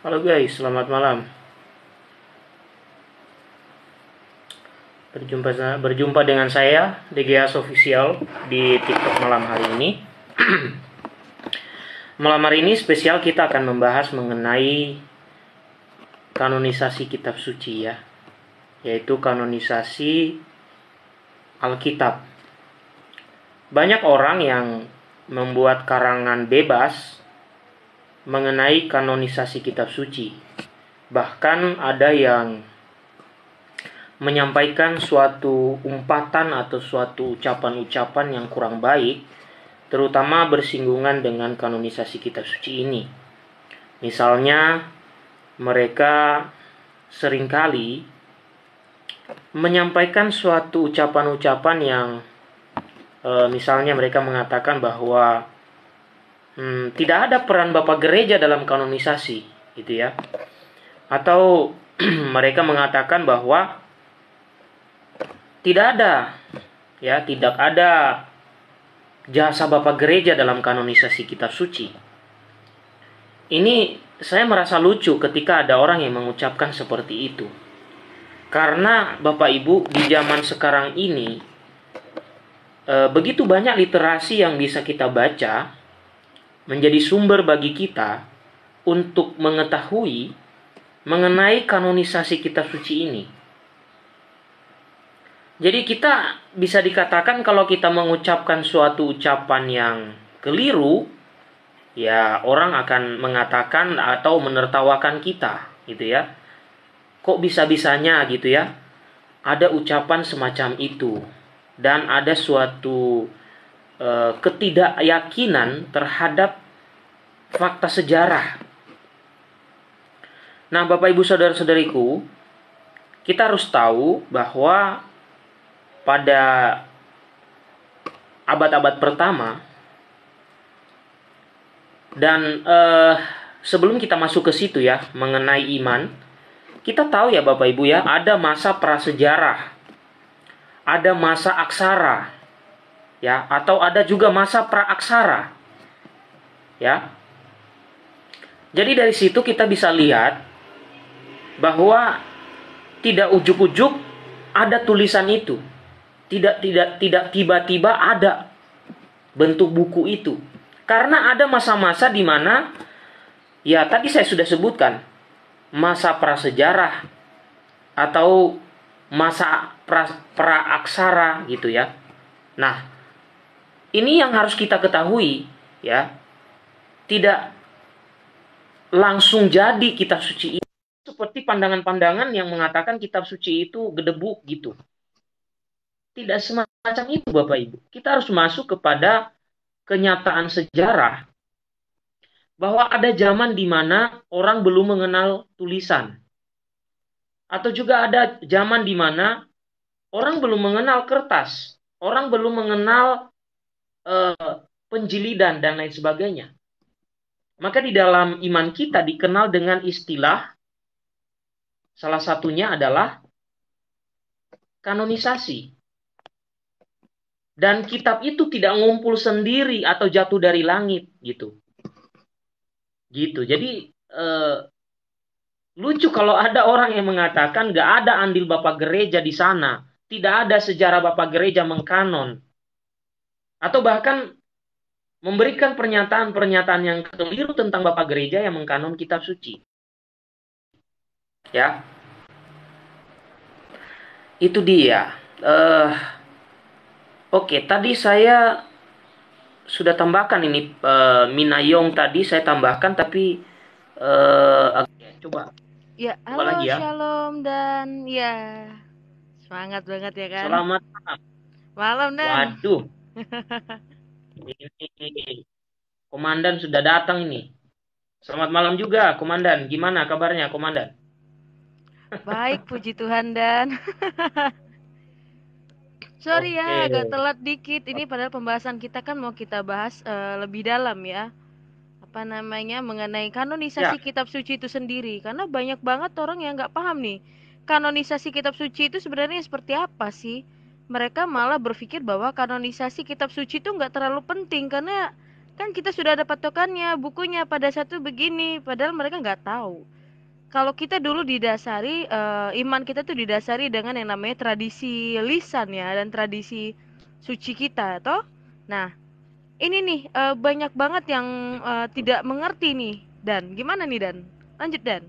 Halo guys, selamat malam. Berjumpa berjumpa dengan saya DGAS official di TikTok malam hari ini. malam hari ini spesial kita akan membahas mengenai kanonisasi kitab suci ya, yaitu kanonisasi Alkitab. Banyak orang yang membuat karangan bebas mengenai kanonisasi kitab suci. Bahkan ada yang menyampaikan suatu umpatan atau suatu ucapan-ucapan yang kurang baik, terutama bersinggungan dengan kanonisasi kitab suci ini. Misalnya, mereka seringkali menyampaikan suatu ucapan-ucapan yang e, misalnya mereka mengatakan bahwa hmm, tidak ada peran bapak gereja dalam kanonisasi gitu ya atau mereka mengatakan bahwa tidak ada ya tidak ada jasa bapak gereja dalam kanonisasi kitab suci ini saya merasa lucu ketika ada orang yang mengucapkan seperti itu karena bapak ibu di zaman sekarang ini e, begitu banyak literasi yang bisa kita baca menjadi sumber bagi kita untuk mengetahui mengenai kanonisasi kitab suci ini. Jadi kita bisa dikatakan kalau kita mengucapkan suatu ucapan yang keliru, ya orang akan mengatakan atau menertawakan kita, gitu ya. Kok bisa-bisanya gitu ya? Ada ucapan semacam itu dan ada suatu e, ketidakyakinan terhadap fakta sejarah. Nah, Bapak Ibu saudara-saudariku, kita harus tahu bahwa pada abad-abad pertama dan eh, sebelum kita masuk ke situ ya mengenai iman kita tahu ya Bapak Ibu ya ada masa prasejarah ada masa aksara ya atau ada juga masa praaksara ya jadi dari situ kita bisa lihat bahwa tidak ujuk-ujuk ada tulisan itu tidak tidak tidak tiba-tiba ada bentuk buku itu karena ada masa-masa di mana ya tadi saya sudah sebutkan masa prasejarah atau masa pra, praaksara gitu ya nah ini yang harus kita ketahui, ya. Tidak langsung jadi kitab suci ini seperti pandangan-pandangan yang mengatakan kitab suci itu gedebuk gitu. Tidak semacam itu Bapak Ibu. Kita harus masuk kepada kenyataan sejarah bahwa ada zaman di mana orang belum mengenal tulisan. Atau juga ada zaman di mana orang belum mengenal kertas, orang belum mengenal uh, eh, penjilidan dan lain sebagainya. Maka di dalam iman kita dikenal dengan istilah salah satunya adalah kanonisasi. Dan kitab itu tidak ngumpul sendiri atau jatuh dari langit gitu. Gitu. Jadi eh, lucu kalau ada orang yang mengatakan gak ada andil Bapak Gereja di sana. Tidak ada sejarah Bapak Gereja mengkanon atau bahkan memberikan pernyataan-pernyataan yang keliru tentang Bapak Gereja yang mengkanon kitab suci. Ya. Itu dia. Uh, Oke, okay, tadi saya sudah tambahkan ini uh, Minayong tadi saya tambahkan tapi uh, coba. Ya, halo lagi ya? Shalom dan ya semangat banget ya kan. Selamat malam. Malam dan. Waduh. komandan sudah datang ini. Selamat malam juga, komandan. Gimana kabarnya, komandan? Baik, puji Tuhan dan. Sorry okay. ya, agak telat dikit. Ini padahal pembahasan kita kan mau kita bahas uh, lebih dalam ya. Apa namanya mengenai kanonisasi ya. kitab suci itu sendiri, karena banyak banget orang yang nggak paham nih. Kanonisasi kitab suci itu sebenarnya seperti apa sih? mereka malah berpikir bahwa kanonisasi kitab suci itu nggak terlalu penting karena kan kita sudah ada patokannya bukunya pada satu begini padahal mereka nggak tahu kalau kita dulu didasari e, iman kita tuh didasari dengan yang namanya tradisi lisan ya dan tradisi suci kita toh nah ini nih e, banyak banget yang e, tidak mengerti nih dan gimana nih dan lanjut dan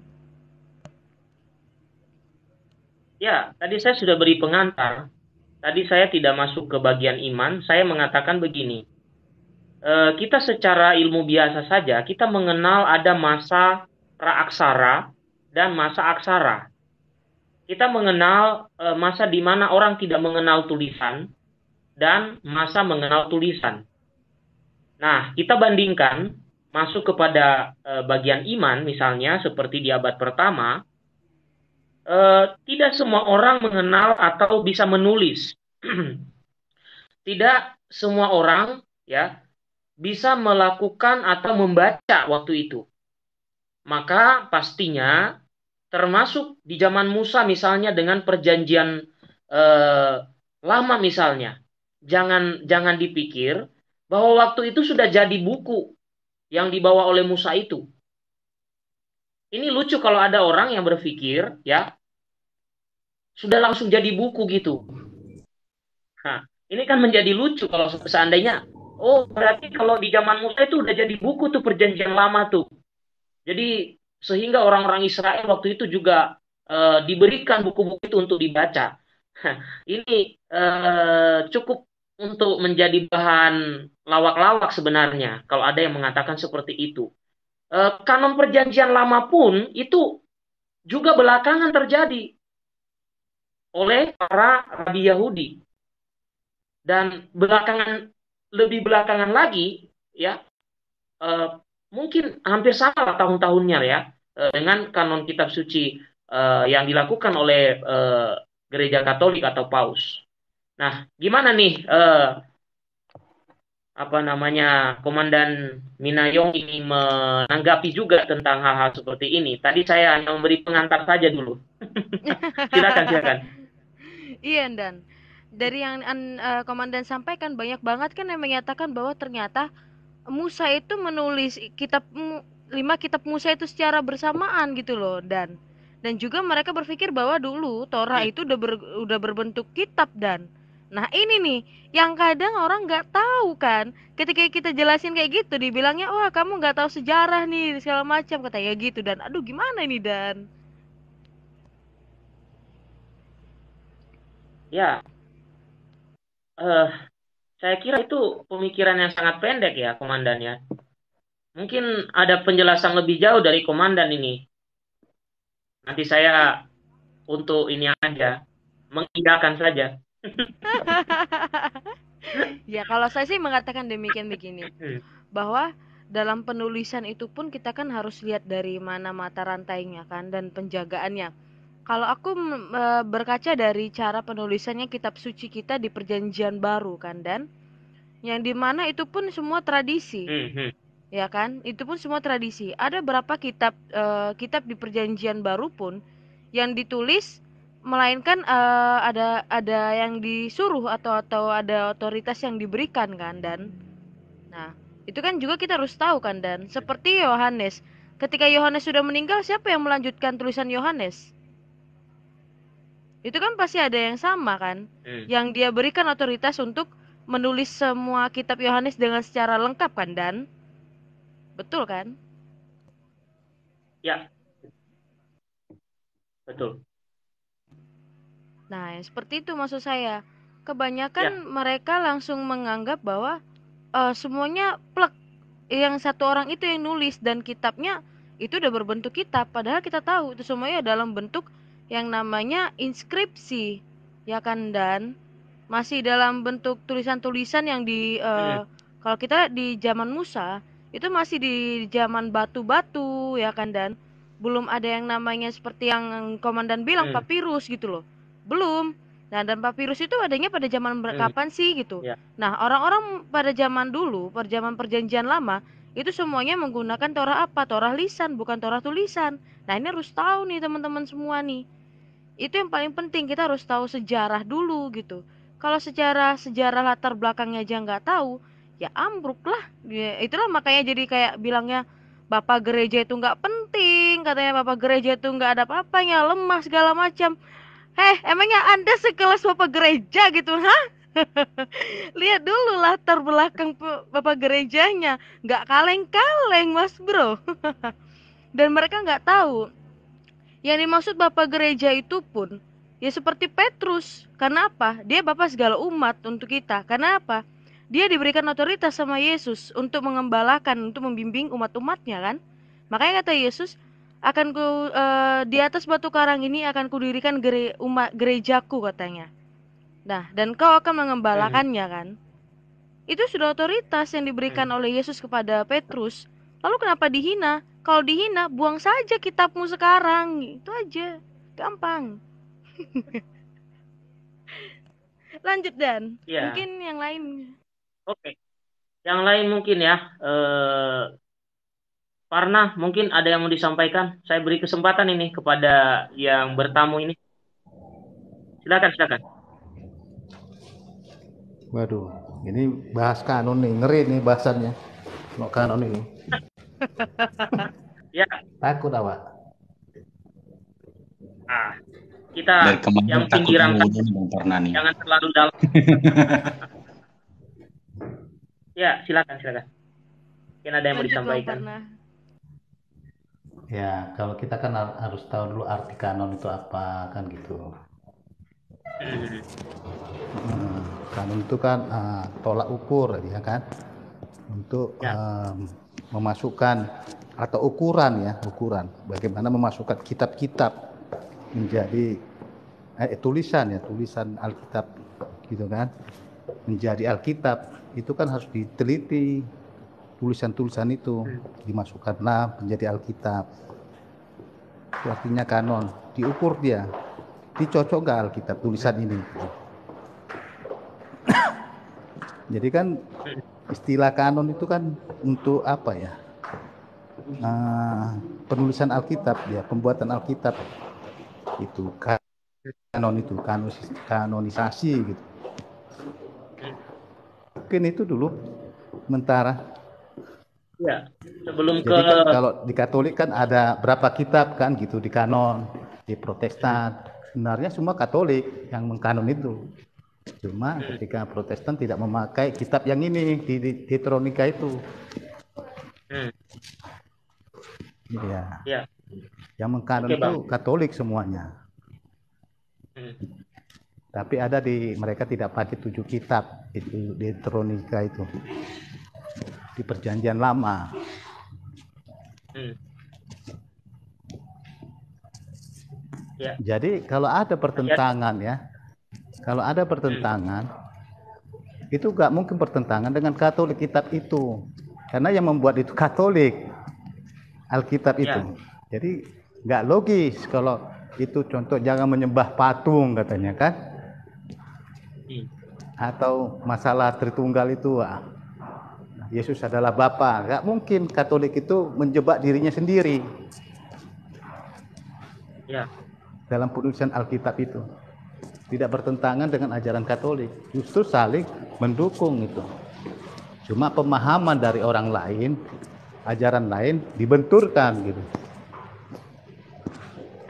ya tadi saya sudah beri pengantar Tadi saya tidak masuk ke bagian iman, saya mengatakan begini. E, kita secara ilmu biasa saja, kita mengenal ada masa praaksara dan masa aksara. Kita mengenal e, masa di mana orang tidak mengenal tulisan dan masa mengenal tulisan. Nah, kita bandingkan masuk kepada e, bagian iman misalnya seperti di abad pertama, Eh, tidak semua orang mengenal atau bisa menulis. tidak semua orang ya bisa melakukan atau membaca waktu itu. Maka pastinya termasuk di zaman Musa misalnya dengan perjanjian eh, lama misalnya. Jangan jangan dipikir bahwa waktu itu sudah jadi buku yang dibawa oleh Musa itu ini lucu kalau ada orang yang berpikir ya sudah langsung jadi buku gitu. Nah, ini kan menjadi lucu kalau seandainya oh berarti kalau di zaman Musa itu udah jadi buku tuh perjanjian lama tuh. Jadi sehingga orang-orang Israel waktu itu juga e, diberikan buku-buku itu untuk dibaca. ini e, cukup untuk menjadi bahan lawak-lawak sebenarnya kalau ada yang mengatakan seperti itu. Eh, kanon perjanjian lama pun itu juga belakangan terjadi oleh para rabi Yahudi. Dan belakangan lebih belakangan lagi ya uh, mungkin hampir sama tahun-tahunnya ya uh, dengan kanon kitab suci uh, yang dilakukan oleh gereja Katolik atau Paus. Nah, gimana nih apa namanya Komandan Minayong ini menanggapi juga tentang hal-hal seperti ini. Tadi saya hanya memberi pengantar saja dulu. silakan silakan. Iya dan dari yang uh, Komandan sampaikan banyak banget kan yang menyatakan bahwa ternyata Musa itu menulis kitab lima kitab Musa itu secara bersamaan gitu loh dan dan juga mereka berpikir bahwa dulu Torah hmm. itu udah ber, udah berbentuk kitab dan Nah ini nih yang kadang orang nggak tahu kan. Ketika kita jelasin kayak gitu, dibilangnya wah kamu nggak tahu sejarah nih segala macam kata ya gitu dan aduh gimana ini dan. Ya, uh, saya kira itu pemikiran yang sangat pendek ya komandan ya. Mungkin ada penjelasan lebih jauh dari komandan ini. Nanti saya untuk ini aja mengiyakan saja. ya kalau saya sih mengatakan demikian begini bahwa dalam penulisan itu pun kita kan harus lihat dari mana mata rantainya kan dan penjagaannya. Kalau aku e, berkaca dari cara penulisannya kitab suci kita di Perjanjian Baru kan dan yang dimana itu pun semua tradisi, mhm. ya kan? Itu pun semua tradisi. Ada berapa kitab e, kitab di Perjanjian Baru pun yang ditulis melainkan uh, ada ada yang disuruh atau atau ada otoritas yang diberikan kan dan nah itu kan juga kita harus tahu kan dan iya. seperti Yohanes ketika Yohanes sudah meninggal siapa yang melanjutkan tulisan Yohanes itu kan pasti ada yang sama kan hmm. yang dia berikan otoritas untuk menulis semua kitab Yohanes dengan secara lengkap kan dan betul kan ya betul Nah, ya, seperti itu maksud saya. Kebanyakan ya. mereka langsung menganggap bahwa uh, semuanya plek yang satu orang itu yang nulis dan kitabnya itu udah berbentuk kitab padahal kita tahu itu semuanya dalam bentuk yang namanya inskripsi ya kan dan masih dalam bentuk tulisan-tulisan yang di uh, ya. kalau kita lihat di zaman Musa itu masih di zaman batu-batu ya kan dan belum ada yang namanya seperti yang komandan bilang hmm. papirus gitu loh belum. Nah, dan papirus itu adanya pada zaman hmm. kapan sih gitu. Ya. Nah, orang-orang pada zaman dulu, per zaman perjanjian lama, itu semuanya menggunakan torah apa? Torah lisan, bukan torah tulisan. Nah, ini harus tahu nih teman-teman semua nih. Itu yang paling penting, kita harus tahu sejarah dulu gitu. Kalau sejarah sejarah latar belakangnya aja nggak tahu, ya ambruk lah. Ya, itulah makanya jadi kayak bilangnya bapak gereja itu nggak penting, katanya bapak gereja itu nggak ada apa-apanya, lemah segala macam Eh, emangnya Anda sekelas Bapak gereja gitu, ha? Lihat dulu latar belakang Bapak gerejanya. Nggak kaleng-kaleng, Mas Bro. Dan mereka nggak tahu. Yang dimaksud Bapak gereja itu pun, ya seperti Petrus. Karena apa? Dia Bapak segala umat untuk kita. Karena apa? Dia diberikan otoritas sama Yesus untuk mengembalakan, untuk membimbing umat-umatnya kan. Makanya kata Yesus, akan ku uh, di atas batu karang ini akan kudirikan gere, umat gerejaku katanya. Nah, dan kau akan mengembalakannya kan? Itu sudah otoritas yang diberikan hmm. oleh Yesus kepada Petrus. Lalu kenapa dihina? Kalau dihina, buang saja kitabmu sekarang. Itu aja. Gampang. Lanjut Dan. Ya. Mungkin yang lain. Oke. Yang lain mungkin ya. Eh Parna, mungkin ada yang mau disampaikan. Saya beri kesempatan ini kepada yang bertamu ini. Silakan, silakan. Waduh, ini bahas kanon nih, ngeri nih bahasannya. Kalau kanon ini. ya. Takut awak. Ah, kita yang pinggiran jangan terlalu dalam. ya, silakan, silakan. Mungkin ada yang mau disampaikan. Pernah ya kalau kita kan harus tahu dulu arti kanon itu apa kan gitu hmm, kanon itu kan uh, tolak ukur ya kan untuk ya. Um, memasukkan atau ukuran ya ukuran bagaimana memasukkan kitab-kitab menjadi eh, tulisan ya tulisan Alkitab gitu kan menjadi Alkitab itu kan harus diteliti tulisan-tulisan itu hmm. dimasukkanlah menjadi Alkitab. Itu artinya kanon, diukur dia. Dicocok gak Alkitab tulisan ini? Jadi kan istilah kanon itu kan untuk apa ya? Nah, penulisan Alkitab ya, pembuatan Alkitab itu kanon itu kanon, kanonisasi gitu. Hmm. Mungkin itu dulu sementara. Ya, sebelum Jadi ke kan kalau di Katolik kan ada berapa kitab kan gitu di kanon, di Protestan. Sebenarnya semua Katolik yang mengkanon itu. Cuma ketika Protestan tidak memakai kitab yang ini di, Deuteronomika Tronika itu. Hmm. Ya. ya. Yang mengkanon okay, itu bang. Katolik semuanya. Hmm. Tapi ada di mereka tidak pakai tujuh kitab itu di Tronika itu di perjanjian lama. Ya. Jadi kalau ada pertentangan ya, kalau ada pertentangan itu gak mungkin pertentangan dengan Katolik kitab itu, karena yang membuat itu Katolik Alkitab itu. Ya. Jadi gak logis kalau itu contoh jangan menyembah patung katanya kan? Iya. Atau masalah Tritunggal itu ah, Yesus adalah Bapa. Gak mungkin Katolik itu menjebak dirinya sendiri. Ya. Dalam penulisan Alkitab itu tidak bertentangan dengan ajaran Katolik, justru saling mendukung itu. Cuma pemahaman dari orang lain, ajaran lain dibenturkan gitu.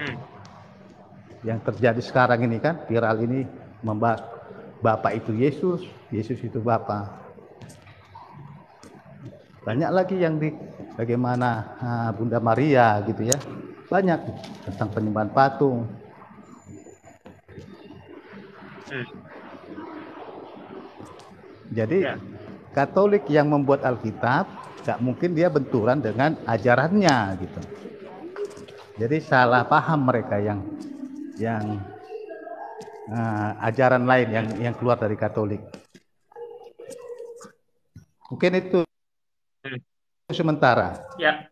Hmm. Yang terjadi sekarang ini kan viral ini membahas Bapak itu Yesus, Yesus itu Bapak. Banyak lagi yang di bagaimana Bunda Maria gitu ya. Banyak tentang penyembahan patung. Jadi ya. Katolik yang membuat Alkitab nggak mungkin dia benturan dengan ajarannya gitu. Jadi salah paham mereka yang yang uh, ajaran lain yang yang keluar dari Katolik. Mungkin itu sementara. Ya.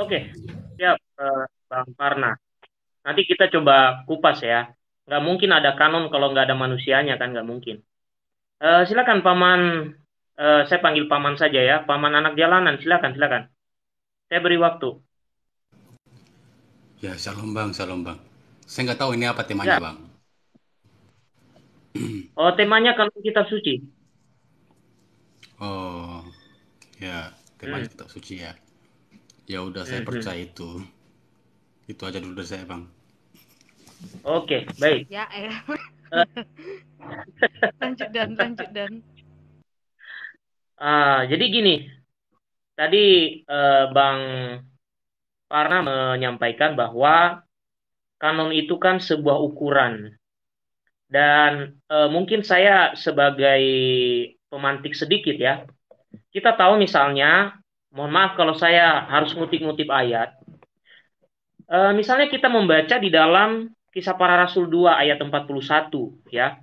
Oke. Okay. Ya, eh, Bang Parna. Nanti kita coba kupas ya. Nggak mungkin ada kanon kalau nggak ada manusianya kan nggak mungkin. Uh, silakan paman, uh, saya panggil paman saja ya. Paman anak jalanan, silakan silakan. Saya beri waktu. Ya, salam bang, salam bang. Saya nggak tahu ini apa temanya ya. bang. Oh, temanya kalau kita suci. Oh, ya kembali hmm. kitab suci ya ya udah saya hmm, hmm. percaya itu itu aja dulu dari saya bang oke okay, baik ya, ya. eh. lanjut dan lanjut dan uh, jadi gini tadi uh, bang Parna menyampaikan bahwa kanon itu kan sebuah ukuran dan e, mungkin saya sebagai pemantik sedikit ya kita tahu misalnya, mohon maaf kalau saya harus ngutip-ngutip ayat. E, misalnya kita membaca di dalam Kisah Para Rasul 2 ayat 41 ya.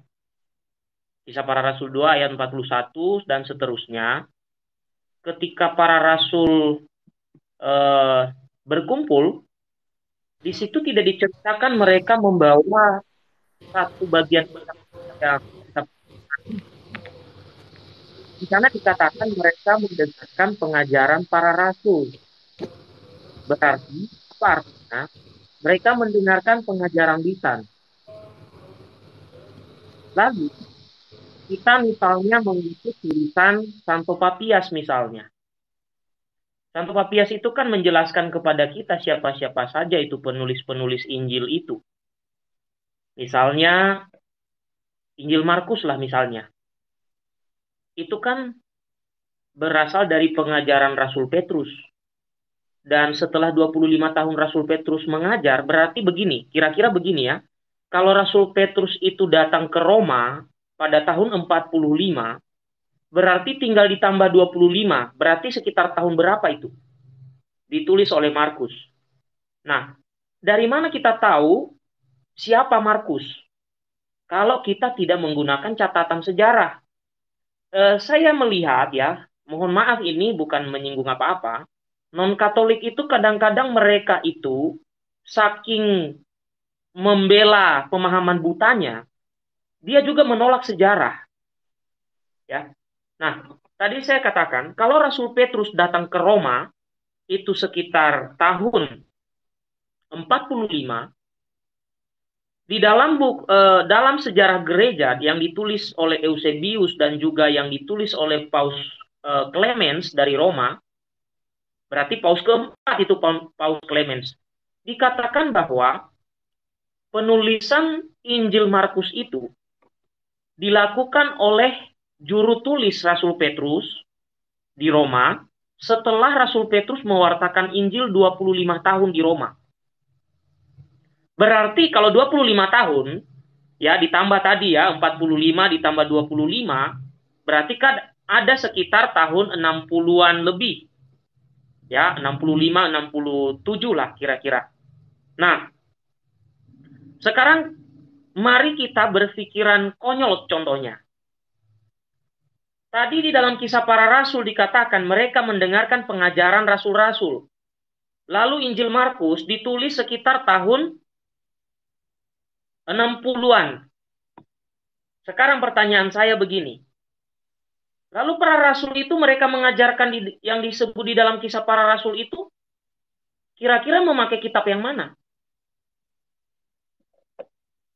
Kisah Para Rasul 2 ayat 41 dan seterusnya. Ketika para rasul e, berkumpul, di situ tidak diceritakan mereka membawa satu bagian yang di sana dikatakan mereka mendengarkan pengajaran para rasul. Berarti, apa Mereka mendengarkan pengajaran lisan. Lalu, kita misalnya mengikuti tulisan Santo Papias misalnya. Santo Papias itu kan menjelaskan kepada kita siapa-siapa saja itu penulis-penulis Injil itu. Misalnya Injil Markus lah misalnya itu kan berasal dari pengajaran Rasul Petrus. Dan setelah 25 tahun Rasul Petrus mengajar, berarti begini, kira-kira begini ya. Kalau Rasul Petrus itu datang ke Roma pada tahun 45, berarti tinggal ditambah 25, berarti sekitar tahun berapa itu? Ditulis oleh Markus. Nah, dari mana kita tahu siapa Markus? Kalau kita tidak menggunakan catatan sejarah. Eh, saya melihat ya, mohon maaf ini bukan menyinggung apa-apa. Non Katolik itu kadang-kadang mereka itu saking membela pemahaman butanya, dia juga menolak sejarah. Ya. Nah, tadi saya katakan kalau Rasul Petrus datang ke Roma itu sekitar tahun 45 di dalam buk eh, dalam sejarah gereja yang ditulis oleh Eusebius dan juga yang ditulis oleh Paus eh, Clemens dari Roma berarti Paus keempat itu Paus Clemens dikatakan bahwa penulisan Injil Markus itu dilakukan oleh juru tulis Rasul Petrus di Roma setelah Rasul Petrus mewartakan Injil 25 tahun di Roma Berarti kalau 25 tahun ya ditambah tadi ya 45 ditambah 25 berarti kan ada sekitar tahun 60-an lebih. Ya, 65, 67 lah kira-kira. Nah, sekarang mari kita berpikiran konyol contohnya. Tadi di dalam kisah para rasul dikatakan mereka mendengarkan pengajaran rasul-rasul. Lalu Injil Markus ditulis sekitar tahun 60-an. Sekarang pertanyaan saya begini. Lalu para rasul itu mereka mengajarkan di, yang disebut di dalam kisah para rasul itu kira-kira memakai kitab yang mana?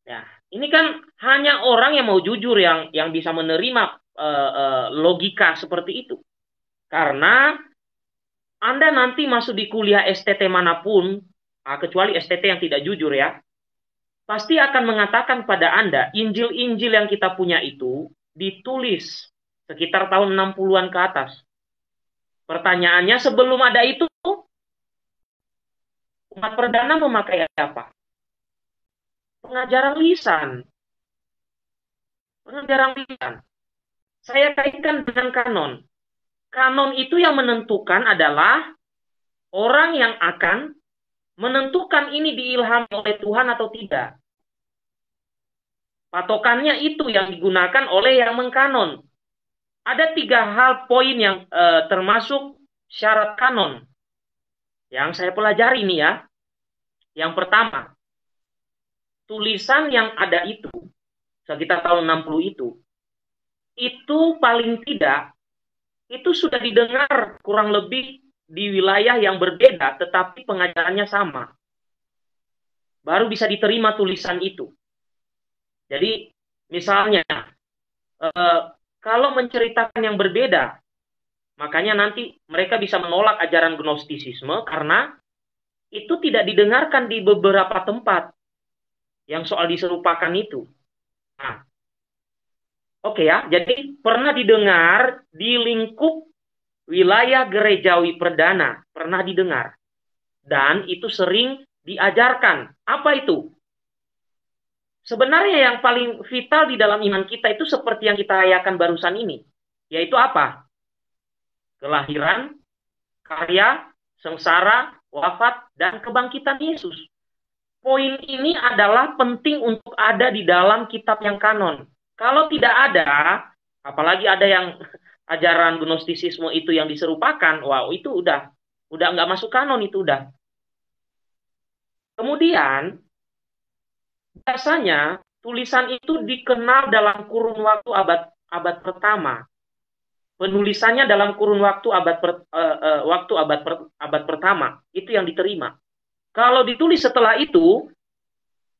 Ya, ini kan hanya orang yang mau jujur yang yang bisa menerima uh, uh, logika seperti itu. Karena Anda nanti masuk di kuliah STT manapun, ah, kecuali STT yang tidak jujur ya pasti akan mengatakan pada Anda, Injil-Injil yang kita punya itu ditulis sekitar tahun 60-an ke atas. Pertanyaannya sebelum ada itu, umat perdana memakai apa? Pengajaran lisan. Pengajaran lisan. Saya kaitkan dengan kanon. Kanon itu yang menentukan adalah orang yang akan menentukan ini diilham oleh Tuhan atau tidak. Patokannya itu yang digunakan oleh yang mengkanon. Ada tiga hal poin yang e, termasuk syarat kanon yang saya pelajari ini ya. Yang pertama, tulisan yang ada itu, sekitar tahun 60 itu, itu paling tidak, itu sudah didengar kurang lebih di wilayah yang berbeda tetapi pengajarannya sama. Baru bisa diterima tulisan itu. Jadi misalnya e, kalau menceritakan yang berbeda, makanya nanti mereka bisa menolak ajaran gnostisisme karena itu tidak didengarkan di beberapa tempat yang soal diserupakan itu. Nah, Oke okay ya, jadi pernah didengar di lingkup wilayah gerejawi perdana pernah didengar dan itu sering diajarkan. Apa itu? Sebenarnya yang paling vital di dalam iman kita itu seperti yang kita rayakan barusan ini, yaitu apa? Kelahiran, karya, sengsara, wafat, dan kebangkitan Yesus. Poin ini adalah penting untuk ada di dalam kitab yang kanon. Kalau tidak ada, apalagi ada yang ajaran gnostisisme itu yang diserupakan, wow itu udah udah nggak masuk kanon itu udah. Kemudian biasanya tulisan itu dikenal dalam kurun waktu abad abad pertama. Penulisannya dalam kurun waktu abad per, uh, uh, waktu abad per, abad pertama itu yang diterima. Kalau ditulis setelah itu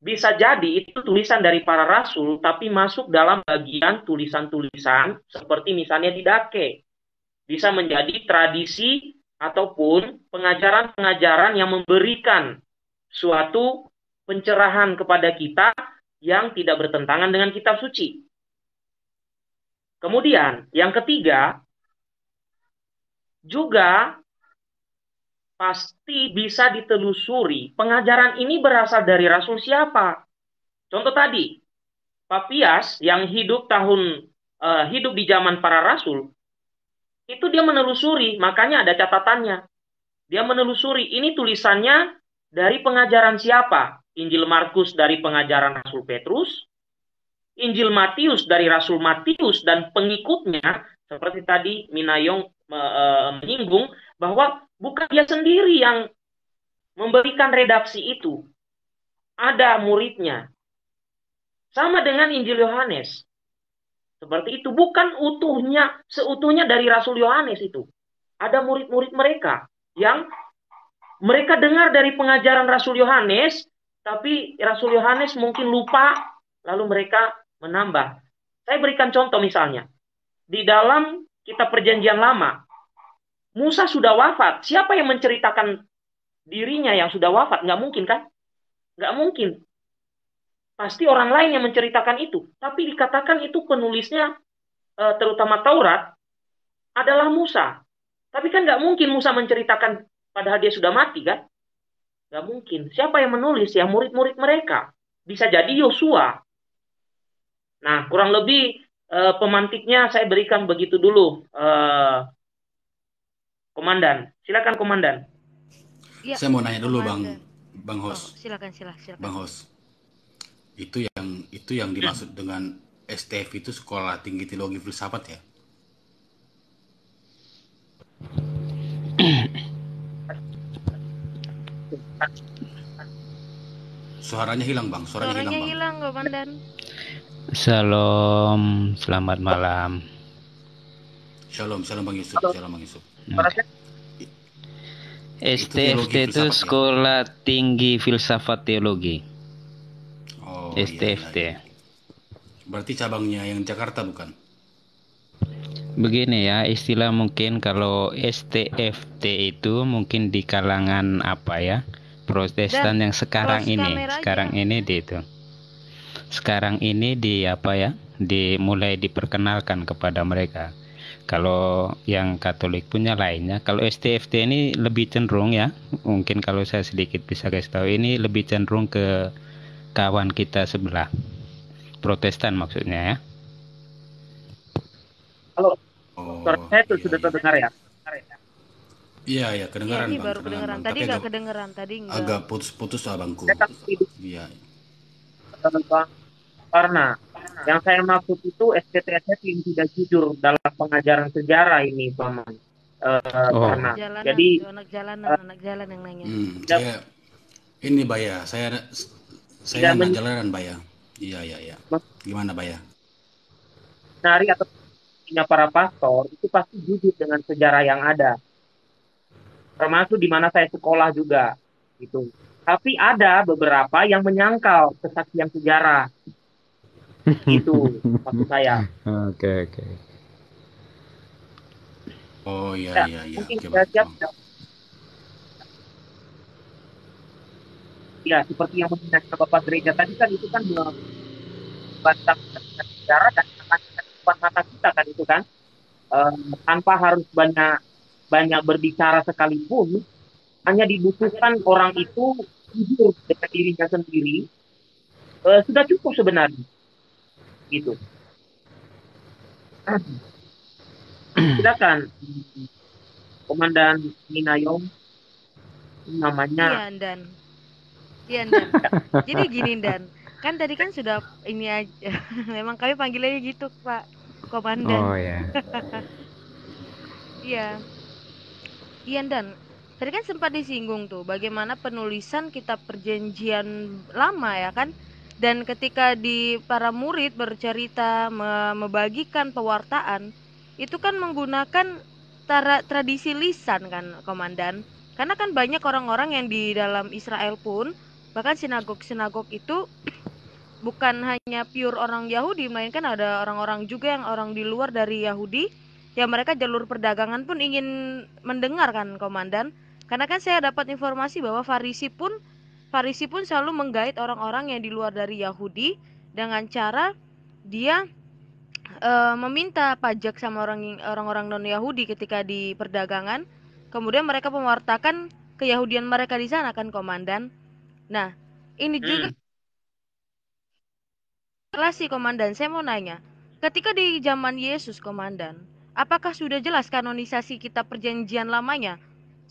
bisa jadi itu tulisan dari para rasul tapi masuk dalam bagian tulisan-tulisan seperti misalnya di Dake. Bisa menjadi tradisi ataupun pengajaran-pengajaran yang memberikan suatu pencerahan kepada kita yang tidak bertentangan dengan kitab suci. Kemudian, yang ketiga juga pasti bisa ditelusuri pengajaran ini berasal dari rasul siapa. Contoh tadi, Papias yang hidup tahun uh, hidup di zaman para rasul itu dia menelusuri, makanya ada catatannya. Dia menelusuri ini tulisannya dari pengajaran siapa? Injil Markus dari pengajaran Rasul Petrus, Injil Matius dari Rasul Matius dan pengikutnya seperti tadi Minayong eh, menyinggung bahwa bukan dia sendiri yang memberikan redaksi itu. Ada muridnya. Sama dengan Injil Yohanes. Seperti itu. Bukan utuhnya, seutuhnya dari Rasul Yohanes itu. Ada murid-murid mereka yang mereka dengar dari pengajaran Rasul Yohanes, tapi Rasul Yohanes mungkin lupa, lalu mereka menambah. Saya berikan contoh misalnya. Di dalam kitab perjanjian lama, Musa sudah wafat. Siapa yang menceritakan dirinya yang sudah wafat? Nggak mungkin kan? Nggak mungkin. Pasti orang lain yang menceritakan itu. Tapi dikatakan itu penulisnya, eh, terutama Taurat, adalah Musa. Tapi kan nggak mungkin Musa menceritakan padahal dia sudah mati kan? Nggak mungkin. Siapa yang menulis? Ya murid-murid mereka. Bisa jadi Yosua. Nah, kurang lebih eh, pemantiknya saya berikan begitu dulu. Eh, Komandan, silakan komandan. Ya, Saya mau nanya dulu komandan. bang, bang host. Oh, silakan, silakan, silakan. Bang host, itu yang itu yang dimaksud hmm. dengan STF itu sekolah tinggi teologi filsafat ya? Suaranya hilang bang, suaranya, suaranya hilang bang. hilang komandan. Shalom, selamat malam. Shalom, shalom Bang Yusuf, shalom Bang Yusuf. Hmm. STFT itu Sekolah ya. Tinggi Filsafat Teologi. Oh, STFT. Iya, iya, iya. Berarti cabangnya yang Jakarta bukan? Begini ya, istilah mungkin kalau STFT itu mungkin di kalangan apa ya? Protestan yang sekarang ini, aja. sekarang ini di itu. Sekarang ini di apa ya? Dimulai diperkenalkan kepada mereka kalau yang Katolik punya lainnya. Kalau STFT ini lebih cenderung ya, mungkin kalau saya sedikit bisa kasih tahu ini lebih cenderung ke kawan kita sebelah. Protestan maksudnya ya. Halo. Oh, saya itu iya, sudah iya. terdengar ya. Iya, iya, kedengaran. Iya, baru kedengaran. Tadi enggak kedengaran, tadi enggak. Agak putus-putus abangku. Iya. Karena yang saya maksud itu SCTS yang tidak jujur dalam pengajaran sejarah ini, paman. Uh, eh, oh. Karena. Jalanan, Jadi anak jalan, uh, eh, anak jalan yang nanya. Hmm, saya, ini Baya, saya saya anak jalanan Baya. Iya, iya, iya. Gimana Baya? Nari atau punya para pastor itu pasti jujur dengan sejarah yang ada. Termasuk di mana saya sekolah juga gitu. Tapi ada beberapa yang menyangkal kesaksian sejarah itu maksud saya oke okay, oke okay. oh iya ya, iya iya mungkin okay, siap ya seperti yang mengingatkan bapak gereja tadi kan itu kan membantah negara dan akan mata kita kan itu kan e, tanpa harus banyak banyak berbicara sekalipun hanya dibutuhkan orang itu jujur dengan dirinya sendiri e, sudah cukup sebenarnya Gitu. Silakan Komandan Minayong namanya. Iya, Dan. Iya, Dan. Jadi gini, Dan. Kan tadi kan sudah ini aja. Memang kami panggilnya gitu, Pak Komandan. Oh ya. Iya. Iya, iya Dan. Tadi kan sempat disinggung tuh bagaimana penulisan kitab perjanjian lama ya kan? dan ketika di para murid bercerita membagikan pewartaan itu kan menggunakan tara tradisi lisan kan komandan karena kan banyak orang-orang yang di dalam Israel pun bahkan sinagog-sinagog itu bukan hanya pure orang Yahudi melainkan ada orang-orang juga yang orang di luar dari Yahudi yang mereka jalur perdagangan pun ingin mendengarkan komandan karena kan saya dapat informasi bahwa Farisi pun Farisi pun selalu menggait orang-orang yang di luar dari Yahudi dengan cara dia e, meminta pajak sama orang orang non Yahudi ketika di perdagangan. Kemudian mereka mewartakan keyahudian mereka di sana kan komandan. Nah, ini juga hmm. sih komandan. Saya mau nanya, ketika di zaman Yesus komandan, apakah sudah jelas kanonisasi kitab perjanjian lamanya?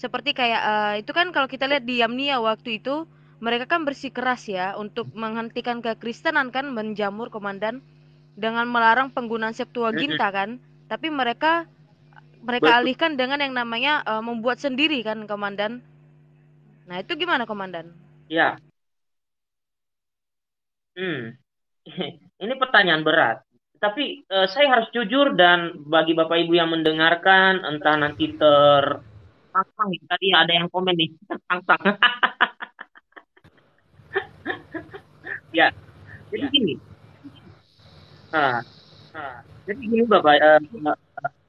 Seperti kayak uh, itu kan kalau kita lihat di Yamnia waktu itu mereka kan bersikeras ya untuk menghentikan kekristenan kan menjamur komandan dengan melarang penggunaan Septuaginta kan tapi mereka mereka Betul. alihkan dengan yang namanya uh, membuat sendiri kan komandan nah itu gimana komandan ya hmm ini pertanyaan berat tapi uh, saya harus jujur dan bagi bapak ibu yang mendengarkan entah nanti ter tadi ada yang komen nih tertang Ya. Jadi ya. gini. Nah, nah, jadi gini Bapak eh,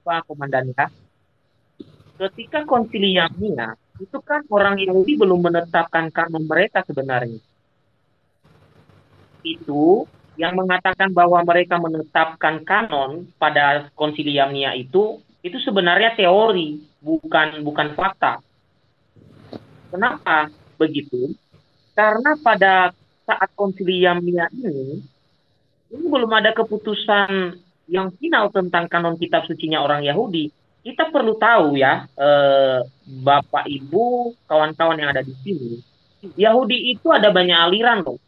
Pak Komandan ya. Ketika konsili itu kan orang Yahudi belum menetapkan kanon mereka sebenarnya. Itu yang mengatakan bahwa mereka menetapkan kanon pada konsili itu itu sebenarnya teori bukan bukan fakta. Kenapa begitu? Karena pada saat konsiliamnya ini, ini belum ada keputusan yang final tentang kanon kitab sucinya orang Yahudi. Kita perlu tahu ya, eh, Bapak Ibu, kawan-kawan yang ada di sini, Yahudi itu ada banyak aliran loh.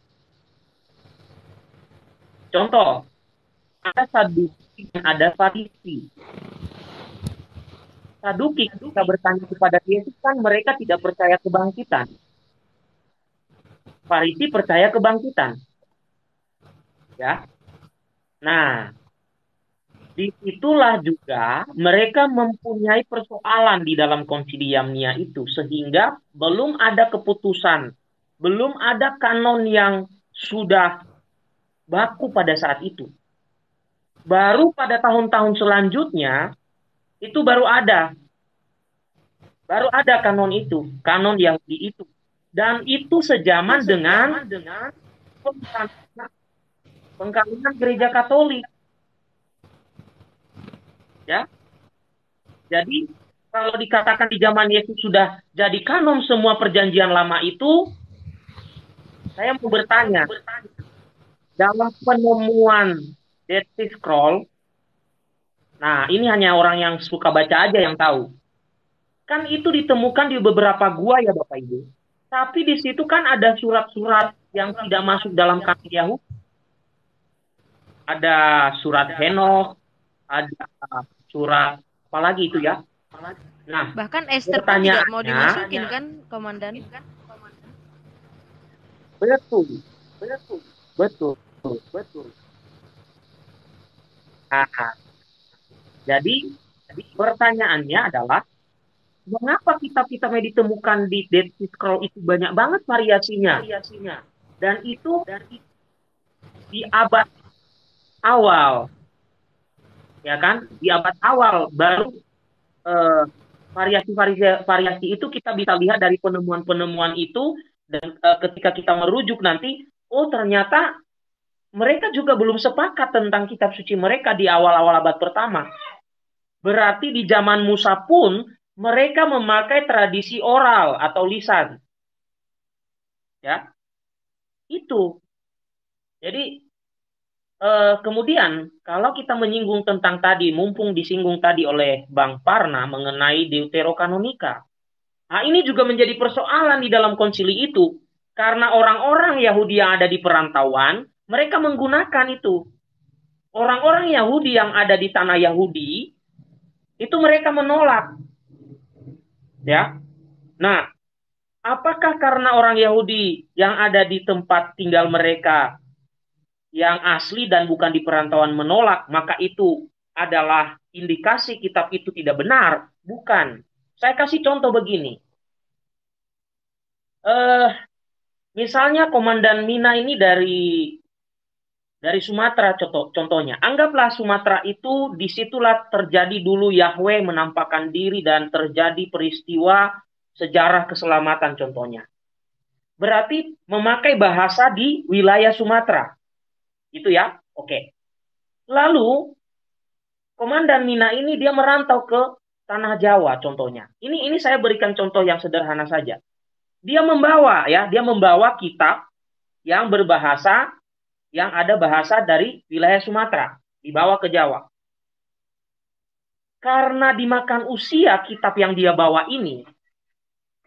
Contoh, ada Saduki dan ada Farisi. Saduki kita bertanya kepada Yesus kan mereka tidak percaya kebangkitan Farisi percaya kebangkitan. Ya. Nah, disitulah juga mereka mempunyai persoalan di dalam konsili Yamnia itu sehingga belum ada keputusan, belum ada kanon yang sudah baku pada saat itu. Baru pada tahun-tahun selanjutnya itu baru ada baru ada kanon itu, kanon Yahudi itu dan itu sejaman, dengan, dengan gereja Katolik. Ya. Jadi kalau dikatakan di zaman Yesus sudah jadi kanon semua perjanjian lama itu, saya mau bertanya, dalam penemuan Dead Scroll, nah ini hanya orang yang suka baca aja yang tahu. Kan itu ditemukan di beberapa gua ya Bapak Ibu. Tapi di situ kan ada surat-surat yang tidak masuk dalam Yahudi. Ada surat Henokh, ada surat apa lagi itu ya. Nah, bahkan Esther tidak mau dimasukin kan, komandan? Betul, betul, betul, betul. Nah, jadi, jadi pertanyaannya adalah mengapa kitab-kitab yang ditemukan di Dead Sea Scroll itu banyak banget variasinya. variasinya. Dan itu dari di abad awal, ya kan? Di abad awal baru eh, variasi-variasi uh, itu kita bisa lihat dari penemuan-penemuan itu dan uh, ketika kita merujuk nanti, oh ternyata mereka juga belum sepakat tentang kitab suci mereka di awal-awal abad pertama. Berarti di zaman Musa pun mereka memakai tradisi oral atau lisan. Ya. Itu. Jadi eh, kemudian kalau kita menyinggung tentang tadi mumpung disinggung tadi oleh Bang Parna mengenai deuterokanonika. Nah, ini juga menjadi persoalan di dalam konsili itu karena orang-orang Yahudi yang ada di perantauan mereka menggunakan itu. Orang-orang Yahudi yang ada di tanah Yahudi itu mereka menolak Ya. Nah, apakah karena orang Yahudi yang ada di tempat tinggal mereka yang asli dan bukan di perantauan menolak, maka itu adalah indikasi kitab itu tidak benar? Bukan. Saya kasih contoh begini. Eh, misalnya komandan Mina ini dari dari Sumatera contoh, contohnya. Anggaplah Sumatera itu disitulah terjadi dulu Yahweh menampakkan diri dan terjadi peristiwa sejarah keselamatan contohnya. Berarti memakai bahasa di wilayah Sumatera. Itu ya, oke. Lalu Komandan Mina ini dia merantau ke tanah Jawa contohnya. Ini ini saya berikan contoh yang sederhana saja. Dia membawa ya, dia membawa kitab yang berbahasa yang ada bahasa dari wilayah Sumatera dibawa ke Jawa. Karena dimakan usia kitab yang dia bawa ini,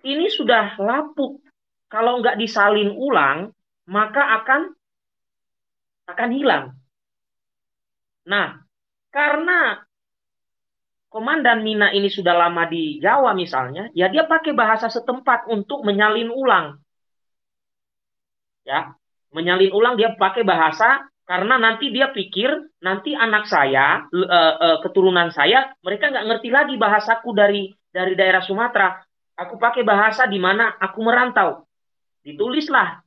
ini sudah lapuk. Kalau nggak disalin ulang, maka akan akan hilang. Nah, karena komandan Mina ini sudah lama di Jawa misalnya, ya dia pakai bahasa setempat untuk menyalin ulang. Ya, Menyalin ulang dia pakai bahasa karena nanti dia pikir nanti anak saya uh, uh, keturunan saya mereka nggak ngerti lagi bahasaku dari dari daerah Sumatera. Aku pakai bahasa di mana aku merantau. Ditulislah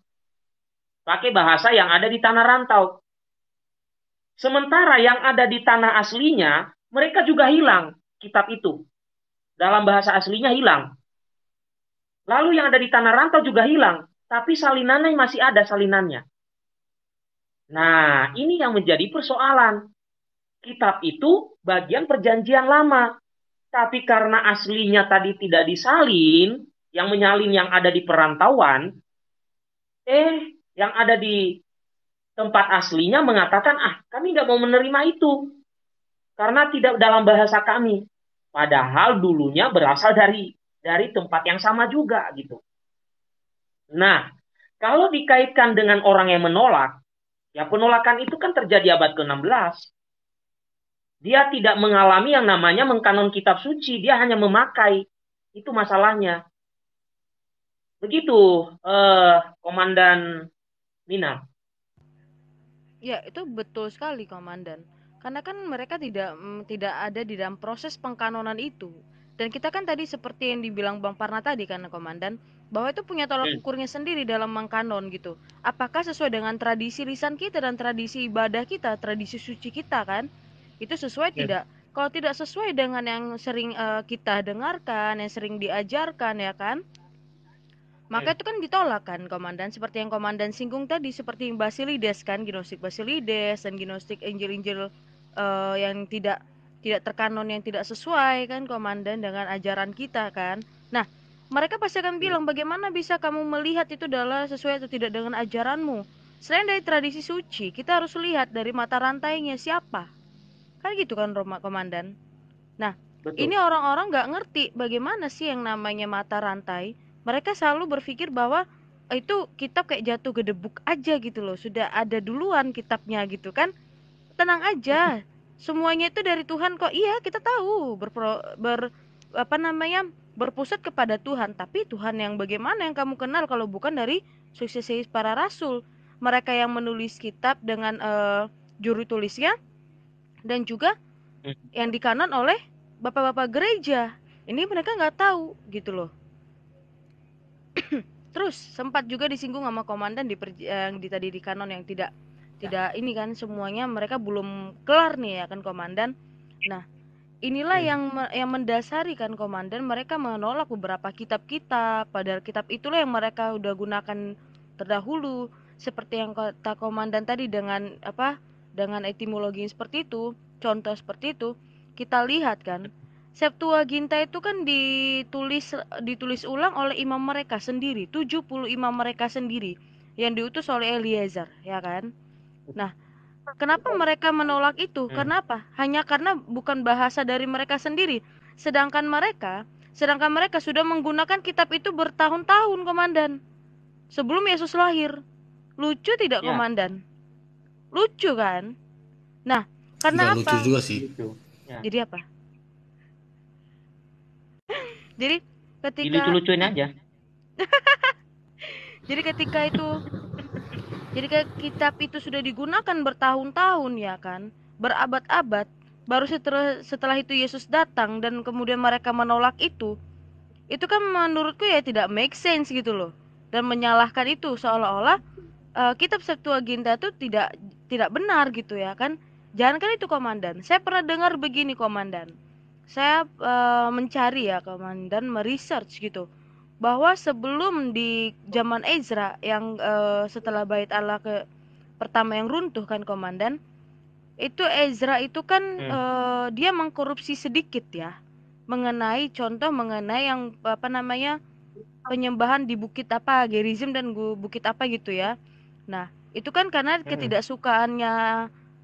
pakai bahasa yang ada di tanah rantau. Sementara yang ada di tanah aslinya mereka juga hilang kitab itu. Dalam bahasa aslinya hilang. Lalu yang ada di tanah rantau juga hilang tapi salinannya masih ada salinannya. Nah, ini yang menjadi persoalan. Kitab itu bagian perjanjian lama. Tapi karena aslinya tadi tidak disalin, yang menyalin yang ada di perantauan, eh, yang ada di tempat aslinya mengatakan, ah, kami nggak mau menerima itu. Karena tidak dalam bahasa kami. Padahal dulunya berasal dari dari tempat yang sama juga gitu. Nah, kalau dikaitkan dengan orang yang menolak, ya penolakan itu kan terjadi abad ke-16. Dia tidak mengalami yang namanya mengkanon kitab suci, dia hanya memakai. Itu masalahnya. Begitu, eh, Komandan Mina. Ya, itu betul sekali, Komandan. Karena kan mereka tidak mm, tidak ada di dalam proses pengkanonan itu. Dan kita kan tadi seperti yang dibilang Bang Parna tadi kan komandan bahwa itu punya tolak hmm. ukurnya sendiri dalam mengkanon gitu. Apakah sesuai dengan tradisi lisan kita dan tradisi ibadah kita, tradisi suci kita kan? Itu sesuai ya. tidak? Kalau tidak sesuai dengan yang sering uh, kita dengarkan, yang sering diajarkan ya kan? Maka yeah. Hmm. itu kan ditolak kan komandan seperti yang komandan singgung tadi seperti Basilides kan, gnostik Basilides dan gnostik Injil-injil uh, yang tidak tidak terkanon yang tidak sesuai kan komandan dengan ajaran kita kan nah mereka pasti akan bilang iya. bagaimana bisa kamu melihat itu adalah sesuai atau tidak dengan ajaranmu selain dari tradisi suci kita harus lihat dari mata rantainya siapa kan gitu kan Roma komandan nah Betul. ini orang-orang nggak ngerti bagaimana sih yang namanya mata rantai mereka selalu berpikir bahwa eh, itu kitab kayak jatuh gedebuk aja gitu loh sudah ada duluan kitabnya gitu kan tenang aja semuanya itu dari Tuhan kok iya kita tahu berpro, ber apa namanya berpusat kepada Tuhan tapi Tuhan yang bagaimana yang kamu kenal kalau bukan dari suksesi para rasul mereka yang menulis kitab dengan uh, juru tulisnya dan juga hmm. yang di kanan oleh bapak-bapak gereja ini mereka nggak tahu gitu loh terus sempat juga disinggung sama komandan di yang di tadi di kanon yang tidak tidak nah. ini kan semuanya mereka belum kelar nih ya kan komandan nah inilah hmm. yang yang mendasari kan komandan mereka menolak beberapa kitab kita. padahal kitab itulah yang mereka udah gunakan terdahulu seperti yang kata komandan tadi dengan apa dengan etimologi seperti itu contoh seperti itu kita lihat kan Septuaginta itu kan ditulis ditulis ulang oleh imam mereka sendiri 70 imam mereka sendiri yang diutus oleh Eliezer ya kan Nah, kenapa mereka menolak itu? Hmm. Kenapa? Hanya karena bukan bahasa dari mereka sendiri. Sedangkan mereka, sedangkan mereka sudah menggunakan kitab itu bertahun-tahun, Komandan. Sebelum Yesus lahir. Lucu tidak, ya. Komandan? Lucu kan? Nah, karena Nggak apa? Lucu juga sih. Ya. Jadi apa? Jadi ketika lucu-lucuin aja. Jadi ketika itu jadi kayak kitab itu sudah digunakan bertahun-tahun ya kan, berabad-abad. Baru setelah, setelah itu Yesus datang dan kemudian mereka menolak itu. Itu kan menurutku ya tidak make sense gitu loh. Dan menyalahkan itu seolah-olah uh, kitab Septuaginta itu tidak tidak benar gitu ya kan. Jangan kan itu komandan. Saya pernah dengar begini komandan. Saya uh, mencari ya komandan, meresearch gitu bahwa sebelum di zaman Ezra yang uh, setelah bait Allah ke pertama yang runtuh kan komandan itu Ezra itu kan hmm. uh, dia mengkorupsi sedikit ya mengenai contoh mengenai yang apa namanya penyembahan di bukit apa Gerizim dan bukit apa gitu ya nah itu kan karena hmm. ketidaksukaannya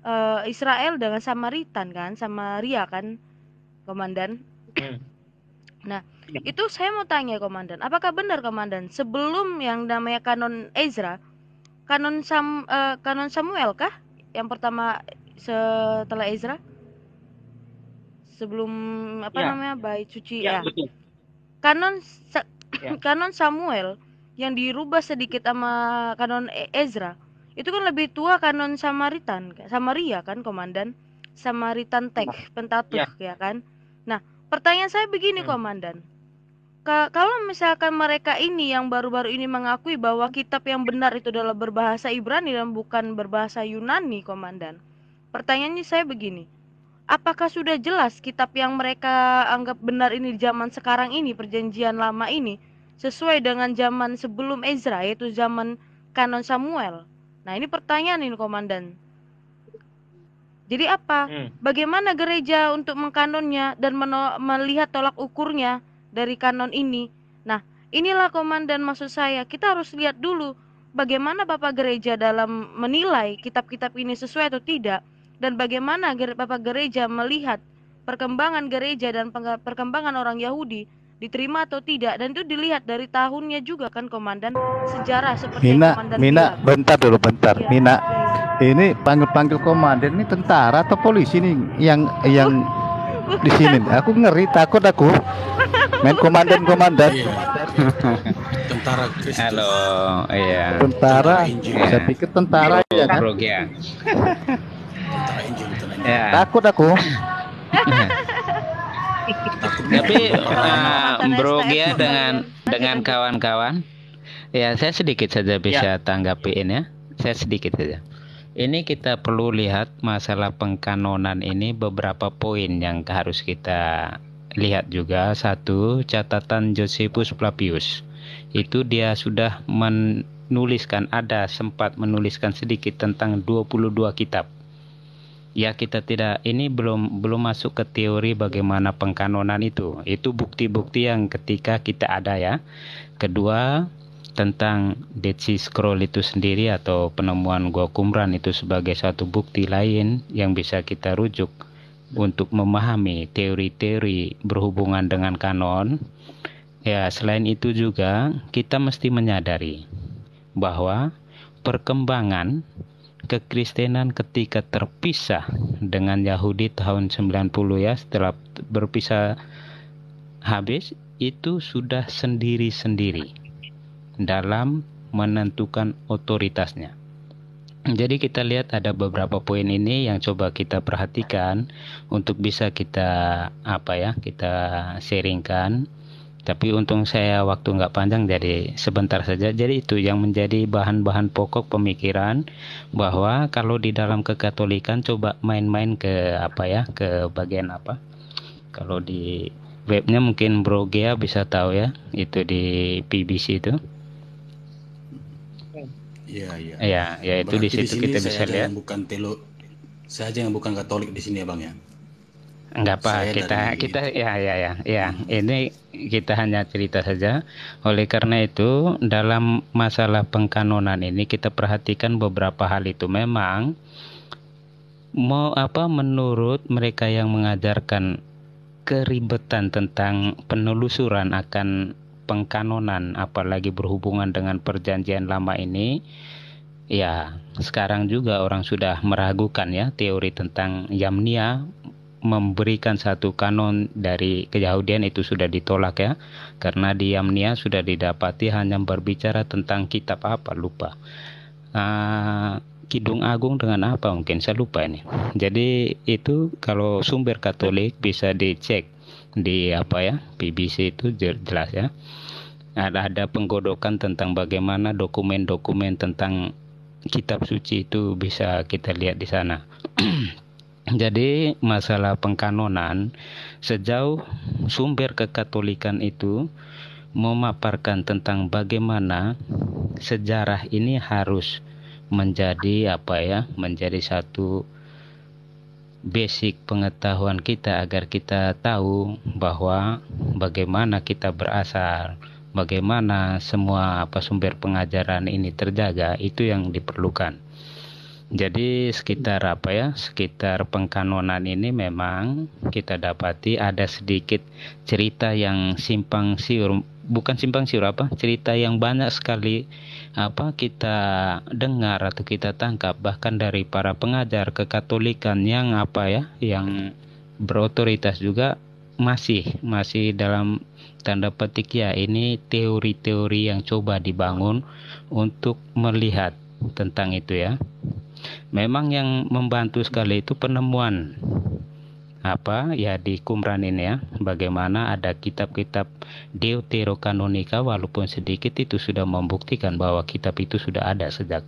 uh, Israel dengan Samaritan kan Samaria kan komandan hmm. Nah, ya. itu saya mau tanya komandan, apakah benar komandan sebelum yang namanya kanon Ezra, kanon Sam uh, eh, kanon Samuel kah yang pertama setelah Ezra? Sebelum apa ya. namanya bayi suci iya, ya. ya. Kanon ya. kanon Samuel yang dirubah sedikit sama kanon e-, Ezra. Itu kan lebih tua kanon Samaritan, Samaria kan komandan? Samaritan Tech, iya. pentatuh ya. ya kan? Pertanyaan saya begini, hmm. Komandan. Ka kalau misalkan mereka ini yang baru-baru ini mengakui bahwa kitab yang benar itu adalah berbahasa Ibrani dan bukan berbahasa Yunani, Komandan. Pertanyaannya saya begini. Apakah sudah jelas kitab yang mereka anggap benar ini di zaman sekarang ini, perjanjian lama ini, sesuai dengan zaman sebelum Ezra, yaitu zaman kanon Samuel? Nah ini pertanyaan ini, Komandan. Jadi apa? Hmm. Bagaimana gereja untuk mengkanonnya dan melihat tolak ukurnya dari kanon ini? Nah, inilah komandan maksud saya. Kita harus lihat dulu bagaimana Bapak gereja dalam menilai kitab-kitab ini sesuai atau tidak dan bagaimana Bapak gereja melihat perkembangan gereja dan perkembangan orang Yahudi diterima atau tidak dan itu dilihat dari tahunnya juga kan komandan sejarah seperti Mina, komandan Mina bentar dulu bentar ya, Mina ini panggil-panggil komandan ini tentara atau polisi nih yang yang di sini. Aku ngeri takut aku. Main komandan-komandan. tentara Halo, iya. Tentara. tentara iya. saya pikir tentara Bro, ya kan. Iya. Iya. Takut aku. Tapi eh, Bro Gia dengan dengan kawan-kawan ya saya sedikit saja bisa tanggapi ini. ya. Saya sedikit saja ini kita perlu lihat masalah pengkanonan ini beberapa poin yang harus kita lihat juga. Satu, catatan Josephus Flavius. Itu dia sudah menuliskan ada sempat menuliskan sedikit tentang 22 kitab. Ya, kita tidak ini belum belum masuk ke teori bagaimana pengkanonan itu. Itu bukti-bukti yang ketika kita ada ya. Kedua, tentang Dead Sea Scroll itu sendiri atau penemuan Gua Qumran itu sebagai satu bukti lain yang bisa kita rujuk untuk memahami teori-teori berhubungan dengan kanon. Ya, selain itu juga kita mesti menyadari bahwa perkembangan kekristenan ketika terpisah dengan Yahudi tahun 90 ya setelah berpisah habis itu sudah sendiri-sendiri dalam menentukan otoritasnya. Jadi kita lihat ada beberapa poin ini yang coba kita perhatikan untuk bisa kita apa ya kita sharingkan. Tapi untung saya waktu nggak panjang jadi sebentar saja. Jadi itu yang menjadi bahan-bahan pokok pemikiran bahwa kalau di dalam kekatolikan coba main-main ke apa ya ke bagian apa? Kalau di webnya mungkin Bro Gea bisa tahu ya itu di PBC itu Iya, iya. Iya, ya itu di situ di kita bisa lihat. bukan telo saya aja yang bukan Katolik di sini ya, Bang ya. Enggak apa, saya kita kita ya ya ya ya. Hmm. Ini kita hanya cerita saja. Oleh karena itu, dalam masalah pengkanonan ini kita perhatikan beberapa hal itu memang mau apa menurut mereka yang mengajarkan keribetan tentang penelusuran akan pengkanonan apalagi berhubungan dengan perjanjian lama ini ya sekarang juga orang sudah meragukan ya teori tentang Yamnia memberikan satu kanon dari keyahudian itu sudah ditolak ya karena di Yamnia sudah didapati hanya berbicara tentang kitab apa lupa uh, Kidung Agung dengan apa mungkin saya lupa ini jadi itu kalau sumber Katolik bisa dicek di apa ya BBC itu jelas ya ada ada penggodokan tentang bagaimana dokumen-dokumen tentang kitab suci itu bisa kita lihat di sana. Jadi masalah pengkanonan sejauh sumber kekatolikan itu memaparkan tentang bagaimana sejarah ini harus menjadi apa ya, menjadi satu basic pengetahuan kita agar kita tahu bahwa bagaimana kita berasal, bagaimana semua apa sumber pengajaran ini terjaga itu yang diperlukan. Jadi sekitar apa ya? Sekitar pengkanonan ini memang kita dapati ada sedikit cerita yang simpang siur, bukan simpang siur apa? Cerita yang banyak sekali apa kita dengar atau kita tangkap bahkan dari para pengajar kekatolikan yang apa ya? Yang berotoritas juga masih masih dalam Tanda petik ya ini teori-teori yang coba dibangun untuk melihat tentang itu ya. Memang yang membantu sekali itu penemuan apa ya di Qumran ini ya bagaimana ada kitab-kitab deuterokanonika walaupun sedikit itu sudah membuktikan bahwa kitab itu sudah ada sejak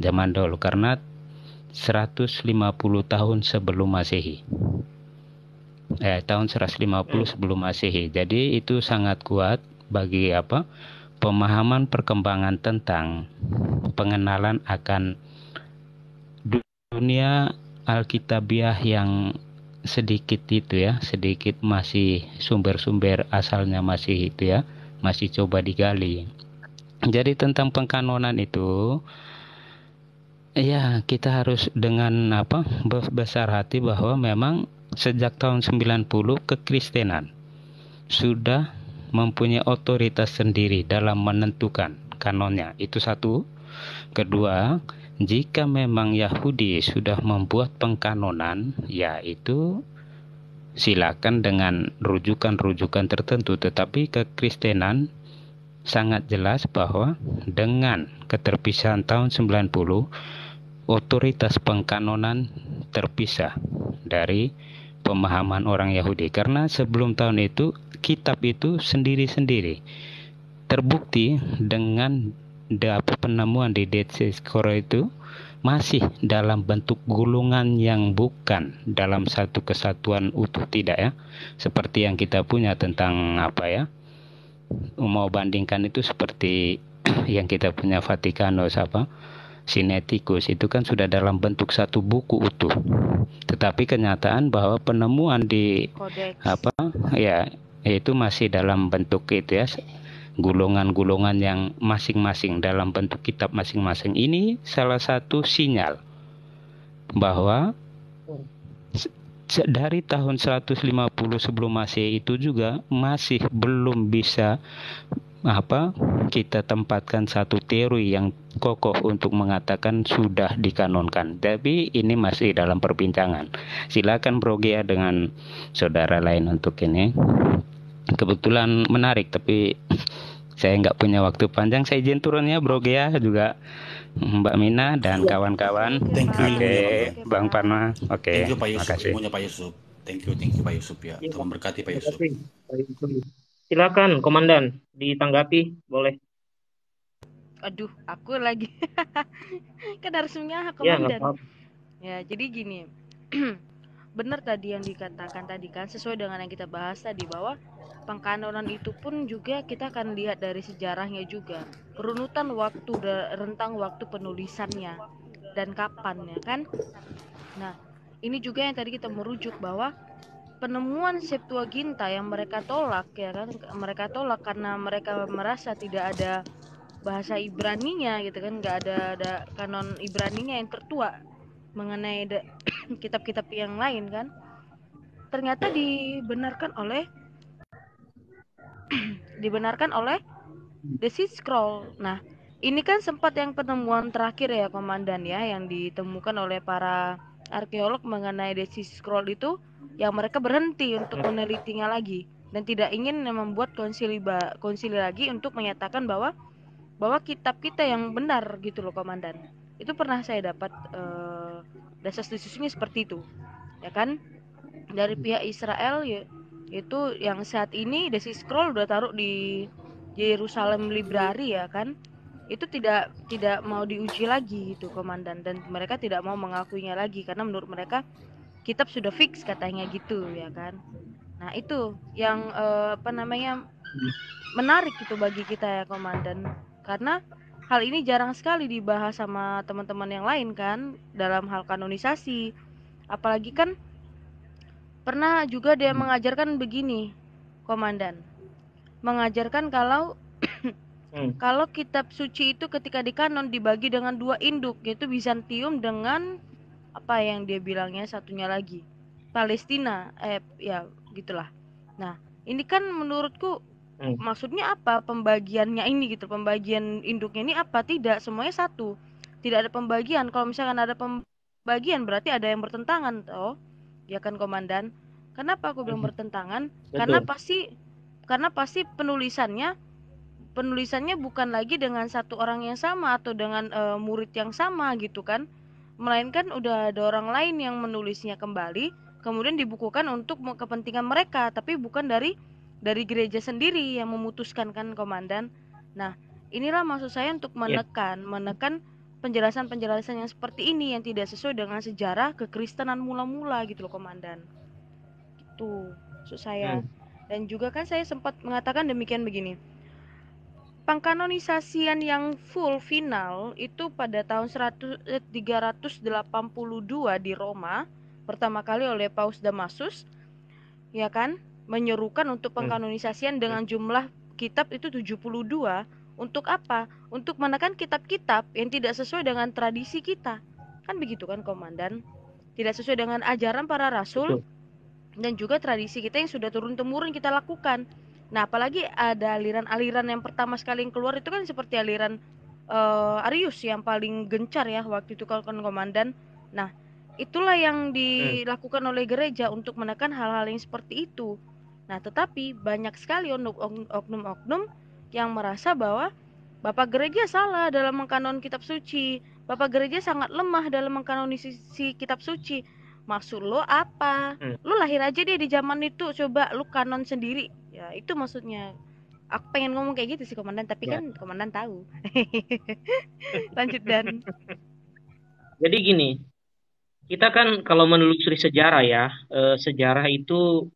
zaman dahulu karena 150 tahun sebelum Masehi eh, tahun 150 hmm. sebelum Masehi. Jadi itu sangat kuat bagi apa? pemahaman perkembangan tentang pengenalan akan dunia alkitabiah yang sedikit itu ya, sedikit masih sumber-sumber asalnya masih itu ya, masih coba digali. Jadi tentang pengkanonan itu ya kita harus dengan apa? besar hati bahwa memang sejak tahun 90 kekristenan sudah mempunyai otoritas sendiri dalam menentukan kanonnya. Itu satu. Kedua, jika memang Yahudi sudah membuat pengkanonan, yaitu silakan dengan rujukan-rujukan tertentu, tetapi kekristenan sangat jelas bahwa dengan keterpisahan tahun 90 otoritas pengkanonan terpisah dari pemahaman orang Yahudi karena sebelum tahun itu kitab itu sendiri-sendiri terbukti dengan apa penemuan di Dead Sea Scroll itu masih dalam bentuk gulungan yang bukan dalam satu kesatuan utuh tidak ya seperti yang kita punya tentang apa ya mau bandingkan itu seperti yang kita punya Vatikanus apa sinetikus itu kan sudah dalam bentuk satu buku utuh. Tetapi kenyataan bahwa penemuan di Kodeks. apa ya itu masih dalam bentuk itu ya gulungan-gulungan yang masing-masing dalam bentuk kitab masing-masing. Ini salah satu sinyal bahwa dari tahun 150 sebelum Masehi itu juga masih belum bisa apa kita tempatkan satu teori yang kokoh untuk mengatakan sudah dikanonkan. Tapi ini masih dalam perbincangan. Silakan Brogia dengan saudara lain untuk ini. Kebetulan menarik tapi saya nggak punya waktu panjang. Saya izin turunnya Brogia juga Mbak Mina dan kawan-kawan. Oke, okay. Bang Parma. Oke. Okay. Terima kasih. Pak Yusuf. Thank you, thank you Pak Yusuf ya. Iya, Tuhan berkati Pak Yusuf. Silakan Komandan ditanggapi boleh aduh aku lagi kan harus menyahak ya, komandan ya, ya jadi gini benar tadi yang dikatakan tadi kan sesuai dengan yang kita bahas tadi bahwa pengkanonan itu pun juga kita akan lihat dari sejarahnya juga runutan waktu rentang waktu penulisannya dan kapan ya kan nah ini juga yang tadi kita merujuk bahwa penemuan Septuaginta yang mereka tolak ya kan mereka tolak karena mereka merasa tidak ada bahasa Ibraninya gitu kan nggak ada ada kanon Ibraninya yang tertua mengenai kitab-kitab yang lain kan ternyata dibenarkan oleh dibenarkan oleh The Sea Scroll. Nah, ini kan sempat yang penemuan terakhir ya komandan ya yang ditemukan oleh para arkeolog mengenai The Sea Scroll itu yang mereka berhenti untuk menelitinya lagi dan tidak ingin membuat konsili konsili lagi untuk menyatakan bahwa bahwa kitab kita yang benar gitu loh komandan itu pernah saya dapat uh, dasar diskusinya seperti itu ya kan dari hmm. pihak Israel ya, itu yang saat ini desi scroll udah taruh di Yerusalem Library ya kan itu tidak tidak mau diuji lagi gitu komandan dan mereka tidak mau mengakuinya lagi karena menurut mereka kitab sudah fix katanya gitu ya kan nah itu yang eh, apa namanya hmm. menarik itu bagi kita ya komandan karena hal ini jarang sekali dibahas sama teman-teman yang lain kan dalam hal kanonisasi apalagi kan pernah juga dia hmm. mengajarkan begini komandan mengajarkan kalau hmm. kalau kitab suci itu ketika dikanon dibagi dengan dua induk yaitu Bizantium dengan apa yang dia bilangnya satunya lagi Palestina eh ya gitulah nah ini kan menurutku hmm. maksudnya apa pembagiannya ini gitu pembagian induknya ini apa tidak semuanya satu tidak ada pembagian kalau misalkan ada pembagian berarti ada yang bertentangan toh ya kan komandan kenapa aku bilang hmm. bertentangan Betul. karena pasti karena pasti penulisannya penulisannya bukan lagi dengan satu orang yang sama atau dengan uh, murid yang sama gitu kan melainkan udah ada orang lain yang menulisnya kembali kemudian dibukukan untuk kepentingan mereka tapi bukan dari dari gereja sendiri yang memutuskan kan komandan. Nah, inilah maksud saya untuk iya. menekan, yeah. menekan penjelasan-penjelasan yang seperti ini yang tidak sesuai dengan sejarah kekristenan mula-mula gitu loh komandan. Itu maksud saya. Hmm. Dan juga kan saya sempat mengatakan demikian begini. Pengkanonisasian yang full final itu pada tahun 100, 382 eh, di Roma pertama kali oleh Paus Damasus, ya kan? menyerukan untuk hmm. pengkanonisasian hmm. dengan jumlah kitab itu 72 untuk apa? Untuk menekan kitab-kitab yang tidak sesuai dengan tradisi kita. Kan begitu kan komandan? Tidak sesuai dengan ajaran para rasul dan juga tradisi kita yang sudah turun temurun kita lakukan. Nah, apalagi ada aliran-aliran yang pertama sekali yang keluar itu kan seperti aliran uh, Arius yang paling gencar ya waktu itu kalau kan komandan. Nah, itulah yang hmm. dilakukan oleh gereja untuk menekan hal-hal yang seperti itu. Nah, tetapi banyak sekali oknum-oknum yang merasa bahwa Bapak Gereja salah dalam mengkanon kitab suci. Bapak Gereja sangat lemah dalam mengkanonisasi kitab suci. Maksud lo apa? Hmm. Lo lahir aja deh di zaman itu, coba lo kanon sendiri. Ya, itu maksudnya. Aku pengen ngomong kayak gitu sih komandan, tapi ya. kan komandan tahu. Lanjut dan. Jadi gini, kita kan kalau menelusuri sejarah ya, eh, sejarah itu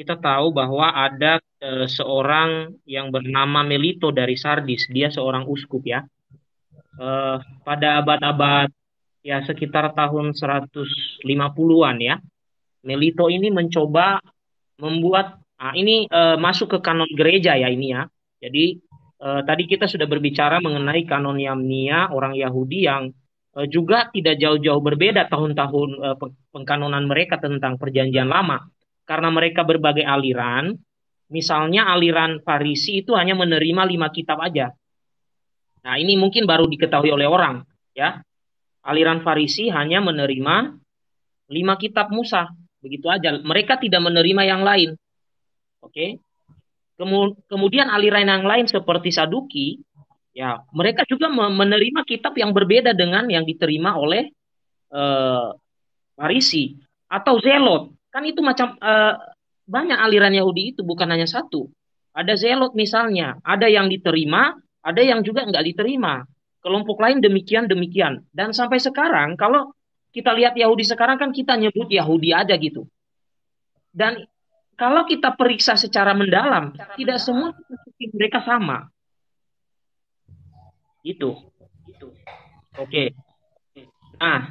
kita tahu bahwa ada e, seorang yang bernama Melito dari Sardis. Dia seorang uskup ya. E, pada abad-abad ya sekitar tahun 150-an ya. Melito ini mencoba membuat nah ini e, masuk ke kanon gereja ya ini ya. Jadi e, tadi kita sudah berbicara mengenai kanon Yamnia orang Yahudi yang e, juga tidak jauh-jauh berbeda tahun-tahun e, pengkanonan mereka tentang perjanjian lama karena mereka berbagai aliran. Misalnya aliran Farisi itu hanya menerima lima kitab aja. Nah ini mungkin baru diketahui oleh orang, ya. Aliran Farisi hanya menerima lima kitab Musa, begitu aja. Mereka tidak menerima yang lain. Oke. Kemudian aliran yang lain seperti Saduki, ya mereka juga menerima kitab yang berbeda dengan yang diterima oleh eh, Farisi atau Zelot Kan itu macam uh, banyak aliran Yahudi itu bukan hanya satu. Ada zelot misalnya, ada yang diterima, ada yang juga nggak diterima. Kelompok lain demikian demikian. Dan sampai sekarang kalau kita lihat Yahudi sekarang kan kita nyebut Yahudi aja gitu. Dan kalau kita periksa secara mendalam, secara tidak mendalam. semua mereka sama. Itu. Itu. Oke. Okay. Nah,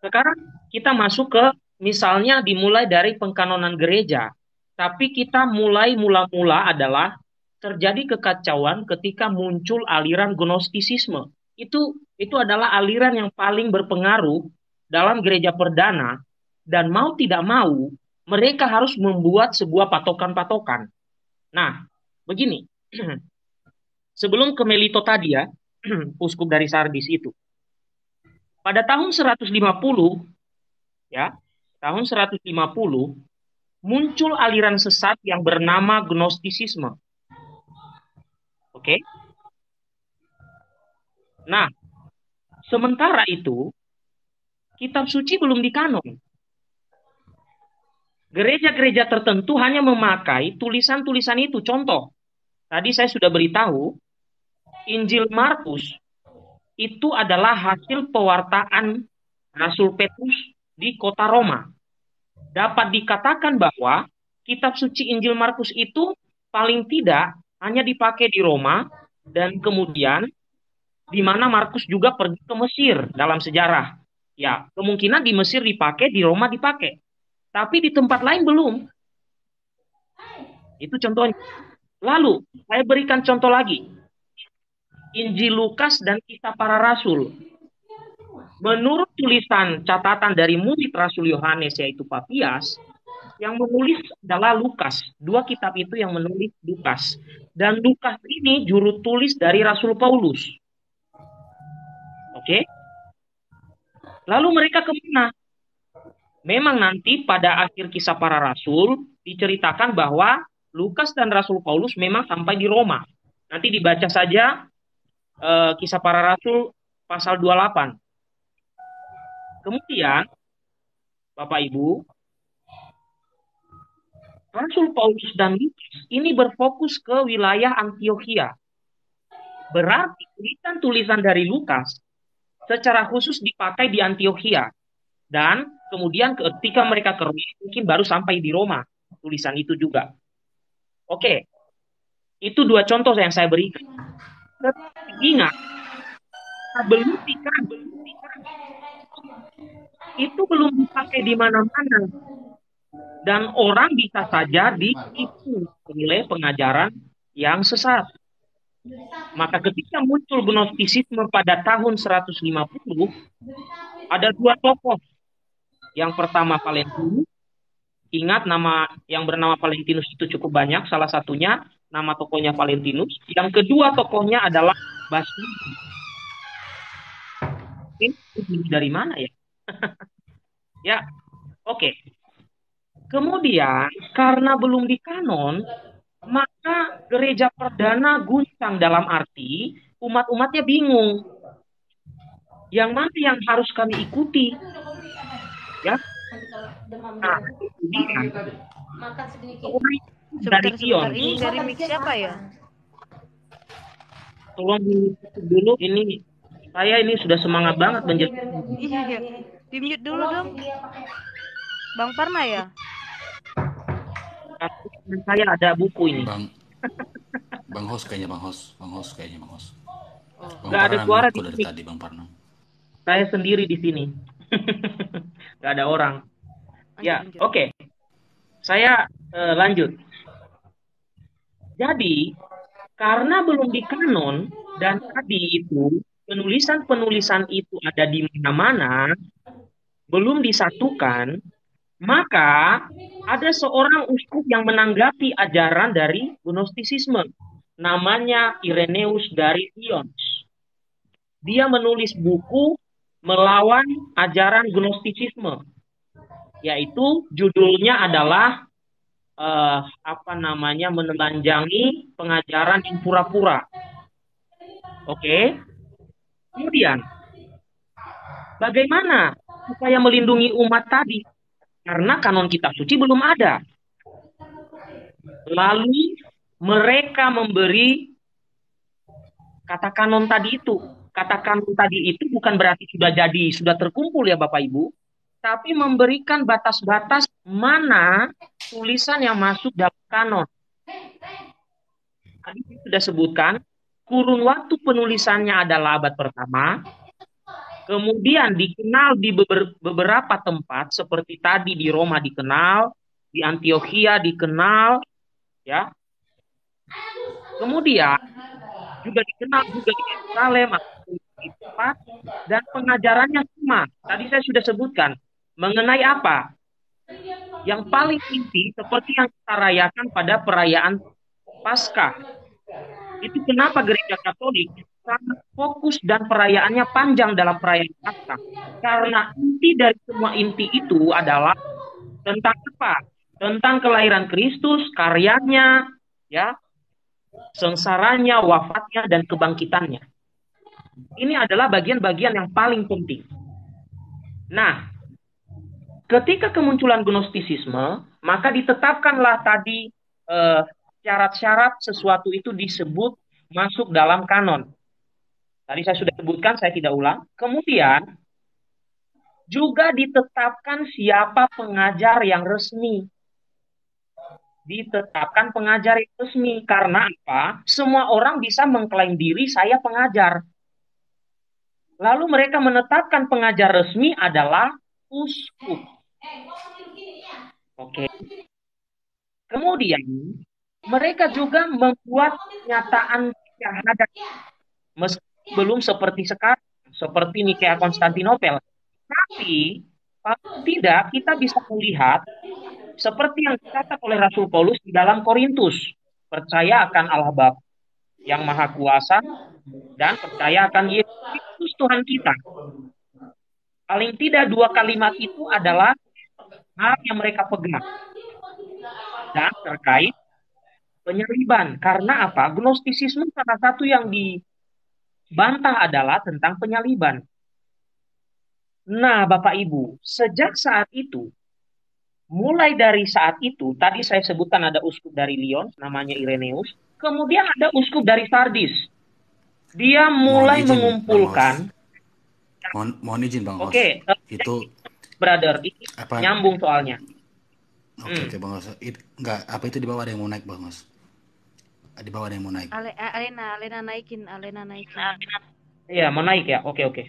sekarang kita masuk ke misalnya dimulai dari pengkanonan gereja, tapi kita mulai mula-mula adalah terjadi kekacauan ketika muncul aliran gnostisisme. Itu itu adalah aliran yang paling berpengaruh dalam gereja perdana dan mau tidak mau mereka harus membuat sebuah patokan-patokan. Nah, begini. Sebelum ke Melito tadi ya, uskup dari Sardis itu. Pada tahun 150 ya, tahun 150 muncul aliran sesat yang bernama gnostisisme. Oke. Okay? Nah, sementara itu kitab suci belum dikanon. Gereja-gereja tertentu hanya memakai tulisan-tulisan itu. Contoh, tadi saya sudah beritahu, Injil Markus itu adalah hasil pewartaan Rasul Petrus di kota Roma. Dapat dikatakan bahwa kitab suci Injil Markus itu paling tidak hanya dipakai di Roma dan kemudian di mana Markus juga pergi ke Mesir dalam sejarah. Ya, kemungkinan di Mesir dipakai, di Roma dipakai. Tapi di tempat lain belum. Itu contohnya. Lalu, saya berikan contoh lagi. Injil Lukas dan kisah para rasul Menurut tulisan catatan dari murid Rasul Yohanes yaitu Papias, yang menulis adalah Lukas. Dua kitab itu yang menulis Lukas. Dan Lukas ini juru tulis dari Rasul Paulus. Oke. Lalu mereka kemana? Memang nanti pada akhir kisah para rasul diceritakan bahwa Lukas dan Rasul Paulus memang sampai di Roma. Nanti dibaca saja eh, kisah para rasul pasal 28. Kemudian, Bapak Ibu, Rasul Paulus dan Lukas ini berfokus ke wilayah Antioquia. Berarti tulisan-tulisan dari Lukas secara khusus dipakai di Antioquia. Dan kemudian ketika mereka ke Roma, mungkin baru sampai di Roma tulisan itu juga. Oke, itu dua contoh yang saya berikan. Tetapi ingat, sebelum itu belum dipakai di mana-mana dan orang bisa saja ditipu nilai pengajaran yang sesat. Maka ketika muncul gnostisisme pada tahun 150, ada dua tokoh. Yang pertama Valentinus, ingat nama yang bernama Valentinus itu cukup banyak, salah satunya nama tokohnya Valentinus. Yang kedua tokohnya adalah Basilius. Ini dari mana ya? ya, oke. Okay. Kemudian karena belum di dikanon, maka gereja perdana guncang dalam arti umat-umatnya bingung. Yang mana yang harus kami ikuti? Ya. Nah, ini kan. Dari Sion. Ini dari siapa ya? Tolong dulu ini saya ini sudah semangat banget menjelaskan. Iya, iya. Di mute dulu dong. Bang Parma ya? Saya ada buku ini. Bang, Bang Hos kayaknya Bang Hos, Bang Hos kayaknya Bang Hos. Oh. Gak ada suara di dari tadi Bang Parnam. Saya sendiri di sini. Gak ada orang. ya, oke. Okay. Saya uh, lanjut. Jadi karena belum di kanon dan tadi itu penulisan-penulisan itu ada di mana-mana, belum disatukan, maka ada seorang uskup yang menanggapi ajaran dari Gnostisisme. Namanya Ireneus dari Ions. Dia menulis buku melawan ajaran Gnostisisme. Yaitu judulnya adalah eh, apa namanya menelanjangi pengajaran yang pura-pura. Oke. Kemudian bagaimana supaya melindungi umat tadi karena kanon kitab suci belum ada. Lalu mereka memberi kata kanon tadi itu. Kata kanon tadi itu bukan berarti sudah jadi, sudah terkumpul ya Bapak Ibu, tapi memberikan batas-batas mana tulisan yang masuk dalam kanon. Tadi sudah sebutkan, kurun waktu penulisannya adalah abad pertama, Kemudian dikenal di beberapa tempat seperti tadi di Roma dikenal, di Antioquia dikenal, ya. Kemudian juga dikenal juga di Yerusalem di tempat dan pengajarannya sama. Tadi saya sudah sebutkan mengenai apa? Yang paling inti seperti yang kita rayakan pada perayaan Paskah itu kenapa gereja Katolik sangat fokus dan perayaannya panjang dalam perayaan Paskah. Karena inti dari semua inti itu adalah tentang apa? Tentang kelahiran Kristus, karyanya, ya, sengsaranya, wafatnya, dan kebangkitannya. Ini adalah bagian-bagian yang paling penting. Nah, ketika kemunculan gnostisisme, maka ditetapkanlah tadi eh, syarat-syarat sesuatu itu disebut masuk dalam kanon. Tadi saya sudah sebutkan, saya tidak ulang. Kemudian juga ditetapkan siapa pengajar yang resmi. Ditetapkan pengajar yang resmi karena apa? Semua orang bisa mengklaim diri saya pengajar. Lalu mereka menetapkan pengajar resmi adalah uskup. Oke. Okay. Kemudian mereka juga membuat pernyataan syahadat meski belum seperti sekarang seperti Nikea Konstantinopel tapi paling tidak kita bisa melihat seperti yang dikatakan oleh Rasul Paulus di dalam Korintus percaya akan Allah Bapa yang Maha Kuasa dan percaya akan Yesus Tuhan kita paling tidak dua kalimat itu adalah hal yang mereka pegang dan terkait penyaliban. Karena apa? Gnostisisme salah satu yang dibantah adalah tentang penyaliban. Nah, Bapak Ibu, sejak saat itu, mulai dari saat itu, tadi saya sebutkan ada uskup dari Lyon, namanya Ireneus, kemudian ada uskup dari Sardis. Dia mulai izin, mengumpulkan. mohon, mohon izin, Bang Oke, okay. Eh, itu brother, ini apa? nyambung soalnya. Oke, okay, hmm. Bang Os. It, enggak, apa itu di bawah ada yang mau naik Bang Os? di bawah ada yang mau naik. Ale, eh, Alena, Alena naikin, Alena naikin. Iya, mau naik ya. Oke, oke.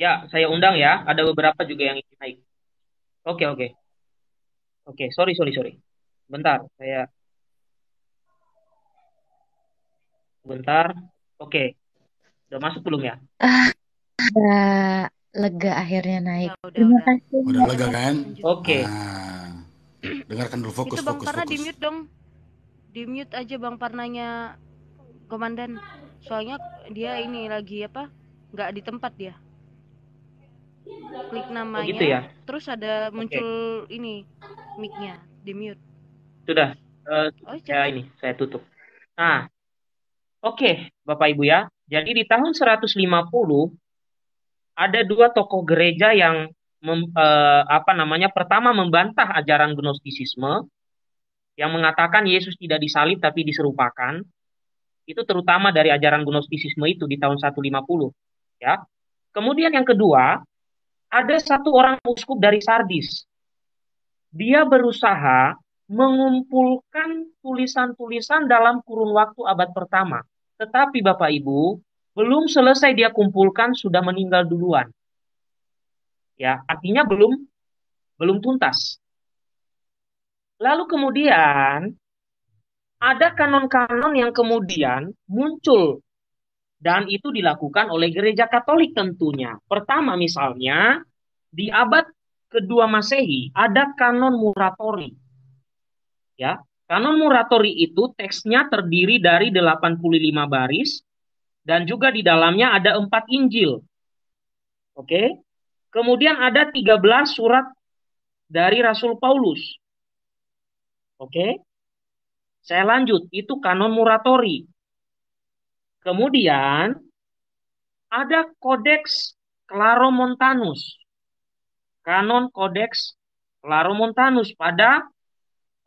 Ya, saya undang ya. Ada beberapa juga yang ingin naik. Oke, oke. Oke, sorry, sorry, sorry. Bentar, saya. Bentar. Oke. Udah masuk belum ya? Ah. Udah lega akhirnya naik. Ya, udah, Terima kasih. Udah lega kan? Oke. Nah, dengarkan dulu fokus, Itu bang, fokus, karena fokus. di mute dong di mute aja bang Parnanya komandan soalnya dia ini lagi apa nggak di tempat dia klik namanya oh gitu ya? terus ada muncul okay. ini micnya di mute sudah uh, oh, ya ini saya tutup nah oke okay, bapak ibu ya jadi di tahun 150 ada dua tokoh gereja yang mem, eh, apa namanya pertama membantah ajaran gnostisisme yang mengatakan Yesus tidak disalib tapi diserupakan itu terutama dari ajaran gnostisisme itu di tahun 150 ya. Kemudian yang kedua, ada satu orang uskup dari Sardis. Dia berusaha mengumpulkan tulisan-tulisan dalam kurun waktu abad pertama. Tetapi Bapak Ibu, belum selesai dia kumpulkan sudah meninggal duluan. Ya, artinya belum belum tuntas. Lalu kemudian ada kanon-kanon yang kemudian muncul dan itu dilakukan oleh gereja Katolik tentunya. Pertama misalnya di abad kedua Masehi ada kanon muratori. Ya, kanon muratori itu teksnya terdiri dari 85 baris dan juga di dalamnya ada empat Injil. Oke. Kemudian ada 13 surat dari Rasul Paulus. Oke. Saya lanjut, itu kanon muratori. Kemudian ada kodeks Claromontanus. Kanon kodeks Claromontanus pada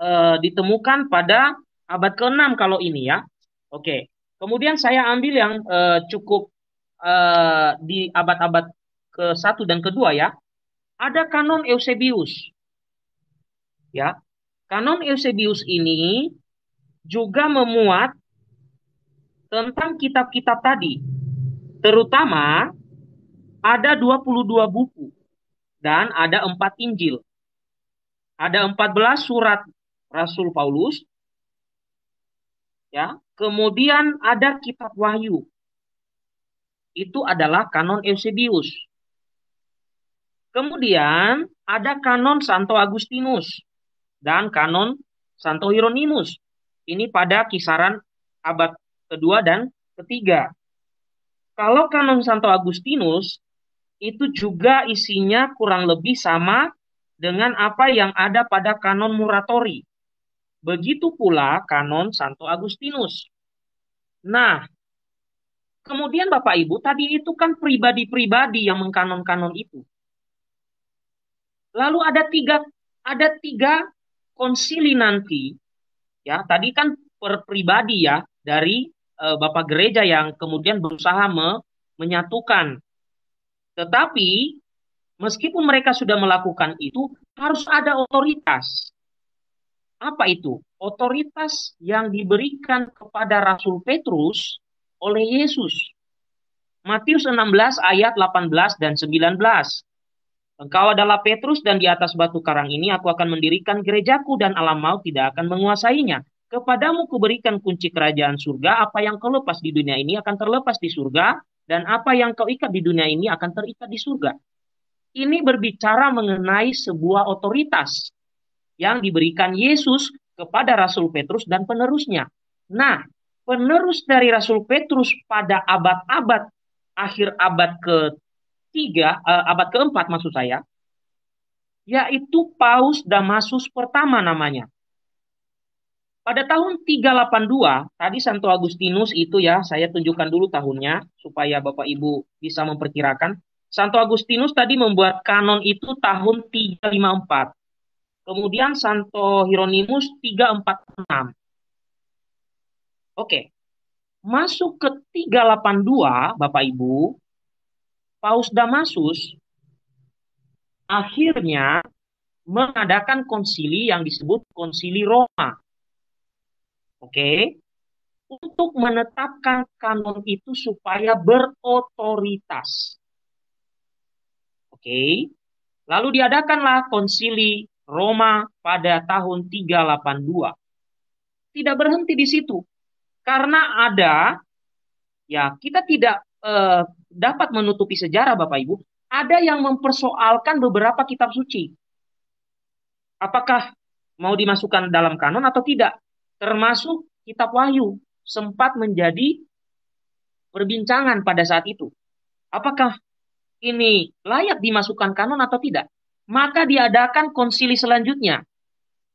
e, ditemukan pada abad ke-6 kalau ini ya. Oke. Kemudian saya ambil yang e, cukup e, di abad-abad ke-1 dan ke-2 ya. Ada kanon Eusebius. Ya, Kanon Eusebius ini juga memuat tentang kitab-kitab tadi. Terutama ada 22 buku dan ada empat Injil. Ada 14 surat Rasul Paulus. Ya, kemudian ada kitab Wahyu. Itu adalah kanon Eusebius. Kemudian ada kanon Santo Agustinus dan kanon Santo Hieronymus. Ini pada kisaran abad kedua dan ketiga. Kalau kanon Santo Agustinus itu juga isinya kurang lebih sama dengan apa yang ada pada kanon Muratori. Begitu pula kanon Santo Agustinus. Nah, kemudian Bapak Ibu, tadi itu kan pribadi-pribadi yang mengkanon-kanon itu. Lalu ada tiga ada tiga konsili nanti, ya tadi kan per pribadi ya dari e, Bapak Gereja yang kemudian berusaha me, menyatukan. Tetapi meskipun mereka sudah melakukan itu, harus ada otoritas. Apa itu? Otoritas yang diberikan kepada Rasul Petrus oleh Yesus. Matius 16 ayat 18 dan 19. Engkau adalah Petrus dan di atas batu karang ini aku akan mendirikan gerejaku dan alam maut tidak akan menguasainya. Kepadamu kuberikan kunci kerajaan surga, apa yang kau lepas di dunia ini akan terlepas di surga, dan apa yang kau ikat di dunia ini akan terikat di surga. Ini berbicara mengenai sebuah otoritas yang diberikan Yesus kepada Rasul Petrus dan penerusnya. Nah, penerus dari Rasul Petrus pada abad-abad akhir abad ke ketiga, uh, eh, abad keempat maksud saya, yaitu Paus Damasus pertama namanya. Pada tahun 382, tadi Santo Agustinus itu ya, saya tunjukkan dulu tahunnya supaya Bapak Ibu bisa memperkirakan. Santo Agustinus tadi membuat kanon itu tahun 354. Kemudian Santo Hieronymus 346. Oke. Masuk ke 382, Bapak Ibu, Paus Damasus akhirnya mengadakan konsili yang disebut konsili Roma. Oke. Okay? Untuk menetapkan kanon itu supaya berotoritas. Oke. Okay? Lalu diadakanlah konsili Roma pada tahun 382. Tidak berhenti di situ. Karena ada ya kita tidak eh, dapat menutupi sejarah Bapak Ibu, ada yang mempersoalkan beberapa kitab suci. Apakah mau dimasukkan dalam kanon atau tidak? Termasuk kitab Wahyu sempat menjadi perbincangan pada saat itu. Apakah ini layak dimasukkan kanon atau tidak? Maka diadakan konsili selanjutnya.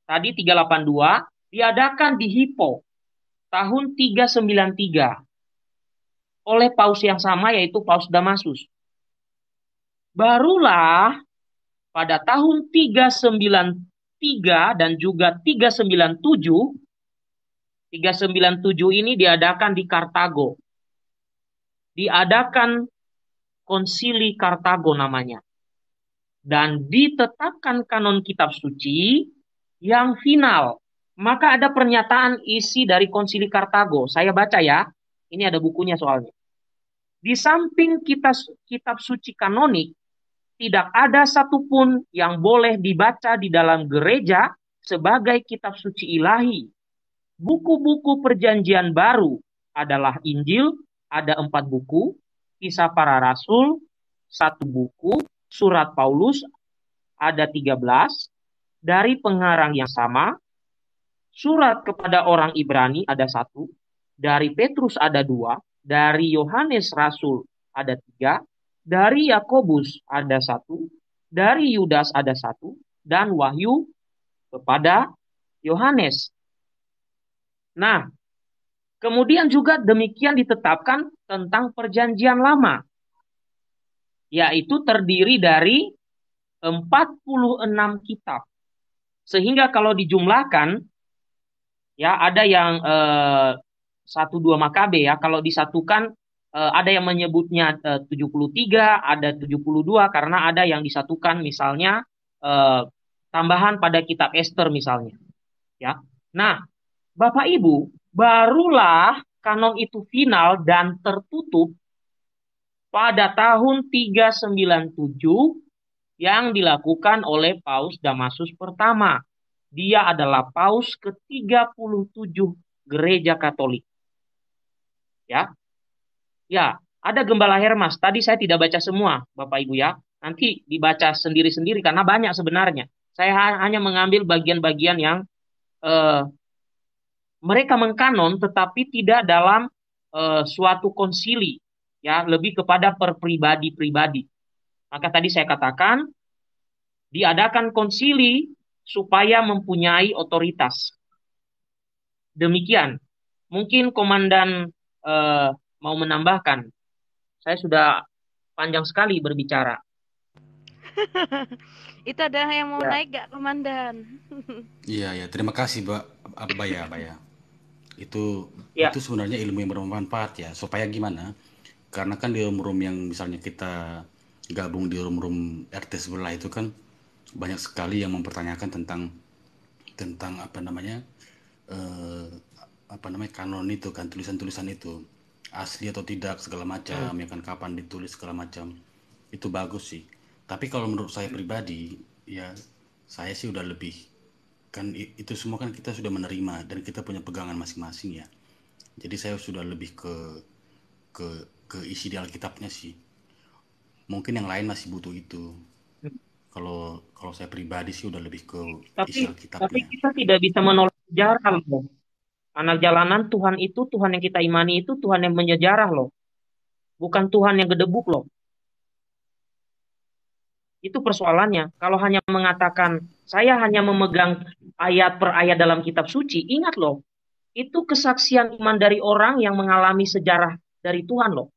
Tadi 382 diadakan di Hippo tahun 393 oleh paus yang sama yaitu paus Damasus. Barulah pada tahun 393 dan juga 397 397 ini diadakan di Kartago. Diadakan konsili Kartago namanya. Dan ditetapkan kanon kitab suci yang final. Maka ada pernyataan isi dari konsili Kartago. Saya baca ya. Ini ada bukunya soalnya. Di samping kita kitab suci kanonik, tidak ada satupun yang boleh dibaca di dalam gereja sebagai kitab suci ilahi. Buku-buku perjanjian baru adalah Injil, ada empat buku, kisah para rasul, satu buku, surat Paulus, ada tiga belas, dari pengarang yang sama, surat kepada orang Ibrani ada satu, dari Petrus ada dua, dari Yohanes Rasul ada tiga, dari Yakobus ada satu, dari Yudas ada satu, dan Wahyu kepada Yohanes. Nah, kemudian juga demikian ditetapkan tentang perjanjian lama, yaitu terdiri dari 46 kitab. Sehingga kalau dijumlahkan, ya ada yang eh, satu dua Makabe ya kalau disatukan uh, ada yang menyebutnya eh, tujuh puluh tiga ada tujuh puluh dua karena ada yang disatukan misalnya uh, tambahan pada kitab Esther misalnya ya nah Bapak Ibu barulah kanon itu final dan tertutup pada tahun 397 yang dilakukan oleh Paus Damasus pertama. Dia adalah Paus ke-37 Gereja Katolik ya. Ya, ada gembala Hermas. Tadi saya tidak baca semua, Bapak Ibu ya. Nanti dibaca sendiri-sendiri karena banyak sebenarnya. Saya hanya mengambil bagian-bagian yang eh, mereka mengkanon tetapi tidak dalam eh, suatu konsili ya, lebih kepada perpribadi-pribadi. Maka tadi saya katakan diadakan konsili supaya mempunyai otoritas. Demikian. Mungkin komandan eh, mau menambahkan? Saya sudah panjang sekali berbicara. Itu ada yang mau ya. naik gak, Komandan? Iya, ya. Terima kasih, Mbak Abaya, ya? Itu ya. itu sebenarnya ilmu yang bermanfaat ya. Supaya gimana? Karena kan di room rum yang misalnya kita gabung di room rum RT sebelah itu kan banyak sekali yang mempertanyakan tentang tentang apa namanya? Eh, apa namanya kanon itu kan tulisan-tulisan itu asli atau tidak segala macam hmm. ya kan kapan ditulis segala macam itu bagus sih tapi kalau menurut saya pribadi ya saya sih udah lebih kan itu semua kan kita sudah menerima dan kita punya pegangan masing-masing ya jadi saya sudah lebih ke ke ke isi di Alkitabnya sih mungkin yang lain masih butuh itu hmm. kalau kalau saya pribadi sih udah lebih ke tapi, isi Alkitabnya tapi kita tidak bisa menolak sejarah Anak jalanan Tuhan itu, Tuhan yang kita imani itu Tuhan yang menyejarah loh. Bukan Tuhan yang gedebuk loh. Itu persoalannya. Kalau hanya mengatakan, saya hanya memegang ayat per ayat dalam kitab suci, ingat loh. Itu kesaksian iman dari orang yang mengalami sejarah dari Tuhan loh.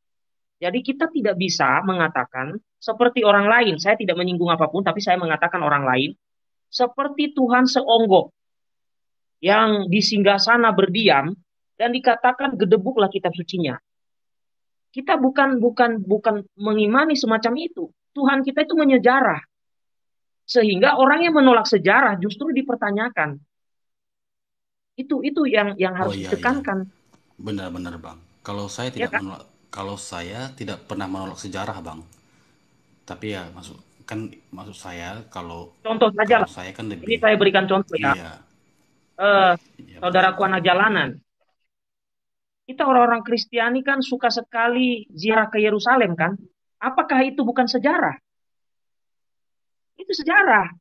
Jadi kita tidak bisa mengatakan seperti orang lain. Saya tidak menyinggung apapun, tapi saya mengatakan orang lain. Seperti Tuhan seonggok yang di singgah sana berdiam dan dikatakan gedebuklah kitab sucinya. Kita bukan bukan bukan mengimani semacam itu. Tuhan kita itu menyejarah. Sehingga orang yang menolak sejarah justru dipertanyakan. Itu itu yang yang oh, harus oh, iya, ditekankan. Iya. Benar benar, Bang. Kalau saya ya tidak ya, kan? menolak kalau saya tidak pernah menolak sejarah, Bang. Tapi ya masuk kan maksud saya kalau contoh saja saya kan lebih ini saya berikan contoh ya. Iya eh, iya, saudaraku anak jalanan. Kita orang-orang Kristiani kan suka sekali ziarah ke Yerusalem kan? Apakah itu bukan sejarah? Itu sejarah.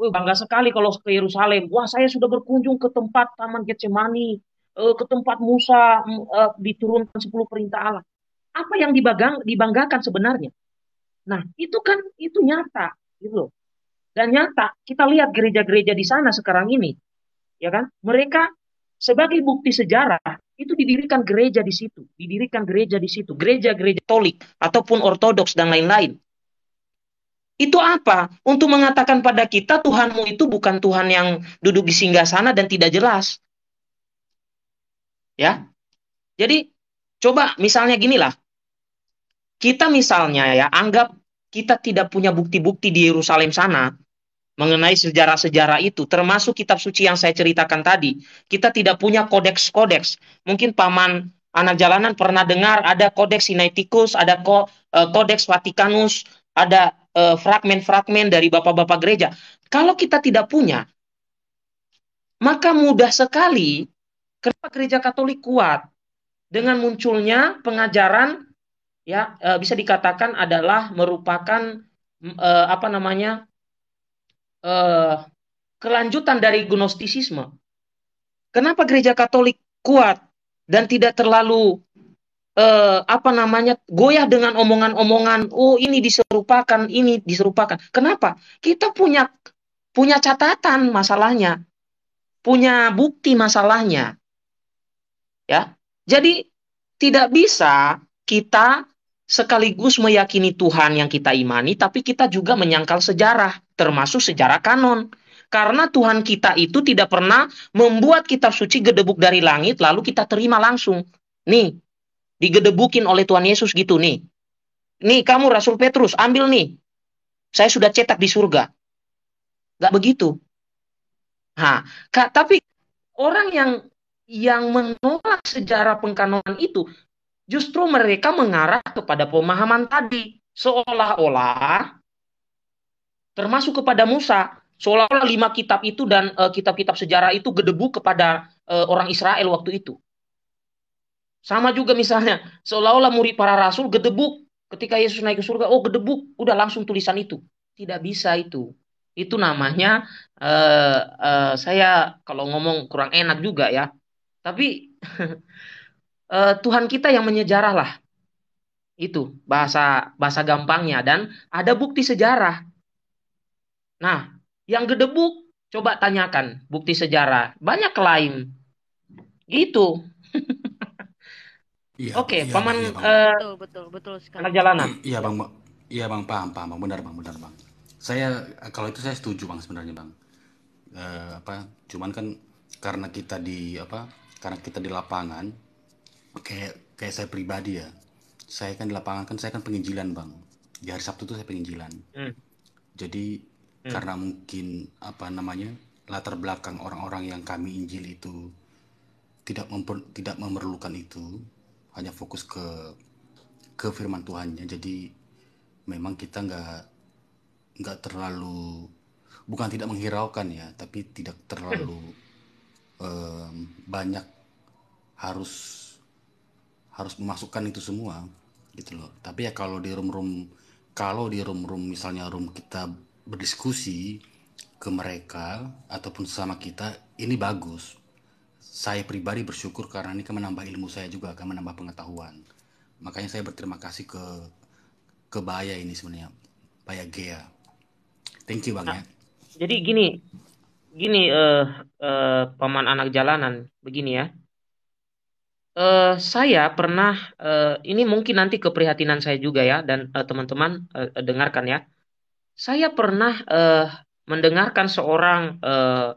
Wih, bangga sekali kalau ke Yerusalem. Wah, saya sudah berkunjung ke tempat Taman Getsemani, eh, ke tempat Musa eh, diturunkan 10 perintah Allah. Apa yang dibanggakan sebenarnya? Nah, itu kan itu nyata, gitu loh. Dan nyata kita lihat gereja-gereja di sana sekarang ini, ya kan? Mereka sebagai bukti sejarah itu didirikan gereja di situ, didirikan gereja di situ, gereja-gereja Katolik ataupun Ortodoks dan lain-lain. Itu apa? Untuk mengatakan pada kita Tuhanmu itu bukan Tuhan yang duduk di singgah sana dan tidak jelas. Ya. Jadi coba misalnya ginilah. Kita misalnya ya anggap kita tidak punya bukti-bukti di Yerusalem sana mengenai sejarah-sejarah itu, termasuk kitab suci yang saya ceritakan tadi. Kita tidak punya kodeks-kodeks. Mungkin paman anak jalanan pernah dengar ada kodeks Sinaiticus, ada eh, kodeks Vatikanus, ada eh, fragmen-fragmen dari bapak-bapak gereja. Kalau kita tidak punya, maka mudah sekali kenapa gereja Katolik kuat dengan munculnya pengajaran ya e, bisa dikatakan adalah merupakan e, apa namanya e, kelanjutan dari gnostisisme. Kenapa gereja Katolik kuat dan tidak terlalu e, apa namanya goyah dengan omongan-omongan oh ini diserupakan ini diserupakan kenapa kita punya punya catatan masalahnya punya bukti masalahnya ya jadi tidak bisa kita sekaligus meyakini Tuhan yang kita imani, tapi kita juga menyangkal sejarah, termasuk sejarah kanon. Karena Tuhan kita itu tidak pernah membuat kitab suci gedebuk dari langit, lalu kita terima langsung. Nih, digedebukin oleh Tuhan Yesus gitu nih. Nih kamu Rasul Petrus, ambil nih. Saya sudah cetak di surga. Gak begitu. ha kak, tapi orang yang yang menolak sejarah pengkanonan itu justru mereka mengarah kepada pemahaman tadi seolah-olah termasuk kepada Musa seolah-olah lima kitab itu dan eh, kitab-kitab uh, sejarah itu gedebu kepada uh, orang Israel waktu itu sama juga misalnya seolah-olah murid para rasul gedebuk ketika Yesus naik ke surga oh gedebuk udah langsung tulisan itu tidak bisa itu itu namanya uh, uh, saya kalau ngomong kurang enak juga ya tapi uh, Tuhan kita yang menyejarah lah. Itu bahasa bahasa gampangnya dan ada bukti sejarah. Nah, yang gede gedebuk coba tanyakan bukti sejarah. Banyak klaim. Gitu. Iya, Oke, iya, paman iya, uh, betul betul betul sekali. Anak jalanan. iya, Bang. Iya, Bang, paham, paham, Bang. Benar, Bang, benar, Bang. Saya kalau itu saya setuju, Bang, sebenarnya, Bang. Uh, apa? Cuman kan karena kita di apa? Karena kita di lapangan, kayak kayak saya pribadi ya saya kan di lapangan kan saya kan penginjilan bang di hari Sabtu tuh saya penginjilan hmm. jadi hmm. karena mungkin apa namanya latar belakang orang-orang yang kami injil itu tidak memper, tidak memerlukan itu hanya fokus ke ke firman Tuhannya jadi memang kita nggak nggak terlalu bukan tidak menghiraukan ya tapi tidak terlalu um, banyak harus harus memasukkan itu semua gitu loh tapi ya kalau di room room kalau di room room misalnya room kita berdiskusi ke mereka ataupun sama kita ini bagus saya pribadi bersyukur karena ini kan menambah ilmu saya juga akan menambah pengetahuan makanya saya berterima kasih ke ke Baya ini sebenarnya Baya Gea thank you banget nah, ya. jadi gini gini uh, uh, paman anak jalanan begini ya uh, saya pernah uh, ini mungkin nanti keprihatinan saya juga ya dan eh, teman-teman uh, uh, dengarkan ya. Saya pernah uh, mendengarkan seorang uh,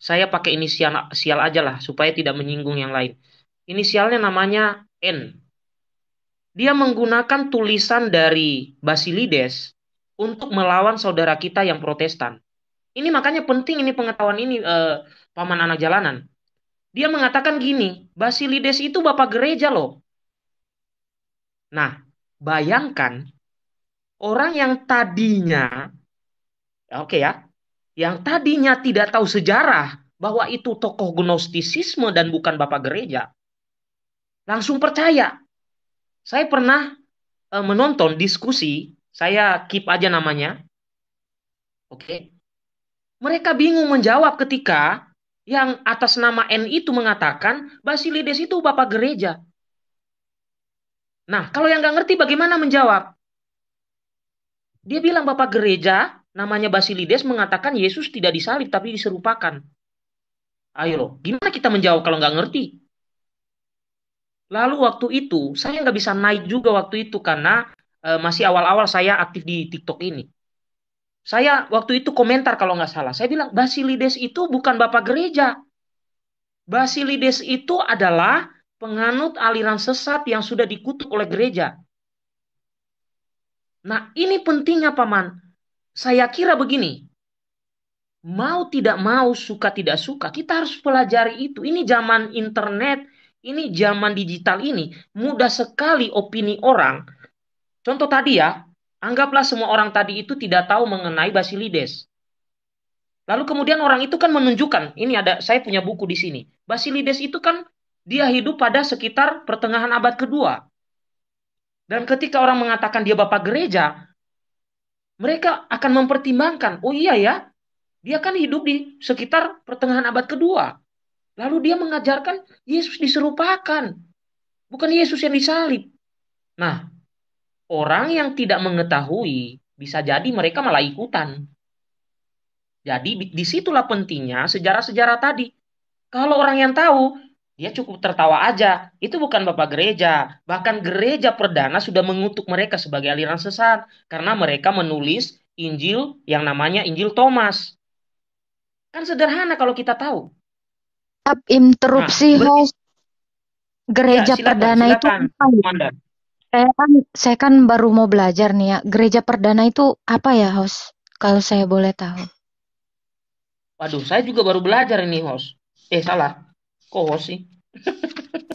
saya pakai inisial sial aja lah supaya tidak menyinggung yang lain. Inisialnya namanya N. Dia menggunakan tulisan dari Basilides untuk melawan saudara kita yang Protestan. Ini makanya penting ini pengetahuan ini uh, paman anak jalanan. Dia mengatakan gini, Basilides itu bapak gereja loh. Nah, bayangkan orang yang tadinya, ya, oke okay ya, yang tadinya tidak tahu sejarah bahwa itu tokoh gnostisisme dan bukan bapak gereja, langsung percaya. Saya pernah uh, menonton diskusi, saya keep aja namanya, Oke. Okay. Mereka bingung menjawab ketika yang atas nama N itu mengatakan Basilides itu bapak gereja. Nah, kalau yang nggak ngerti bagaimana menjawab? Dia bilang bapak gereja, namanya Basilides mengatakan Yesus tidak disalib tapi diserupakan. Ayo gimana kita menjawab kalau nggak ngerti? Lalu waktu itu saya nggak bisa naik juga waktu itu karena e, masih awal-awal saya aktif di TikTok ini. Saya waktu itu komentar kalau nggak salah. Saya bilang Basilides itu bukan bapak gereja. Basilides itu adalah penganut aliran sesat yang sudah dikutuk oleh gereja. Nah ini pentingnya Paman. Saya kira begini. Mau tidak mau, suka tidak suka, kita harus pelajari itu. Ini zaman internet, ini zaman digital ini. Mudah sekali opini orang. Contoh tadi ya, Anggaplah semua orang tadi itu tidak tahu mengenai Basilides. Lalu kemudian orang itu kan menunjukkan, ini ada saya punya buku di sini. Basilides itu kan dia hidup pada sekitar pertengahan abad kedua. Dan ketika orang mengatakan dia bapak gereja, mereka akan mempertimbangkan, oh iya ya, dia kan hidup di sekitar pertengahan abad kedua. Lalu dia mengajarkan Yesus diserupakan, bukan Yesus yang disalib. Nah, orang yang tidak mengetahui bisa jadi mereka malah ikutan. Jadi disitulah pentingnya sejarah-sejarah tadi. Kalau orang yang tahu, dia cukup tertawa aja. Itu bukan bapak gereja. Bahkan gereja perdana sudah mengutuk mereka sebagai aliran sesat. Karena mereka menulis Injil yang namanya Injil Thomas. Kan sederhana kalau kita tahu. Interupsi nah, Gereja ya, silakan, perdana silakan, itu apa? Ya? Saya kan saya kan baru mau belajar nih ya. Gereja perdana itu apa ya, host? Kalau saya boleh tahu. Waduh, saya juga baru belajar ini, host. Eh, salah. Kok host sih?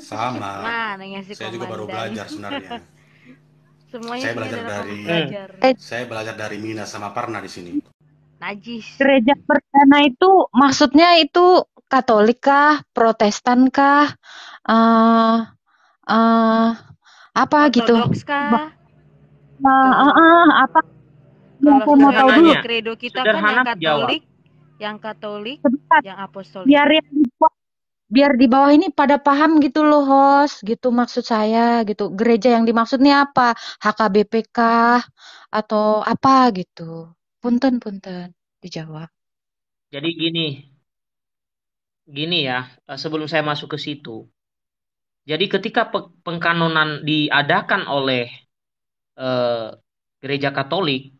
Sama. Nah, saya juga baru belajar sebenarnya. Semuanya saya belajar dari belajar. Eh. saya belajar dari Mina sama Parna di sini. Najis. Gereja perdana itu maksudnya itu Katolik kah, Protestan kah, uh, uh, apa gitu kah? Nah, uh, uh, apa yang mau tahu dulu kredo kita Sederhana kan yang Katolik jawab. yang Katolik Sebentar. yang Apostolik biar yang biar di bawah ini pada paham gitu loh host gitu maksud saya gitu gereja yang dimaksudnya apa HKBPK atau apa gitu punten punten dijawab jadi gini gini ya eh, sebelum saya masuk ke situ jadi ketika pe pengkanonan diadakan oleh eh, gereja Katolik,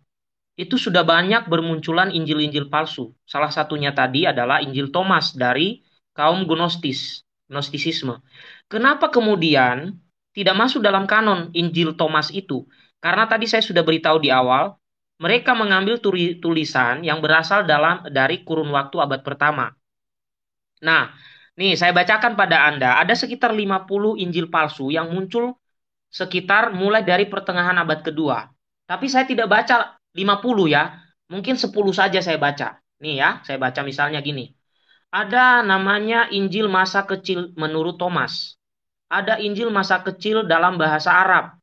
itu sudah banyak bermunculan Injil-Injil palsu. Salah satunya tadi adalah Injil Thomas dari kaum Gnostis, Gnostisisme. Kenapa kemudian tidak masuk dalam kanon Injil Thomas itu? Karena tadi saya sudah beritahu di awal, mereka mengambil tulisan yang berasal dalam dari kurun waktu abad pertama. Nah, Nih, saya bacakan pada Anda, ada sekitar 50 Injil palsu yang muncul sekitar mulai dari pertengahan abad kedua. Tapi saya tidak baca 50 ya, mungkin 10 saja saya baca. Nih ya, saya baca misalnya gini. Ada namanya Injil masa kecil menurut Thomas. Ada Injil masa kecil dalam bahasa Arab.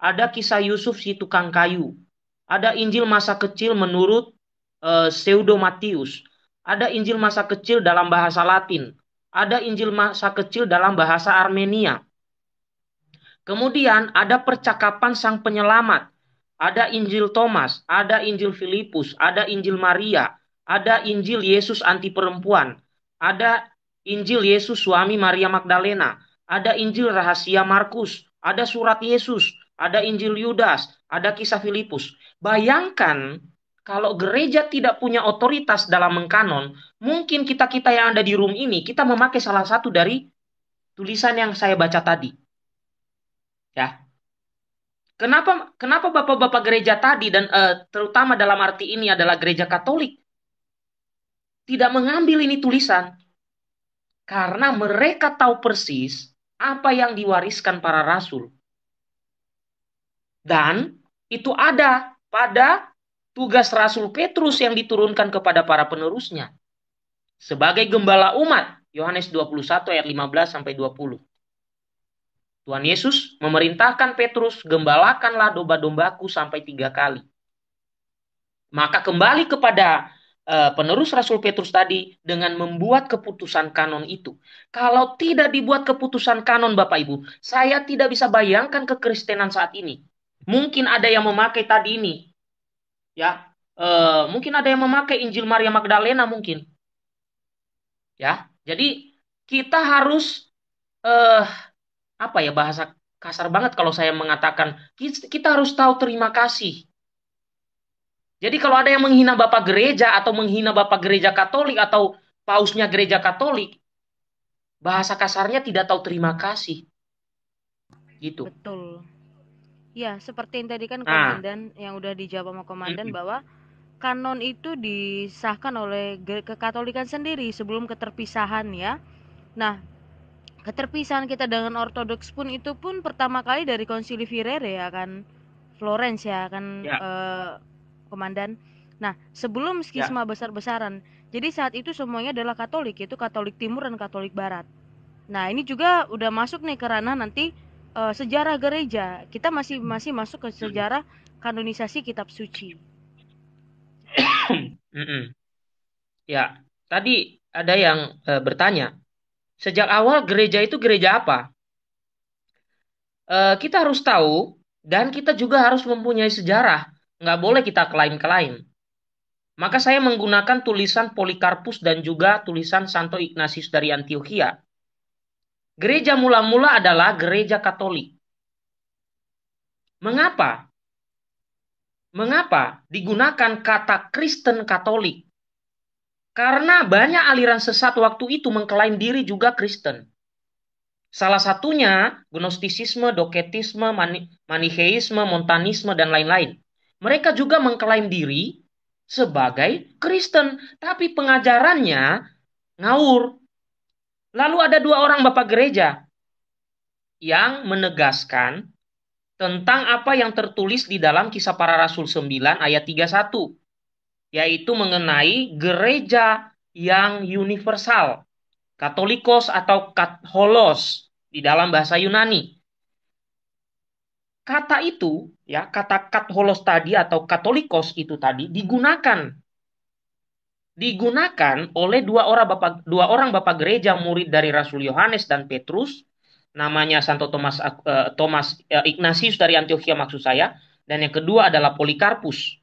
Ada kisah Yusuf si tukang kayu. Ada Injil masa kecil menurut uh, Pseudo Matius. Ada Injil masa kecil dalam bahasa Latin ada Injil masa kecil dalam bahasa Armenia. Kemudian ada percakapan sang penyelamat, ada Injil Thomas, ada Injil Filipus, ada Injil Maria, ada Injil Yesus anti perempuan, ada Injil Yesus suami Maria Magdalena, ada Injil rahasia Markus, ada surat Yesus, ada Injil Yudas, ada kisah Filipus. Bayangkan kalau gereja tidak punya otoritas dalam mengkanon, mungkin kita-kita yang ada di room ini, kita memakai salah satu dari tulisan yang saya baca tadi. Ya. Kenapa kenapa Bapak-bapak gereja tadi dan uh, terutama dalam arti ini adalah gereja Katolik tidak mengambil ini tulisan? Karena mereka tahu persis apa yang diwariskan para rasul. Dan itu ada pada tugas Rasul Petrus yang diturunkan kepada para penerusnya sebagai gembala umat. Yohanes 21 ayat 15 sampai 20. Tuhan Yesus memerintahkan Petrus, gembalakanlah domba-dombaku sampai tiga kali. Maka kembali kepada eh, penerus Rasul Petrus tadi dengan membuat keputusan kanon itu. Kalau tidak dibuat keputusan kanon Bapak Ibu, saya tidak bisa bayangkan kekristenan saat ini. Mungkin ada yang memakai tadi ini, ya e, mungkin ada yang memakai Injil Maria Magdalena mungkin ya jadi kita harus eh, apa ya bahasa kasar banget kalau saya mengatakan kita harus tahu terima kasih. Jadi kalau ada yang menghina Bapak gereja atau menghina Bapak gereja Katolik atau pausnya gereja Katolik, bahasa kasarnya tidak tahu terima kasih. Gitu. Betul. Ya, seperti yang tadi kan nah. komandan yang udah dijawab sama komandan bahwa kanon itu disahkan oleh kekatolikan sendiri sebelum keterpisahan ya. Nah, keterpisahan kita dengan Ortodoks pun itu pun pertama kali dari Konsili Firere ya kan Florence ya kan ya. Eh, komandan. Nah, sebelum skisma ya. besar-besaran. Jadi saat itu semuanya adalah Katolik, yaitu Katolik Timur dan Katolik Barat. Nah, ini juga udah masuk nih ke ranah nanti uh, sejarah gereja. Kita masih hmm. masih masuk ke hmm. sejarah kanonisasi kitab suci. Hmm, ya, tadi ada yang uh, bertanya, sejak awal gereja itu gereja apa? Uh, kita harus tahu dan kita juga harus mempunyai sejarah. Nggak boleh kita klaim-klaim. Maka saya menggunakan tulisan Polikarpus dan juga tulisan Santo Ignatius dari Antioquia Gereja mula-mula adalah gereja Katolik. Mengapa? Mengapa digunakan kata Kristen Katolik? Karena banyak aliran sesat waktu itu mengklaim diri juga Kristen. Salah satunya gnostisisme, doketisme, mani maniheisme, montanisme, dan lain-lain. Mereka juga mengklaim diri sebagai Kristen, tapi pengajarannya ngawur, Lalu ada dua orang bapak gereja yang menegaskan tentang apa yang tertulis di dalam kisah para rasul 9 ayat 31. Yaitu mengenai gereja yang universal. Katolikos atau katholos di dalam bahasa Yunani. Kata itu, ya kata katholos tadi atau katolikos itu tadi digunakan digunakan oleh dua orang bapak dua orang bapak gereja murid dari Rasul Yohanes dan Petrus namanya Santo Thomas uh, Thomas uh, Ignatius dari Antioquia maksud saya dan yang kedua adalah Polikarpus.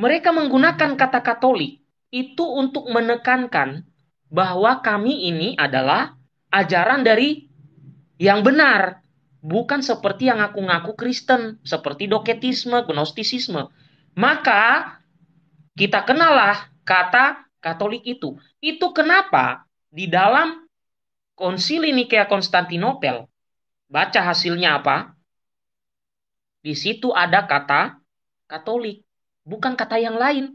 Mereka menggunakan kata Katolik itu untuk menekankan bahwa kami ini adalah ajaran dari yang benar, bukan seperti yang aku ngaku Kristen, seperti doketisme, gnostisisme. Maka kita kenalah kata Katolik itu. Itu kenapa di dalam konsili Nikea Konstantinopel, baca hasilnya apa? Di situ ada kata Katolik, bukan kata yang lain.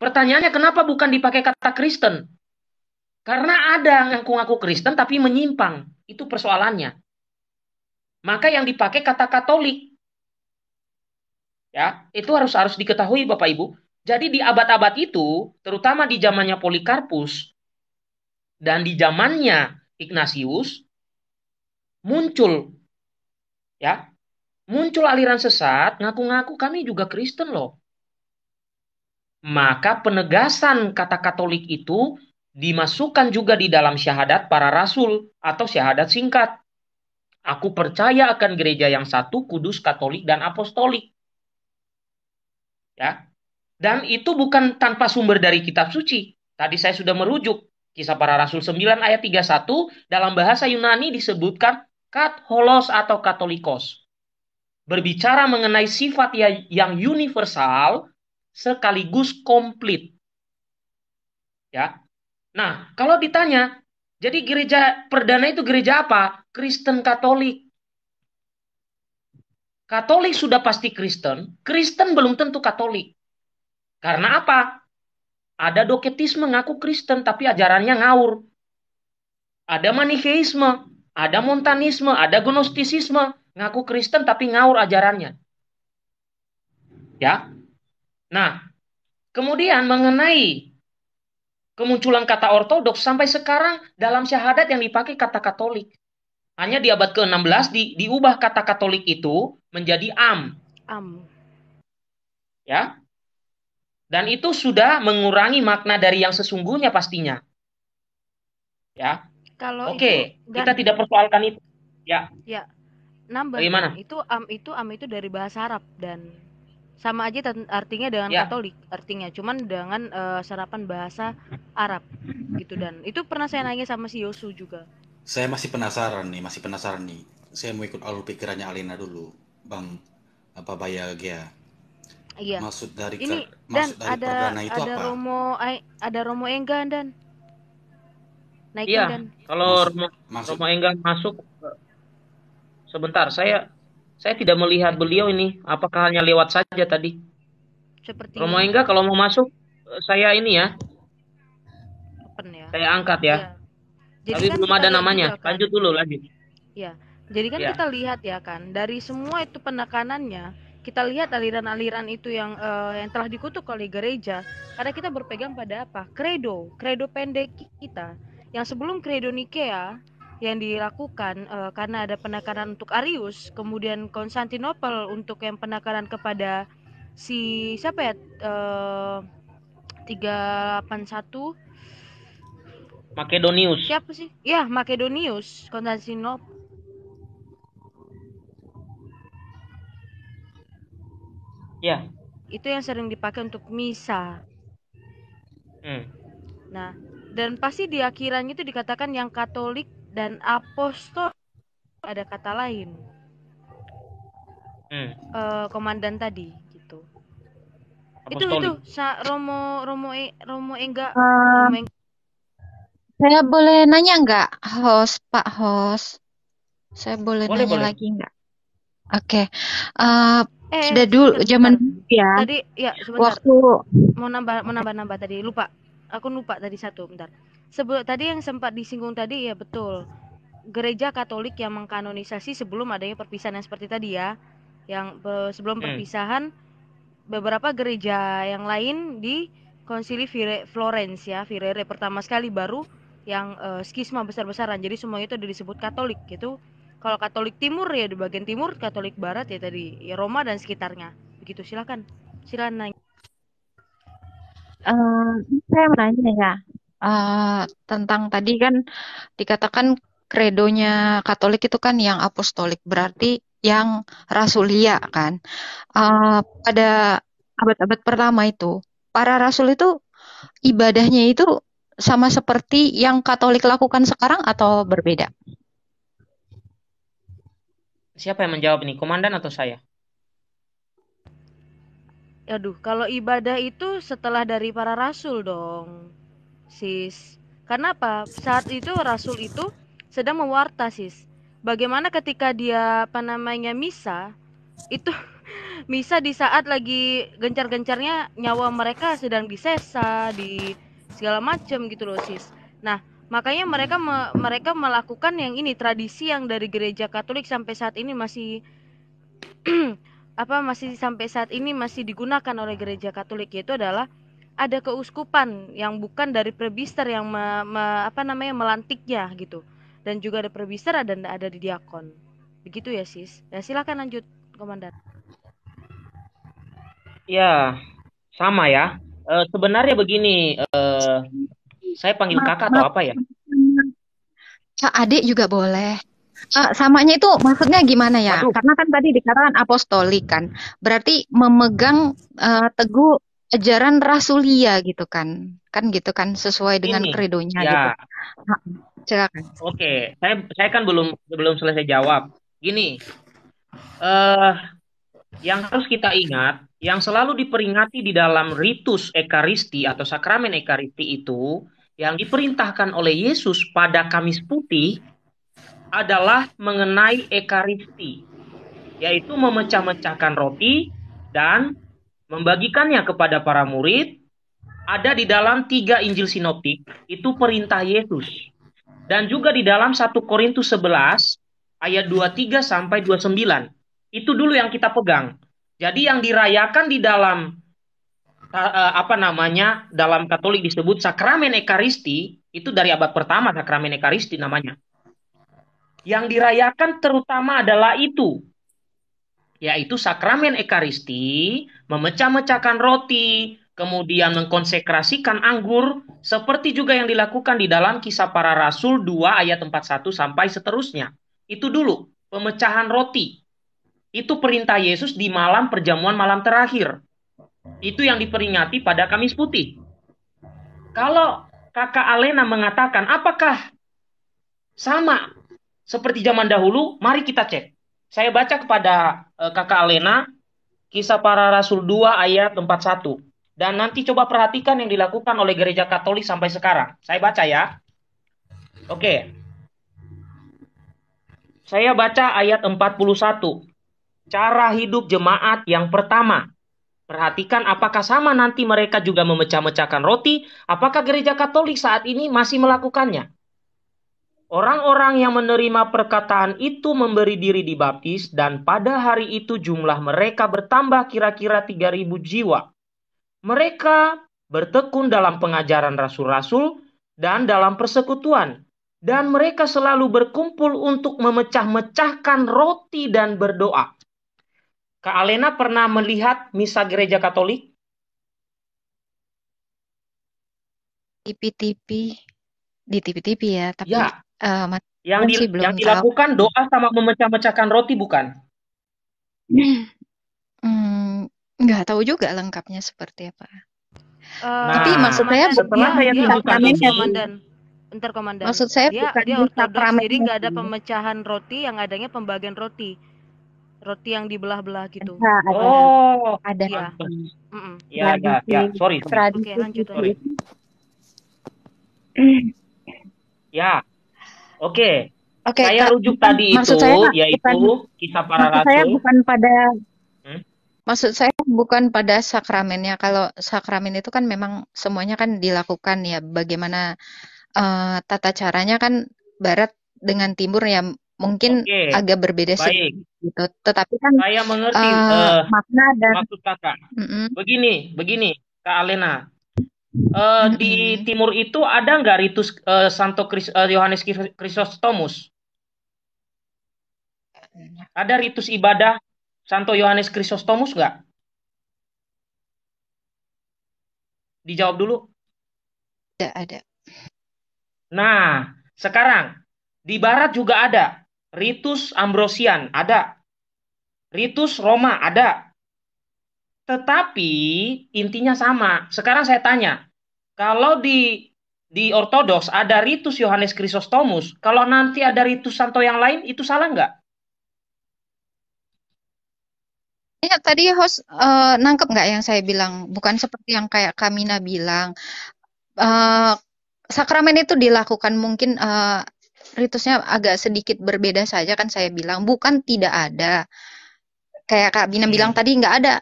Pertanyaannya kenapa bukan dipakai kata Kristen? Karena ada yang ngaku-ngaku Kristen tapi menyimpang. Itu persoalannya. Maka yang dipakai kata Katolik ya itu harus harus diketahui bapak ibu jadi di abad-abad itu terutama di zamannya Polikarpus dan di zamannya Ignatius muncul ya muncul aliran sesat ngaku-ngaku kami juga Kristen loh maka penegasan kata Katolik itu dimasukkan juga di dalam syahadat para rasul atau syahadat singkat. Aku percaya akan gereja yang satu, kudus, katolik, dan apostolik ya. Dan itu bukan tanpa sumber dari kitab suci. Tadi saya sudah merujuk Kisah Para Rasul 9 ayat 31 dalam bahasa Yunani disebutkan katholos atau katolikos. Berbicara mengenai sifat ya, yang universal sekaligus komplit. Ya. Nah, kalau ditanya, jadi gereja perdana itu gereja apa? Kristen Katolik. Katolik sudah pasti Kristen, Kristen belum tentu Katolik. Karena apa? Ada doketisme ngaku Kristen tapi ajarannya ngawur. Ada manikeisme, ada montanisme, ada gnostisisme, ngaku Kristen tapi ngawur ajarannya. Ya. Nah, kemudian mengenai kemunculan kata ortodoks sampai sekarang dalam syahadat yang dipakai kata Katolik. Hanya di abad ke-16 di, diubah kata Katolik itu menjadi am. Am. Ya. Dan itu sudah mengurangi makna dari yang sesungguhnya pastinya. Ya. Kalau Oke, itu, kita dan, tidak persoalkan itu. Ya. Ya. Nambah. Bagaimana? Itu am itu am itu dari bahasa Arab dan sama aja artinya dengan ya. Katolik artinya cuman dengan uh, eh, sarapan bahasa Arab gitu dan itu pernah saya nanya sama si Yosu juga saya masih penasaran nih, masih penasaran nih. Saya mau ikut alur pikirannya Alina dulu, Bang apa Bayagia. Iya. Maksud dari Ini, maksud dan dari ada, perdana itu ada apa? Romo ada Romo Enggan dan naik iya, Enggan. Kalau maksud, Romo maksud, Romo Enggan masuk sebentar, saya saya tidak melihat beliau ini. Apakah hanya lewat saja tadi? Seperti Romo Enggan kalau mau masuk eh, saya ini ya. Open ya. Saya angkat ya. Iya. Jadi Tapi kan belum ada namanya. kan? Lanjut dulu lagi. Ya. Jadi kan ya. kita lihat ya kan dari semua itu penekanannya kita lihat aliran-aliran itu yang uh, yang telah dikutuk oleh gereja karena kita berpegang pada apa? Credo, credo pendek kita. Yang sebelum credo Nikea yang dilakukan uh, karena ada penekanan untuk Arius, kemudian Konstantinopel untuk yang penekanan kepada si siapa ya? Uh, eh, 381 Makedonius. Siapa sih? Ya, Makedonius, Konstantinop. Ya. Itu yang sering dipakai untuk misa. Hmm. Nah, dan pasti di akhirannya itu dikatakan yang Katolik dan apostol ada kata lain. Hmm. E, komandan tadi gitu. Apostolik. Itu itu Sa Romo Romo e, Romo Engga ah. Romo Engga saya boleh nanya nggak, host, Pak host? Saya boleh, boleh nanya boleh. lagi nggak? Oke, okay. uh, eh, eh, sudah dulu sebentar. zaman ya. Tadi ya sebentar. Waktu mau nambah mau nambah nambah tadi lupa. Aku lupa tadi satu bentar. Sebelum tadi yang sempat disinggung tadi ya betul. Gereja Katolik yang mengkanonisasi sebelum adanya perpisahan yang seperti tadi ya. Yang sebelum hmm. perpisahan beberapa gereja yang lain di Konsili Fire, Florence ya, Firere pertama sekali baru yang uh, skisma besar-besaran jadi semuanya itu ada disebut Katolik gitu kalau Katolik Timur ya di bagian Timur Katolik Barat ya tadi ya Roma dan sekitarnya begitu silakan silakan nanya uh, saya mau ya uh, tentang tadi kan dikatakan kredonya Katolik itu kan yang apostolik berarti yang rasulia kan uh, pada abad-abad pertama itu para rasul itu ibadahnya itu sama seperti yang Katolik lakukan sekarang atau berbeda? Siapa yang menjawab ini, komandan atau saya? Aduh, kalau ibadah itu setelah dari para rasul dong, sis. Karena apa? Saat itu rasul itu sedang mewarta, sis. Bagaimana ketika dia apa namanya misa itu misa di saat lagi gencar-gencarnya nyawa mereka sedang disesa, di segala macam gitu loh sis nah makanya mereka me mereka melakukan yang ini tradisi yang dari gereja Katolik sampai saat ini masih apa masih sampai saat ini masih digunakan oleh gereja Katolik yaitu adalah ada keuskupan yang bukan dari prebister yang me, me, apa namanya melantiknya gitu dan juga ada prebister ada ada di diakon begitu ya sis ya silahkan lanjut komandan ya sama ya uh, sebenarnya begini, uh, saya panggil kakak atau apa ya? Kak adik juga boleh. Uh, samanya itu maksudnya gimana ya? Aduh. Karena kan tadi dikatakan apostolik kan, berarti memegang uh, teguh ajaran rasulia gitu kan, kan gitu kan sesuai dengan Ini, kredonya ya. gitu. Nah, silakan. Oke, saya saya kan belum belum selesai jawab. Gini, uh, yang harus kita ingat, yang selalu diperingati di dalam ritus Ekaristi atau sakramen Ekaristi itu, yang diperintahkan oleh Yesus pada Kamis Putih adalah mengenai Ekaristi, yaitu memecah-mecahkan roti dan membagikannya kepada para murid. Ada di dalam tiga Injil Sinoptik, itu perintah Yesus. Dan juga di dalam 1 Korintus 11 ayat 23 sampai 29 itu dulu yang kita pegang. Jadi yang dirayakan di dalam eh, eh, apa namanya dalam Katolik disebut sakramen Ekaristi itu dari abad pertama sakramen Ekaristi namanya. Yang dirayakan terutama adalah itu, yaitu sakramen Ekaristi, memecah-mecahkan roti, kemudian mengkonsekrasikan anggur, seperti juga yang dilakukan di dalam kisah para rasul 2 ayat 41 sampai seterusnya. Itu dulu, pemecahan roti. Itu perintah Yesus di malam perjamuan malam terakhir. Itu yang diperingati pada Kamis Putih. Kalau kakak Alena mengatakan, apakah sama seperti zaman dahulu? Mari kita cek. Saya baca kepada eh, kakak Alena, kisah para rasul 2 ayat 41. Dan nanti coba perhatikan yang dilakukan oleh gereja katolik sampai sekarang. Saya baca ya. Oke. Saya baca ayat 41. Cara hidup jemaat yang pertama, perhatikan apakah sama nanti mereka juga memecah-mecahkan roti, apakah gereja Katolik saat ini masih melakukannya? Orang-orang yang menerima perkataan itu memberi diri dibaptis dan pada hari itu jumlah mereka bertambah kira-kira 3000 jiwa. Mereka bertekun dalam pengajaran rasul-rasul dan dalam persekutuan dan mereka selalu berkumpul untuk memecah-mecahkan roti dan berdoa. Kak Alena pernah melihat misa gereja Katolik? TV-TV di TV-TV ya, tapi ya. Uh, yang di, belum yang tahu. dilakukan doa sama memecah-mecahkan roti bukan? Hmm, nggak tahu juga lengkapnya seperti apa. Uh, tapi maksud saya setelah saya tunjukkan komandan. Bentar komandan. Maksud saya dia, bukan dia ortodoks, jadi nggak ada pemecahan roti, yang adanya pembagian roti roti yang dibelah-belah gitu. ada, oh, ada. Iya. Mm -mm. Ya, ada. Ya, sorry. sorry. Oke, okay, lanjut. Sorry. ya. Oke. Okay. Oke. Okay, saya rujuk tadi itu saya, yaitu bukan, kisah para ratu. Saya bukan pada hmm? Maksud saya bukan pada sakramennya. Kalau sakramen itu kan memang semuanya kan dilakukan ya. Bagaimana uh, tata caranya kan Barat dengan Timur ya mungkin okay. agak berbeda sih, gitu. Tetapi kan saya mengerti uh, makna dan maksud kakak. Mm hmm Begini, begini, Kak Alena. Uh, mm hmm Di timur itu ada nggak ritus uh, Santo Yohanes uh, Chrysostomus Ada ritus ibadah Santo Yohanes Chrysostomus nggak? Dijawab dulu. Tidak ada. Nah, sekarang di barat juga ada Ritus Ambrosian ada. Ritus Roma ada. Tetapi intinya sama. Sekarang saya tanya, kalau di di Ortodoks ada ritus Yohanes Krisostomus, kalau nanti ada ritus santo yang lain itu salah nggak? Ya, tadi host uh, nangkep nggak yang saya bilang? Bukan seperti yang kayak Kamina bilang. Uh, sakramen itu dilakukan mungkin uh, ritusnya agak sedikit berbeda saja kan saya bilang bukan tidak ada kayak Kak Bina hmm. bilang tadi nggak ada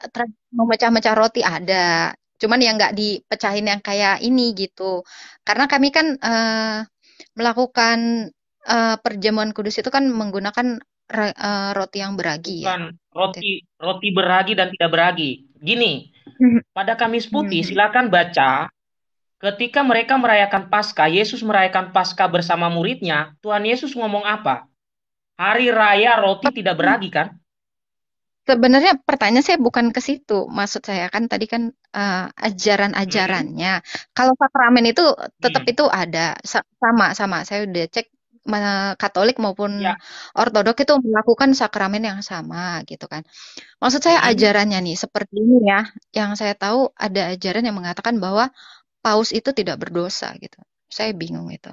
memecah-mecah roti ada cuman yang nggak dipecahin yang kayak ini gitu karena kami kan uh, melakukan uh, perjamuan kudus itu kan menggunakan uh, roti yang beragi ya. bukan, ya roti roti beragi dan tidak beragi gini hmm. pada Kamis Putih hmm. silakan baca Ketika mereka merayakan Paskah, Yesus merayakan Paskah bersama muridnya, Tuhan Yesus ngomong apa? Hari raya roti tidak beragi kan? Sebenarnya pertanyaan saya bukan ke situ. Maksud saya kan tadi kan uh, ajaran-ajarannya. Hmm. Kalau sakramen itu tetap hmm. itu ada sama sama. Saya udah cek Katolik maupun ya. Ortodok itu melakukan sakramen yang sama gitu kan. Maksud saya ajarannya nih seperti ini ya. Yang saya tahu ada ajaran yang mengatakan bahwa paus itu tidak berdosa gitu. Saya bingung itu.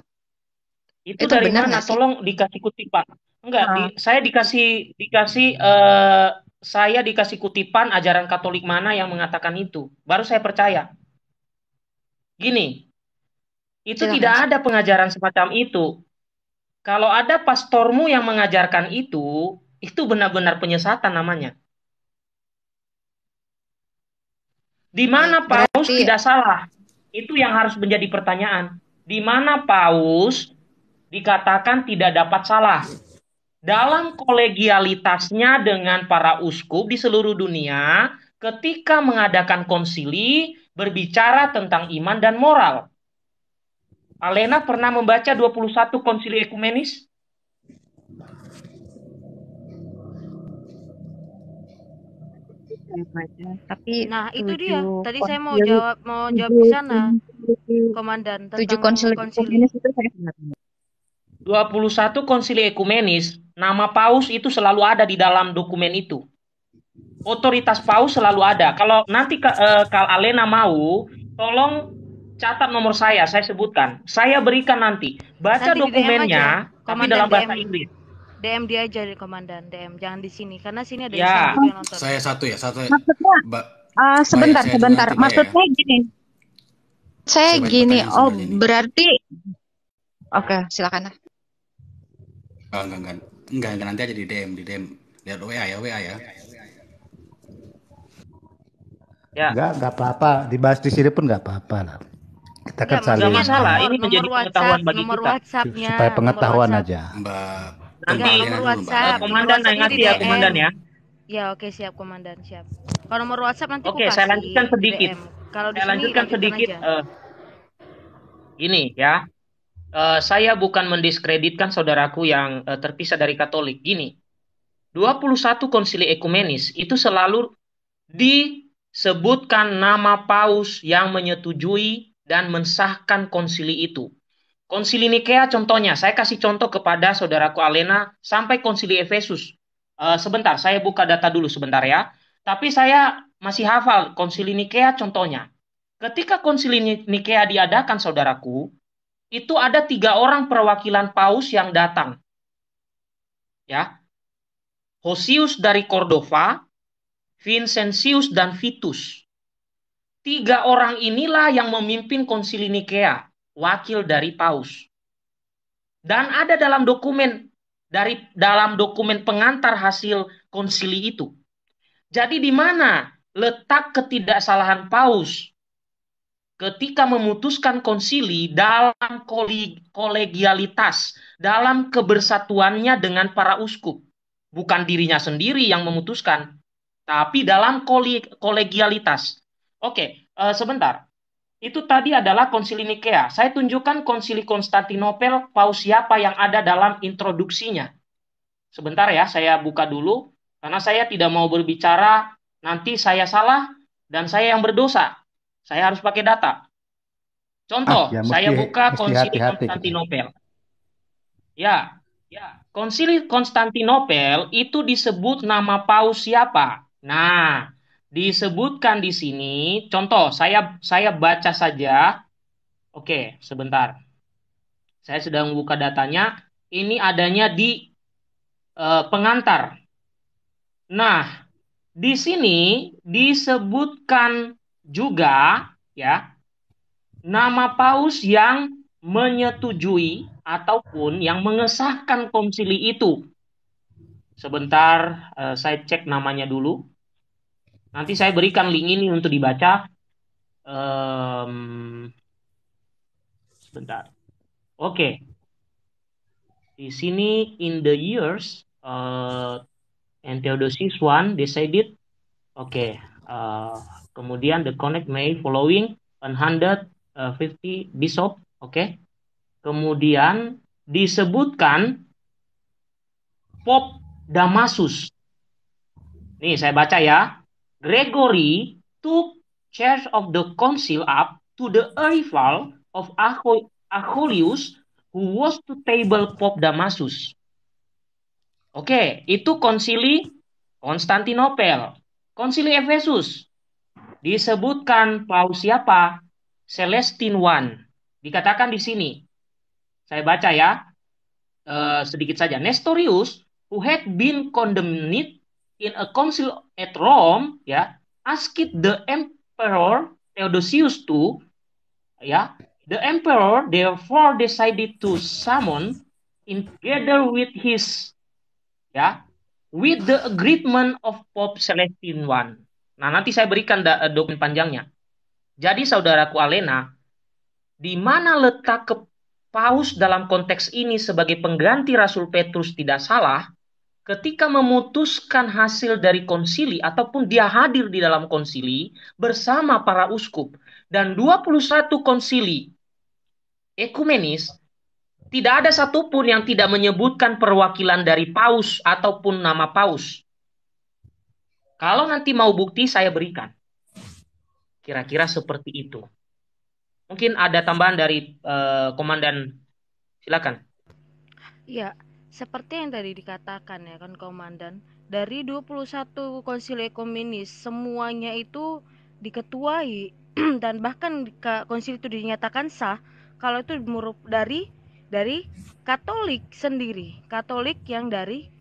Itu, itu dari benar mana? Tolong dikasih kutipan. Enggak, nah. di, ah. saya dikasih dikasih uh, saya dikasih kutipan ajaran Katolik mana yang mengatakan itu. Baru saya percaya. Gini, itu Silahkan. tidak ada pengajaran semacam itu. Kalau ada pastormu yang mengajarkan itu, itu benar-benar penyesatan namanya. Di mana Paus tidak salah. Itu yang harus menjadi pertanyaan. Di mana paus dikatakan tidak dapat salah? Dalam kolegialitasnya dengan para uskup di seluruh dunia, ketika mengadakan konsili, berbicara tentang iman dan moral. Alena pernah membaca 21 konsili ekumenis? aja. Tapi Nah, itu dia. Tadi saya mau jawab mau jawab di sana. Komandan tentang tujuh konsili, ekumenis itu saya puluh satu konsili ekumenis, nama paus itu selalu ada di dalam dokumen itu. Otoritas paus selalu ada. Kalau nanti uh, eh, Kal Alena mau, tolong catat nomor saya, saya sebutkan. Saya berikan nanti. Baca nanti dokumennya, aja, tapi dalam bahasa Inggris. DM dia aja di komandan DM jangan di sini karena sini ada ya. yang nonton. Saya satu ya satu. Ya. Maksudnya ba uh, eh, sebentar saya sebentar ya. maksudnya ya. gini. Saya Coba gini oh ini. berarti oke okay, silakan. Oh, enggak, enggak enggak enggak nanti aja di DM di DM lihat WA ya WA ya. Ya. Enggak, enggak apa-apa. Dibahas di sini pun enggak apa-apa lah. Kita kan ya, saling. Enggak masalah, ini menjadi nomor pengetahuan bagi kita. whatsapp supaya pengetahuan aja. Mbak nanti ya, nomor WhatsApp. Komandan nomor WhatsApp nanti ya, komandan ya. Ya, oke siap komandan, siap. Kalau nomor WhatsApp nanti Oke, saya lanjutkan sedikit. Kalau saya lanjutkan sedikit uh, ini ya. Uh, saya bukan mendiskreditkan saudaraku yang uh, terpisah dari Katolik. Gini, 21 konsili ekumenis itu selalu disebutkan nama paus yang menyetujui dan mensahkan konsili itu. Konsili Nikea contohnya, saya kasih contoh kepada saudaraku Alena sampai konsili Efesus. Uh, sebentar, saya buka data dulu sebentar ya. Tapi saya masih hafal konsili Nikea contohnya. Ketika konsili Nikea diadakan saudaraku, itu ada tiga orang perwakilan paus yang datang. Ya, Hosius dari Cordova, Vincentius dan Vitus. Tiga orang inilah yang memimpin konsili Nikea wakil dari Paus. Dan ada dalam dokumen dari dalam dokumen pengantar hasil konsili itu. Jadi di mana letak ketidaksalahan Paus ketika memutuskan konsili dalam kolegialitas, dalam kebersatuannya dengan para uskup. Bukan dirinya sendiri yang memutuskan, tapi dalam kolegialitas. Oke, eh, sebentar itu tadi adalah konsili Nikea. Saya tunjukkan konsili Konstantinopel paus siapa yang ada dalam introduksinya. Sebentar ya, saya buka dulu karena saya tidak mau berbicara nanti saya salah dan saya yang berdosa. Saya harus pakai data. Contoh, ah, ya, mesti, saya buka konsili Konstantinopel. Ya, ya. Konsili Konstantinopel itu disebut nama paus siapa? Nah, disebutkan di sini contoh saya saya baca saja oke sebentar saya sedang buka datanya ini adanya di e, pengantar nah di sini disebutkan juga ya nama paus yang menyetujui ataupun yang mengesahkan konsili itu sebentar e, saya cek namanya dulu Nanti saya berikan link ini untuk dibaca. Um, sebentar. Oke. Okay. Di sini in the years uh, and Theodosius one decided oke okay, uh, eh, kemudian the connect may following 150 eh, bishop oke okay. kemudian disebutkan Pop Damasus. Nih saya baca ya. Gregory took charge of the council up to the arrival of Acholius who was to table Pope Damasus. Oke, okay, itu konsili Konstantinopel, konsili Efesus. Disebutkan paus siapa? Celestine I. Dikatakan di sini. Saya baca ya. Uh, sedikit saja. Nestorius who had been condemned in a council at Rome, ya, asked the emperor Theodosius to, ya, the emperor therefore decided to summon, in together with his, ya, with the agreement of Pope Celestine I. Nah, nanti saya berikan eh, dokumen panjangnya. Jadi saudaraku Alena, di mana letak ke Paus dalam konteks ini sebagai pengganti Rasul Petrus tidak salah, ketika memutuskan hasil dari konsili ataupun dia hadir di dalam konsili bersama para uskup dan 21 konsili ekumenis tidak ada satupun yang tidak menyebutkan perwakilan dari paus ataupun nama paus. Kalau nanti mau bukti saya berikan. Kira-kira seperti itu. Mungkin ada tambahan dari uh, komandan. Silakan. Ya, seperti yang tadi dikatakan ya kan komandan, dari 21 konsili komunis semuanya itu diketuai dan bahkan konsili itu dinyatakan sah kalau itu dari dari Katolik sendiri, Katolik yang dari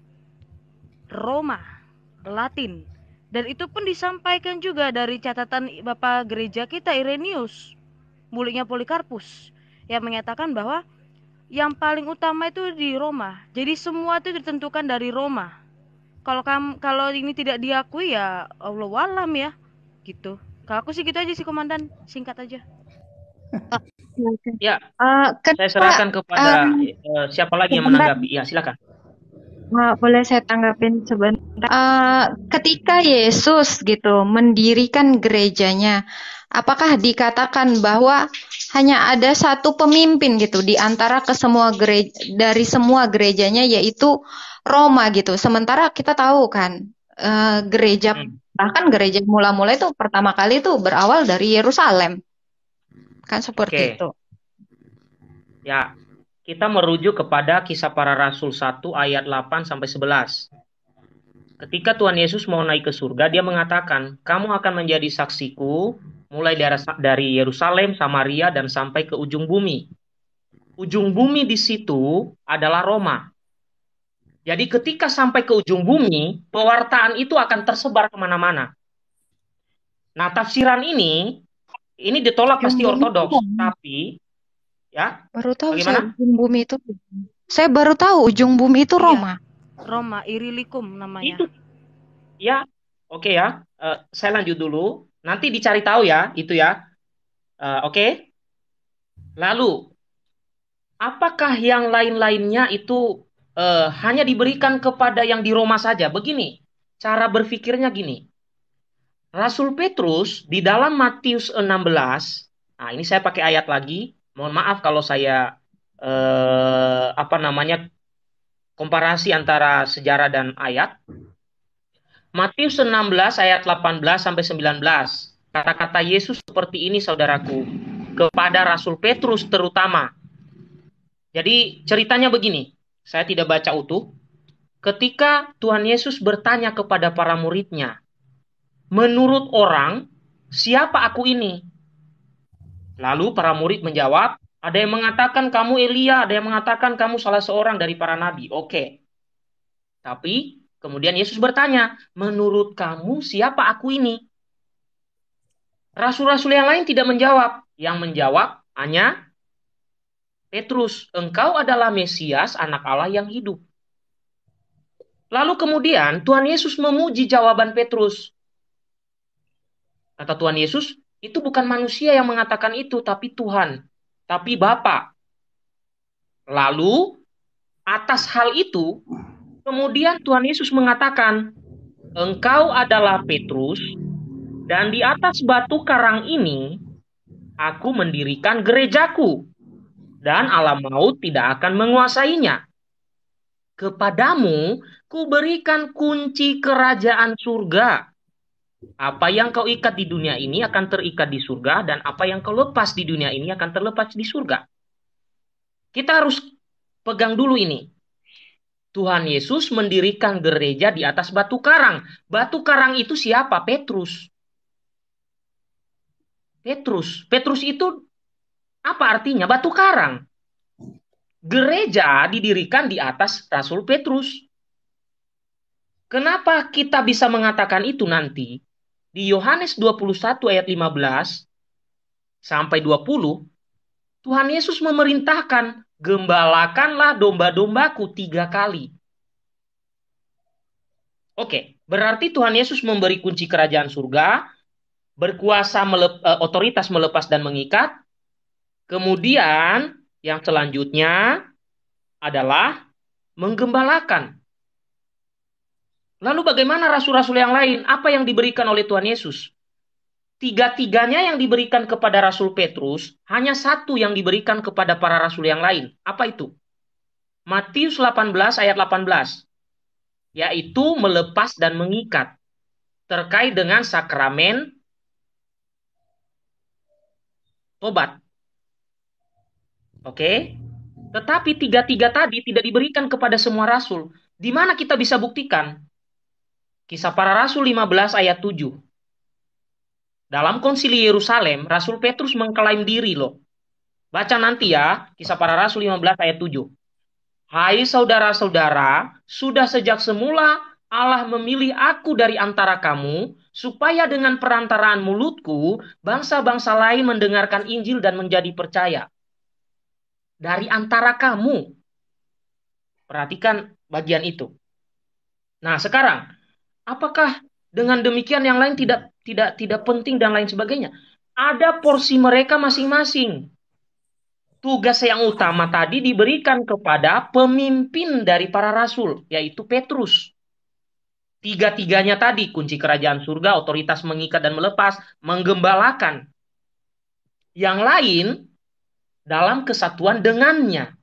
Roma, Latin. Dan itu pun disampaikan juga dari catatan Bapak Gereja kita Irenius, muliknya Polikarpus, yang menyatakan bahwa yang paling utama itu di Roma. Jadi semua itu ditentukan dari Roma. Kalau kamu kalau ini tidak diakui ya Allah walam ya. Gitu. Kalau aku sih gitu aja sih komandan, singkat aja. ya, uh, saya serahkan kepada um, uh, siapa lagi yang menanggapi. Ya, silakan boleh saya tanggapin sebentar. Uh, ketika Yesus gitu mendirikan gerejanya, apakah dikatakan bahwa hanya ada satu pemimpin gitu di antara kesemua gereja dari semua gerejanya yaitu Roma gitu. Sementara kita tahu kan uh, gereja hmm. bahkan gereja mula-mula itu pertama kali itu berawal dari Yerusalem. Kan seperti okay. itu. Ya, kita merujuk kepada kisah para rasul 1 ayat 8 sampai 11. Ketika Tuhan Yesus mau naik ke surga, dia mengatakan, "Kamu akan menjadi saksiku mulai dari Yerusalem, Samaria dan sampai ke ujung bumi." Ujung bumi di situ adalah Roma. Jadi ketika sampai ke ujung bumi, pewartaan itu akan tersebar kemana-mana. Nah, tafsiran ini ini ditolak pasti ortodoks, tapi Ya. Baru tahu Bagaimana? saya ujung bumi itu. Saya baru tahu ujung bumi itu iya. Roma. Ya. Roma Irilikum namanya. Itu. Iya. Ya. Oke okay ya. Uh, saya lanjut dulu. Nanti dicari tahu ya itu ya. Uh, Oke. Okay? Lalu apakah yang lain-lainnya itu uh, hanya diberikan kepada yang di Roma saja? Begini, cara berpikirnya gini. Rasul Petrus di dalam Matius 16, nah ini saya pakai ayat lagi, mohon maaf kalau saya eh, apa namanya komparasi antara sejarah dan ayat. Matius 16 ayat 18 sampai 19. Kata-kata Yesus seperti ini saudaraku kepada Rasul Petrus terutama. Jadi ceritanya begini, saya tidak baca utuh. Ketika Tuhan Yesus bertanya kepada para muridnya, menurut orang siapa aku ini? Lalu para murid menjawab, ada yang mengatakan kamu Elia, ada yang mengatakan kamu salah seorang dari para nabi. Oke. Tapi kemudian Yesus bertanya, menurut kamu siapa aku ini? Rasul-rasul yang lain tidak menjawab. Yang menjawab hanya Petrus, engkau adalah Mesias, anak Allah yang hidup. Lalu kemudian Tuhan Yesus memuji jawaban Petrus. Kata Tuhan Yesus, itu bukan manusia yang mengatakan itu, tapi Tuhan, tapi Bapa. Lalu atas hal itu, kemudian Tuhan Yesus mengatakan, "Engkau adalah Petrus, dan di atas batu karang ini aku mendirikan gerejaku, dan alam maut tidak akan menguasainya." Kepadamu kuberikan kunci kerajaan surga. Apa yang kau ikat di dunia ini akan terikat di surga dan apa yang kau lepas di dunia ini akan terlepas di surga. Kita harus pegang dulu ini. Tuhan Yesus mendirikan gereja di atas batu karang. Batu karang itu siapa? Petrus. Petrus. Petrus itu apa artinya? Batu karang. Gereja didirikan di atas Rasul Petrus. Kenapa kita bisa mengatakan itu nanti? di Yohanes 21 ayat 15 sampai 20, Tuhan Yesus memerintahkan, gembalakanlah domba-dombaku tiga kali. Oke, berarti Tuhan Yesus memberi kunci kerajaan surga, berkuasa melep, eh, otoritas melepas dan mengikat. Kemudian yang selanjutnya adalah menggembalakan. Lalu bagaimana rasul-rasul yang lain? Apa yang diberikan oleh Tuhan Yesus? Tiga-tiganya yang diberikan kepada Rasul Petrus, hanya satu yang diberikan kepada para rasul yang lain. Apa itu? Matius 18 ayat 18. Yaitu melepas dan mengikat. Terkait dengan sakramen tobat. Oke? Tetapi tiga-tiga tadi tidak diberikan kepada semua rasul. Di mana kita bisa buktikan? Kisah para Rasul 15 ayat 7. Dalam konsili Yerusalem, Rasul Petrus mengklaim diri loh. Baca nanti ya, kisah para Rasul 15 ayat 7. Hai saudara-saudara, sudah sejak semula Allah memilih aku dari antara kamu, supaya dengan perantaraan mulutku, bangsa-bangsa lain mendengarkan Injil dan menjadi percaya. Dari antara kamu. Perhatikan bagian itu. Nah sekarang, Apakah dengan demikian yang lain tidak tidak tidak penting dan lain sebagainya? Ada porsi mereka masing-masing. Tugas yang utama tadi diberikan kepada pemimpin dari para rasul, yaitu Petrus. Tiga-tiganya tadi, kunci kerajaan surga, otoritas mengikat dan melepas, menggembalakan. Yang lain, dalam kesatuan dengannya.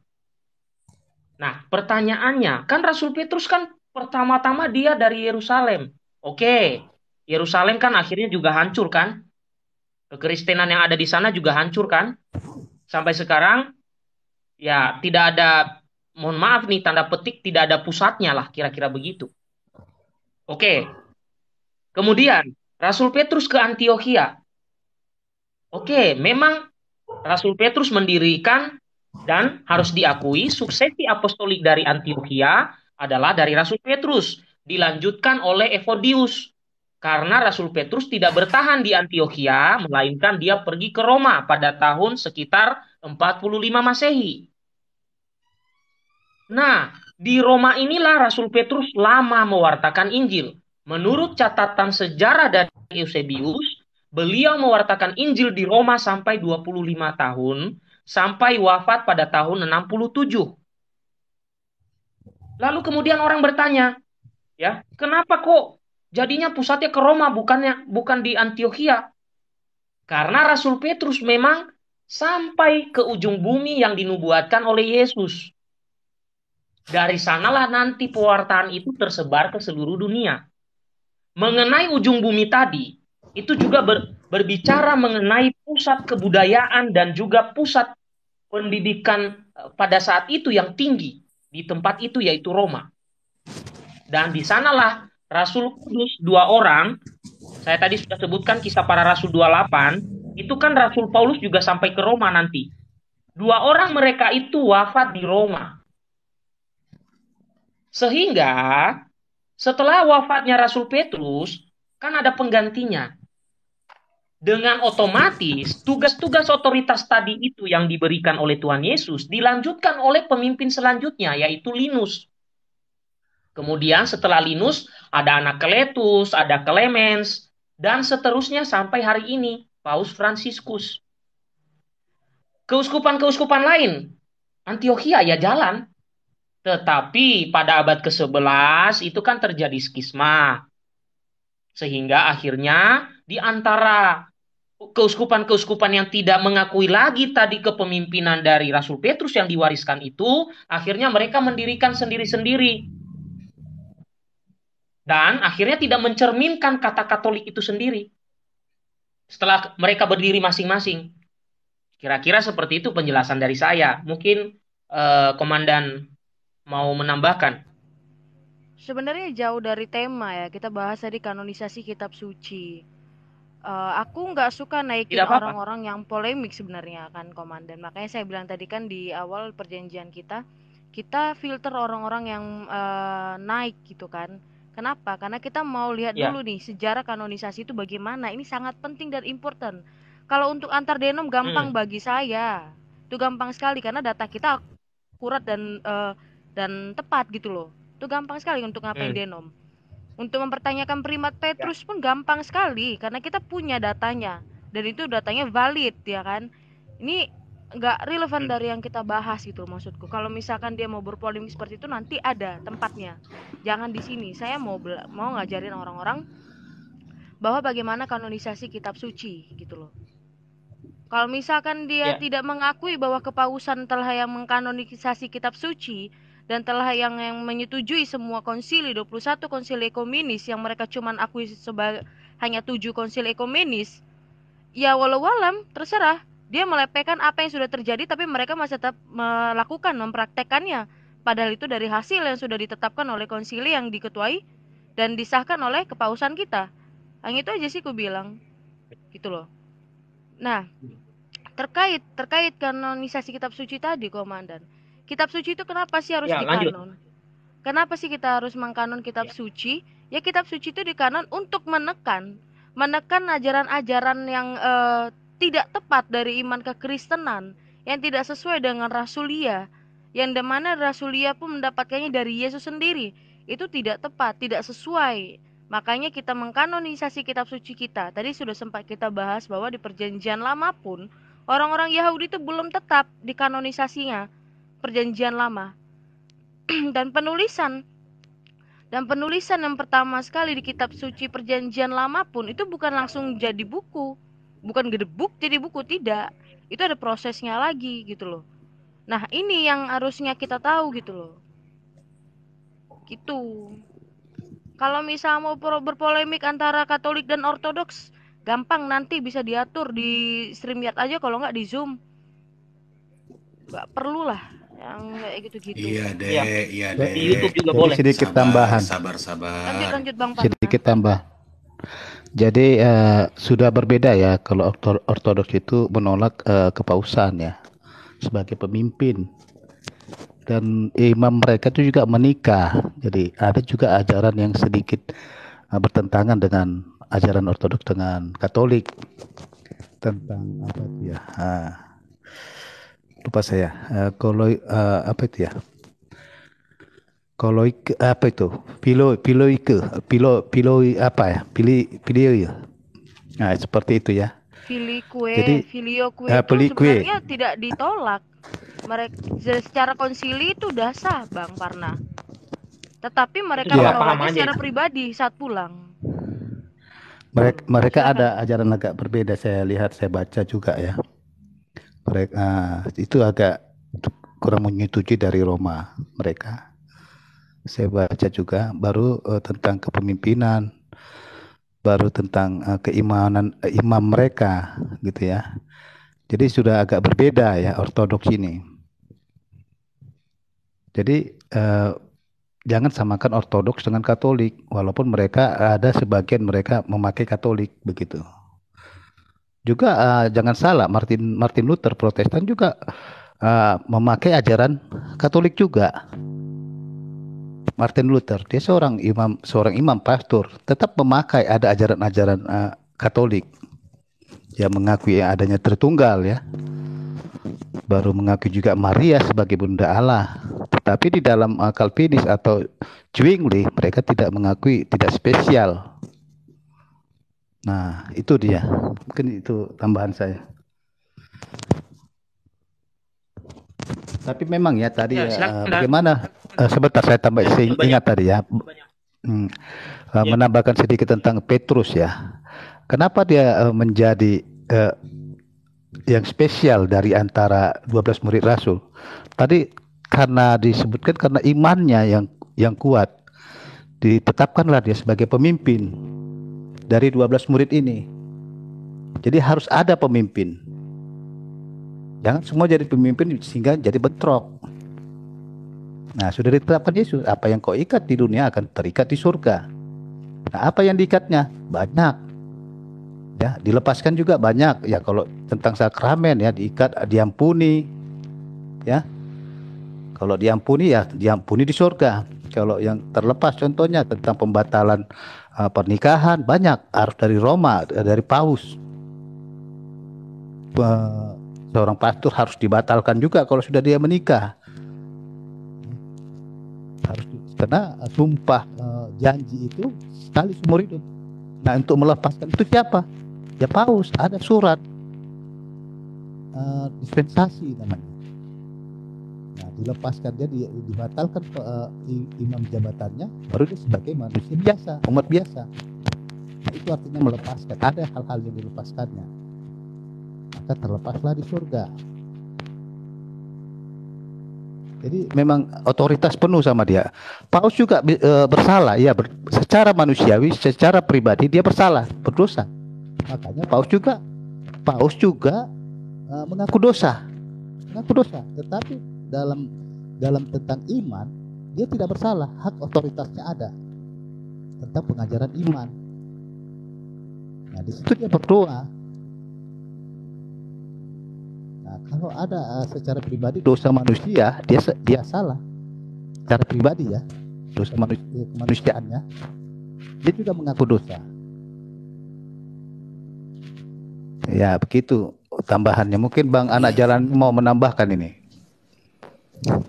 Nah, pertanyaannya, kan Rasul Petrus kan pertama-tama dia dari Yerusalem. Oke, Yerusalem kan akhirnya juga hancur kan? Kekristenan yang ada di sana juga hancur kan? Sampai sekarang ya tidak ada mohon maaf nih tanda petik tidak ada pusatnya lah kira-kira begitu. Oke. Kemudian Rasul Petrus ke Antioquia. Oke, memang Rasul Petrus mendirikan dan harus diakui suksesi apostolik dari Antioquia adalah dari Rasul Petrus, dilanjutkan oleh Evodius. Karena Rasul Petrus tidak bertahan di Antioquia, melainkan dia pergi ke Roma pada tahun sekitar 45 Masehi. Nah, di Roma inilah Rasul Petrus lama mewartakan Injil. Menurut catatan sejarah dari Eusebius, beliau mewartakan Injil di Roma sampai 25 tahun, sampai wafat pada tahun 67 Lalu kemudian orang bertanya, ya, kenapa kok jadinya pusatnya ke Roma bukannya bukan di Antioquia? Karena Rasul Petrus memang sampai ke ujung bumi yang dinubuatkan oleh Yesus. Dari sanalah nanti pewartaan itu tersebar ke seluruh dunia. Mengenai ujung bumi tadi, itu juga ber, berbicara mengenai pusat kebudayaan dan juga pusat pendidikan eh, pada saat itu yang tinggi di tempat itu yaitu Roma. Dan di sanalah Rasul Kudus dua orang, saya tadi sudah sebutkan kisah para Rasul 28, itu kan Rasul Paulus juga sampai ke Roma nanti. Dua orang mereka itu wafat di Roma. Sehingga setelah wafatnya Rasul Petrus, kan ada penggantinya dengan otomatis tugas-tugas otoritas tadi itu yang diberikan oleh Tuhan Yesus dilanjutkan oleh pemimpin selanjutnya yaitu Linus. Kemudian setelah Linus ada anak Keletus, ada Clemens, dan seterusnya sampai hari ini Paus Fransiskus. Keuskupan-keuskupan lain, Antioquia ya jalan. Tetapi pada abad ke-11 itu kan terjadi skisma. Sehingga akhirnya di antara keuskupan-keuskupan yang tidak mengakui lagi tadi kepemimpinan dari Rasul Petrus yang diwariskan itu, akhirnya mereka mendirikan sendiri-sendiri. Dan akhirnya tidak mencerminkan kata Katolik itu sendiri. Setelah mereka berdiri masing-masing. Kira-kira seperti itu penjelasan dari saya. Mungkin eh, komandan mau menambahkan. Sebenarnya jauh dari tema ya, kita bahas tadi kanonisasi kitab suci uh, aku nggak suka naikin orang-orang yang polemik sebenarnya kan komandan makanya saya bilang tadi kan di awal perjanjian kita kita filter orang-orang yang uh, naik gitu kan kenapa karena kita mau lihat yeah. dulu nih sejarah kanonisasi itu bagaimana ini sangat penting dan important kalau untuk antar denom gampang hmm. bagi saya itu gampang sekali karena data kita akurat dan uh, dan tepat gitu loh itu gampang sekali untuk ngapain hmm. denom untuk mempertanyakan primat ya. Petrus ya. pun gampang sekali karena kita punya datanya dan itu datanya valid ya kan. Ini nggak relevan hmm. dari yang kita bahas gitu maksudku. Kalau misalkan dia mau berpolemik seperti itu nanti ada tempatnya. Jangan di sini. Saya mau mau ngajarin orang-orang bahwa bagaimana kanonisasi kitab suci gitu loh. Kalau misalkan dia ya. tidak mengakui bahwa kepausan telah yang mengkanonisasi kitab suci, dan telah yang, yang menyetujui semua konsili 21 konsili ekumenis yang mereka cuman akui sebagai hanya 7 konsili ekumenis ya walau walam terserah dia melepehkan apa yang sudah terjadi tapi mereka masih tetap melakukan mempraktekannya padahal itu dari hasil yang sudah ditetapkan oleh konsili yang diketuai dan disahkan oleh kepausan kita yang itu aja sih ku bilang gitu loh nah terkait terkait kanonisasi kitab suci tadi komandan kitab suci itu kenapa sih harus ya, dikanon? Lanjut. Kenapa sih kita harus mengkanon kitab ya. suci? Ya kitab suci itu dikanon untuk menekan, menekan ajaran-ajaran yang uh, tidak tepat dari iman kekristenan, yang tidak sesuai dengan rasulia, yang dimana rasulia pun mendapatkannya dari Yesus sendiri. Itu tidak tepat, tidak sesuai. Makanya kita mengkanonisasi kitab suci kita. Tadi sudah sempat kita bahas bahwa di perjanjian lama pun orang-orang Yahudi itu belum tetap dikanonisasinya perjanjian lama dan penulisan dan penulisan yang pertama sekali di kitab suci perjanjian lama pun itu bukan langsung jadi buku bukan gedebuk jadi buku tidak itu ada prosesnya lagi gitu loh nah ini yang harusnya kita tahu gitu loh gitu kalau misal mau berpolemik antara Katolik dan Ortodoks gampang nanti bisa diatur di StreamYard aja kalau nggak di Zoom nggak perlu lah yang kayak gitu-gitu. Iya deh, ya. iya, iya deh. Di YouTube juga Jadi boleh. Sedikit sabar, tambahan. Sabar, sabar. Lanjut, lanjut Bang Pak. Sedikit tambah. Jadi uh, sudah berbeda ya kalau ortodoks itu menolak uh, kepausan ya sebagai pemimpin dan imam mereka itu juga menikah. Jadi ada juga ajaran yang sedikit uh, bertentangan dengan ajaran ortodoks dengan Katolik tentang apa ya. Uh, lupa saya uh, eh, kalau uh, eh, apa itu ya kalau apa itu pilo pilo ike pilo pilo apa ya pilih pilih ya nah seperti itu ya pilih kue jadi filio kue uh, itu sebenarnya kue. tidak ditolak mereka secara konsili itu udah sah bang Parna tetapi mereka ya, menolaknya secara pribadi saat pulang mereka mereka iya, ada ajaran agak berbeda saya lihat saya baca juga ya mereka uh, itu agak kurang menyetujui dari Roma mereka saya baca juga baru uh, tentang kepemimpinan baru tentang uh, keimanan uh, imam mereka gitu ya jadi sudah agak berbeda ya ortodoks ini jadi uh, jangan samakan ortodoks dengan katolik walaupun mereka ada sebagian mereka memakai katolik begitu juga uh, jangan salah Martin Martin Luther Protestan juga uh, memakai ajaran Katolik juga. Martin Luther dia seorang imam seorang imam pastor tetap memakai ada ajaran-ajaran uh, Katolik yang mengakui adanya tertunggal ya baru mengakui juga Maria sebagai bunda Allah tetapi di dalam uh, Calvinis atau Zwingli mereka tidak mengakui tidak spesial Nah, itu dia. Mungkin itu tambahan saya. Tapi memang ya tadi ya, silakan. Eh, bagaimana uh, sebentar saya tambah ya, ingat banyak. tadi ya. Hmm, uh, menambahkan sedikit tentang Petrus ya. Kenapa dia uh, menjadi uh, yang spesial dari antara 12 murid rasul? Tadi karena disebutkan karena imannya yang yang kuat. Ditetapkanlah dia sebagai pemimpin dari 12 murid ini. Jadi harus ada pemimpin. Jangan semua jadi pemimpin sehingga jadi bentrok. Nah, sudah ditetapkan Yesus, apa yang kau ikat di dunia akan terikat di surga. Nah, apa yang diikatnya? Banyak. Ya, dilepaskan juga banyak. Ya, kalau tentang sakramen ya diikat diampuni. Ya. Kalau diampuni ya diampuni di surga. Kalau yang terlepas contohnya tentang pembatalan Eh, pernikahan banyak arif dari Roma eh, dari Paus seorang pastor harus dibatalkan juga kalau sudah dia menikah harus karena sumpah eh, janji itu sekali seumur hidup nah untuk melepaskan itu siapa ya Paus ada surat dispensasi namanya Nah, dilepaskan dia dibatalkan uh, imam jabatannya baru dia sebagai manusia iya, biasa, umat biasa. Nah, itu artinya melepaskan. Ada hal-hal yang dilepaskannya. Maka terlepaslah di surga. Jadi memang otoritas penuh sama dia. Paus juga e, bersalah, ya ber, secara manusiawi, secara pribadi dia bersalah, berdosa. Makanya Paus juga, Paus juga e, mengaku dosa, mengaku dosa. Tetapi dalam dalam tentang iman, dia tidak bersalah, hak otoritasnya ada tentang pengajaran iman. Nah, di situ dia berdoa. Nah, kalau ada eh, secara pribadi dosa manusia, dia dia salah. Secara pribadi ya, dosa manusia, eh, kemanusiaannya. Dia juga mengaku dosa. Ya, begitu tambahannya. Mungkin Bang Anak Jalan mau menambahkan ini.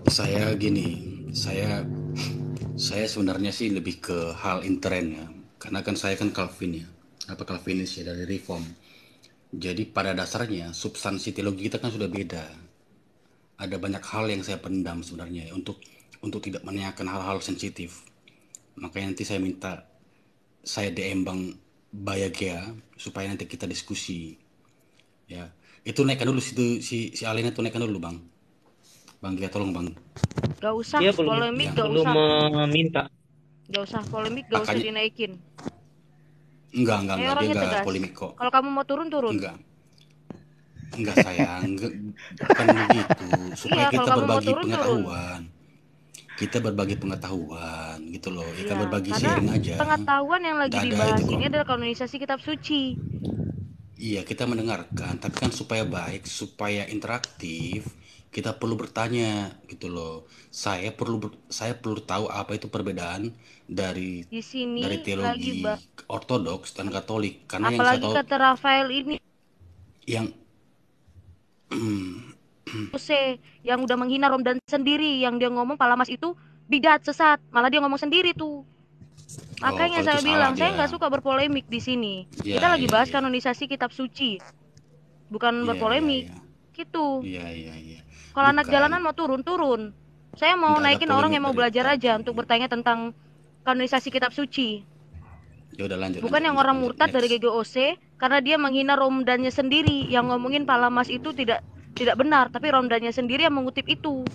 Saya gini, saya saya sebenarnya sih lebih ke hal intern ya. Karena kan saya kan Calvin ya. Apa Calvinis ya dari reform. Jadi pada dasarnya substansi teologi kita kan sudah beda. Ada banyak hal yang saya pendam sebenarnya ya, untuk untuk tidak menanyakan hal-hal sensitif. Makanya nanti saya minta saya DM Bang Bayagia supaya nanti kita diskusi. Ya, itu naikkan dulu situ si si Alina tuh naikkan dulu Bang. Bang Gia tolong Bang. Gak usah ya, polemik, ya. gak belum usah. meminta. Gak usah polemik, gak Akanya... usah dinaikin. Enggak, enggak, eh, enggak, dia enggak tegas. polemik kok. Kalau kamu mau turun, turun. Enggak. Enggak sayang, enggak bukan begitu. Supaya ya, kita berbagi turun, pengetahuan. Turun. Kita berbagi pengetahuan gitu loh. Kita ya, berbagi sharing aja. Pengetahuan yang lagi Dada dibahas ini adalah kanonisasi kitab suci. Iya, kita mendengarkan, tapi kan supaya baik, supaya interaktif kita perlu bertanya gitu loh. Saya perlu ber, saya perlu tahu apa itu perbedaan dari di sini dari teologi lagi, Ortodoks dan Katolik karena apalagi yang saya tahu, kata Rafael ini yang Jose yang udah menghina Rom sendiri yang dia ngomong Palamas itu bidat sesat malah dia ngomong sendiri tuh oh, makanya oh, saya bilang saya nggak suka berpolemik di sini ya, kita lagi ya, bahas ya. kanonisasi kitab suci bukan ya, berpolemik ya, ya. gitu iya iya iya kalau anak jalanan mau turun, turun. Saya mau Bukan naikin orang yang mau belajar aja untuk bertanya tentang kanonisasi kitab suci. Yaudah, lanjut, Bukan lanjut, yang lanjut, orang murtad next. dari GGOC karena dia menghina romdannya sendiri yang ngomongin Palamas itu tidak tidak benar, tapi romdannya sendiri yang mengutip itu.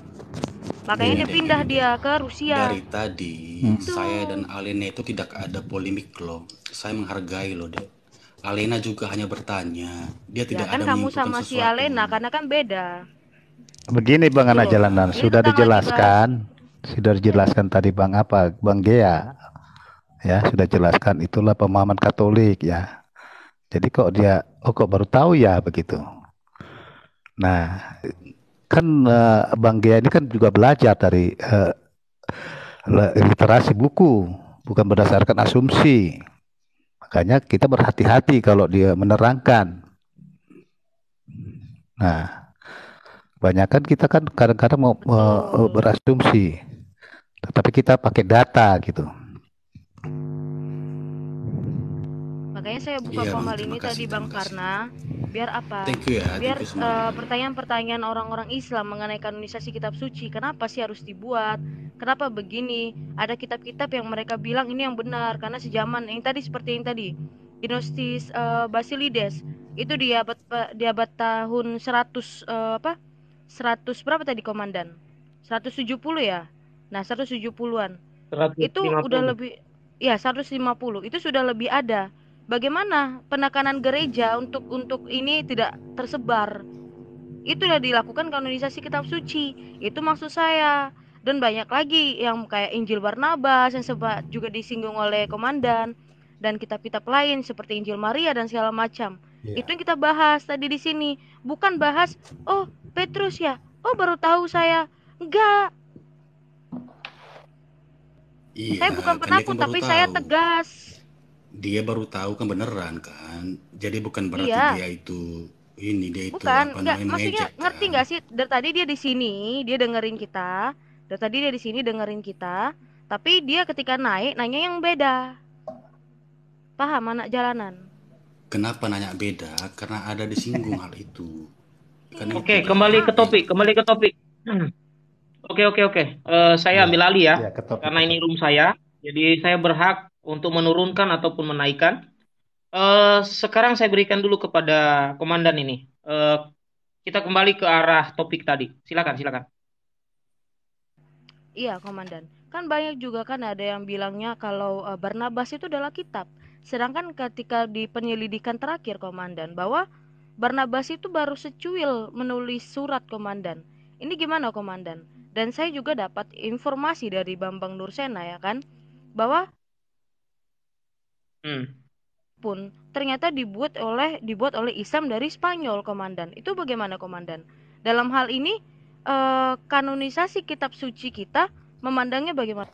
Makanya dia iya, iya, pindah iya. dia ke Rusia. Dari tadi hmm. saya dan Alena itu tidak ada polemik loh. Saya menghargai loh, deh. Alena juga hanya bertanya. Dia ya tidak ya, kan ada kamu sama sesuatu. si Alena karena kan beda. Begini Bang Ana iya. Jalanan, iya, sudah dijelaskan, sudah dijelaskan tadi Bang apa? Bang Gea. Ya, sudah jelaskan itulah pemahaman Katolik ya. Jadi kok dia oh kok baru tahu ya begitu. Nah, kan uh, Bang Gea ini kan juga belajar dari uh, literasi buku, bukan berdasarkan asumsi. Makanya kita berhati-hati kalau dia menerangkan. Nah, banyak kan kita kan kadang-kadang mau uh, berasumsi, tapi kita pakai data gitu. Makanya saya buka ya, formal ini tadi Bang karena biar apa? Thank you ya, biar pertanyaan eh, pertanyaan-pertanyaan orang-orang Islam mengenai kanonisasi kitab suci. Kenapa sih harus dibuat? Kenapa begini? Ada kitab-kitab yang mereka bilang ini yang benar karena sejaman yang tadi seperti yang tadi. Dinostis uh, eh, Basilides itu di abad eh, di abad tahun 100 uh, apa? 100 berapa tadi komandan? 170 ya? Nah, 170-an. 150. Itu udah lebih ya 150. Itu sudah lebih ada. Bagaimana penekanan gereja untuk untuk ini tidak tersebar? Itu sudah dilakukan kanonisasi kitab suci. Itu maksud saya. Dan banyak lagi yang kayak Injil Barnabas yang sempat juga disinggung oleh komandan dan kitab-kitab lain seperti Injil Maria dan segala macam Yeah. Itu yang kita bahas tadi di sini. Bukan bahas, oh Petrus ya, oh baru tahu saya. Enggak. Iya, saya bukan kan penakut, kan tapi tahu. saya tegas. Dia baru tahu kan beneran kan. Jadi bukan berarti iya. dia itu ini dia itu bukan, apa enggak, maksudnya ngerti kan? nggak sih? Dari tadi dia di sini, dia dengerin kita. Dari tadi dia di sini dengerin kita, tapi dia ketika naik nanya yang beda. Paham anak jalanan? Kenapa nanya beda? Karena ada disinggung hal itu. Oke, okay, kembali ke topik, kembali ke topik. Oke, oke, oke. Eh, saya ya, ambil alih ya, ya topik, karena ini room saya. Jadi saya berhak untuk menurunkan ataupun menaikkan. Uh, sekarang saya berikan dulu kepada komandan ini. Uh, kita kembali ke arah topik tadi. Silakan, silakan. Iya, komandan. Kan banyak juga kan ada yang bilangnya kalau uh, Barnabas itu adalah kitab. Sedangkan ketika di penyelidikan terakhir komandan bahwa Barnabas itu baru secuil menulis surat komandan. Ini gimana komandan? Dan saya juga dapat informasi dari Bambang Nursena ya kan bahwa hmm. pun ternyata dibuat oleh dibuat oleh Islam dari Spanyol komandan. Itu bagaimana komandan? Dalam hal ini eh, kanonisasi kitab suci kita memandangnya bagaimana?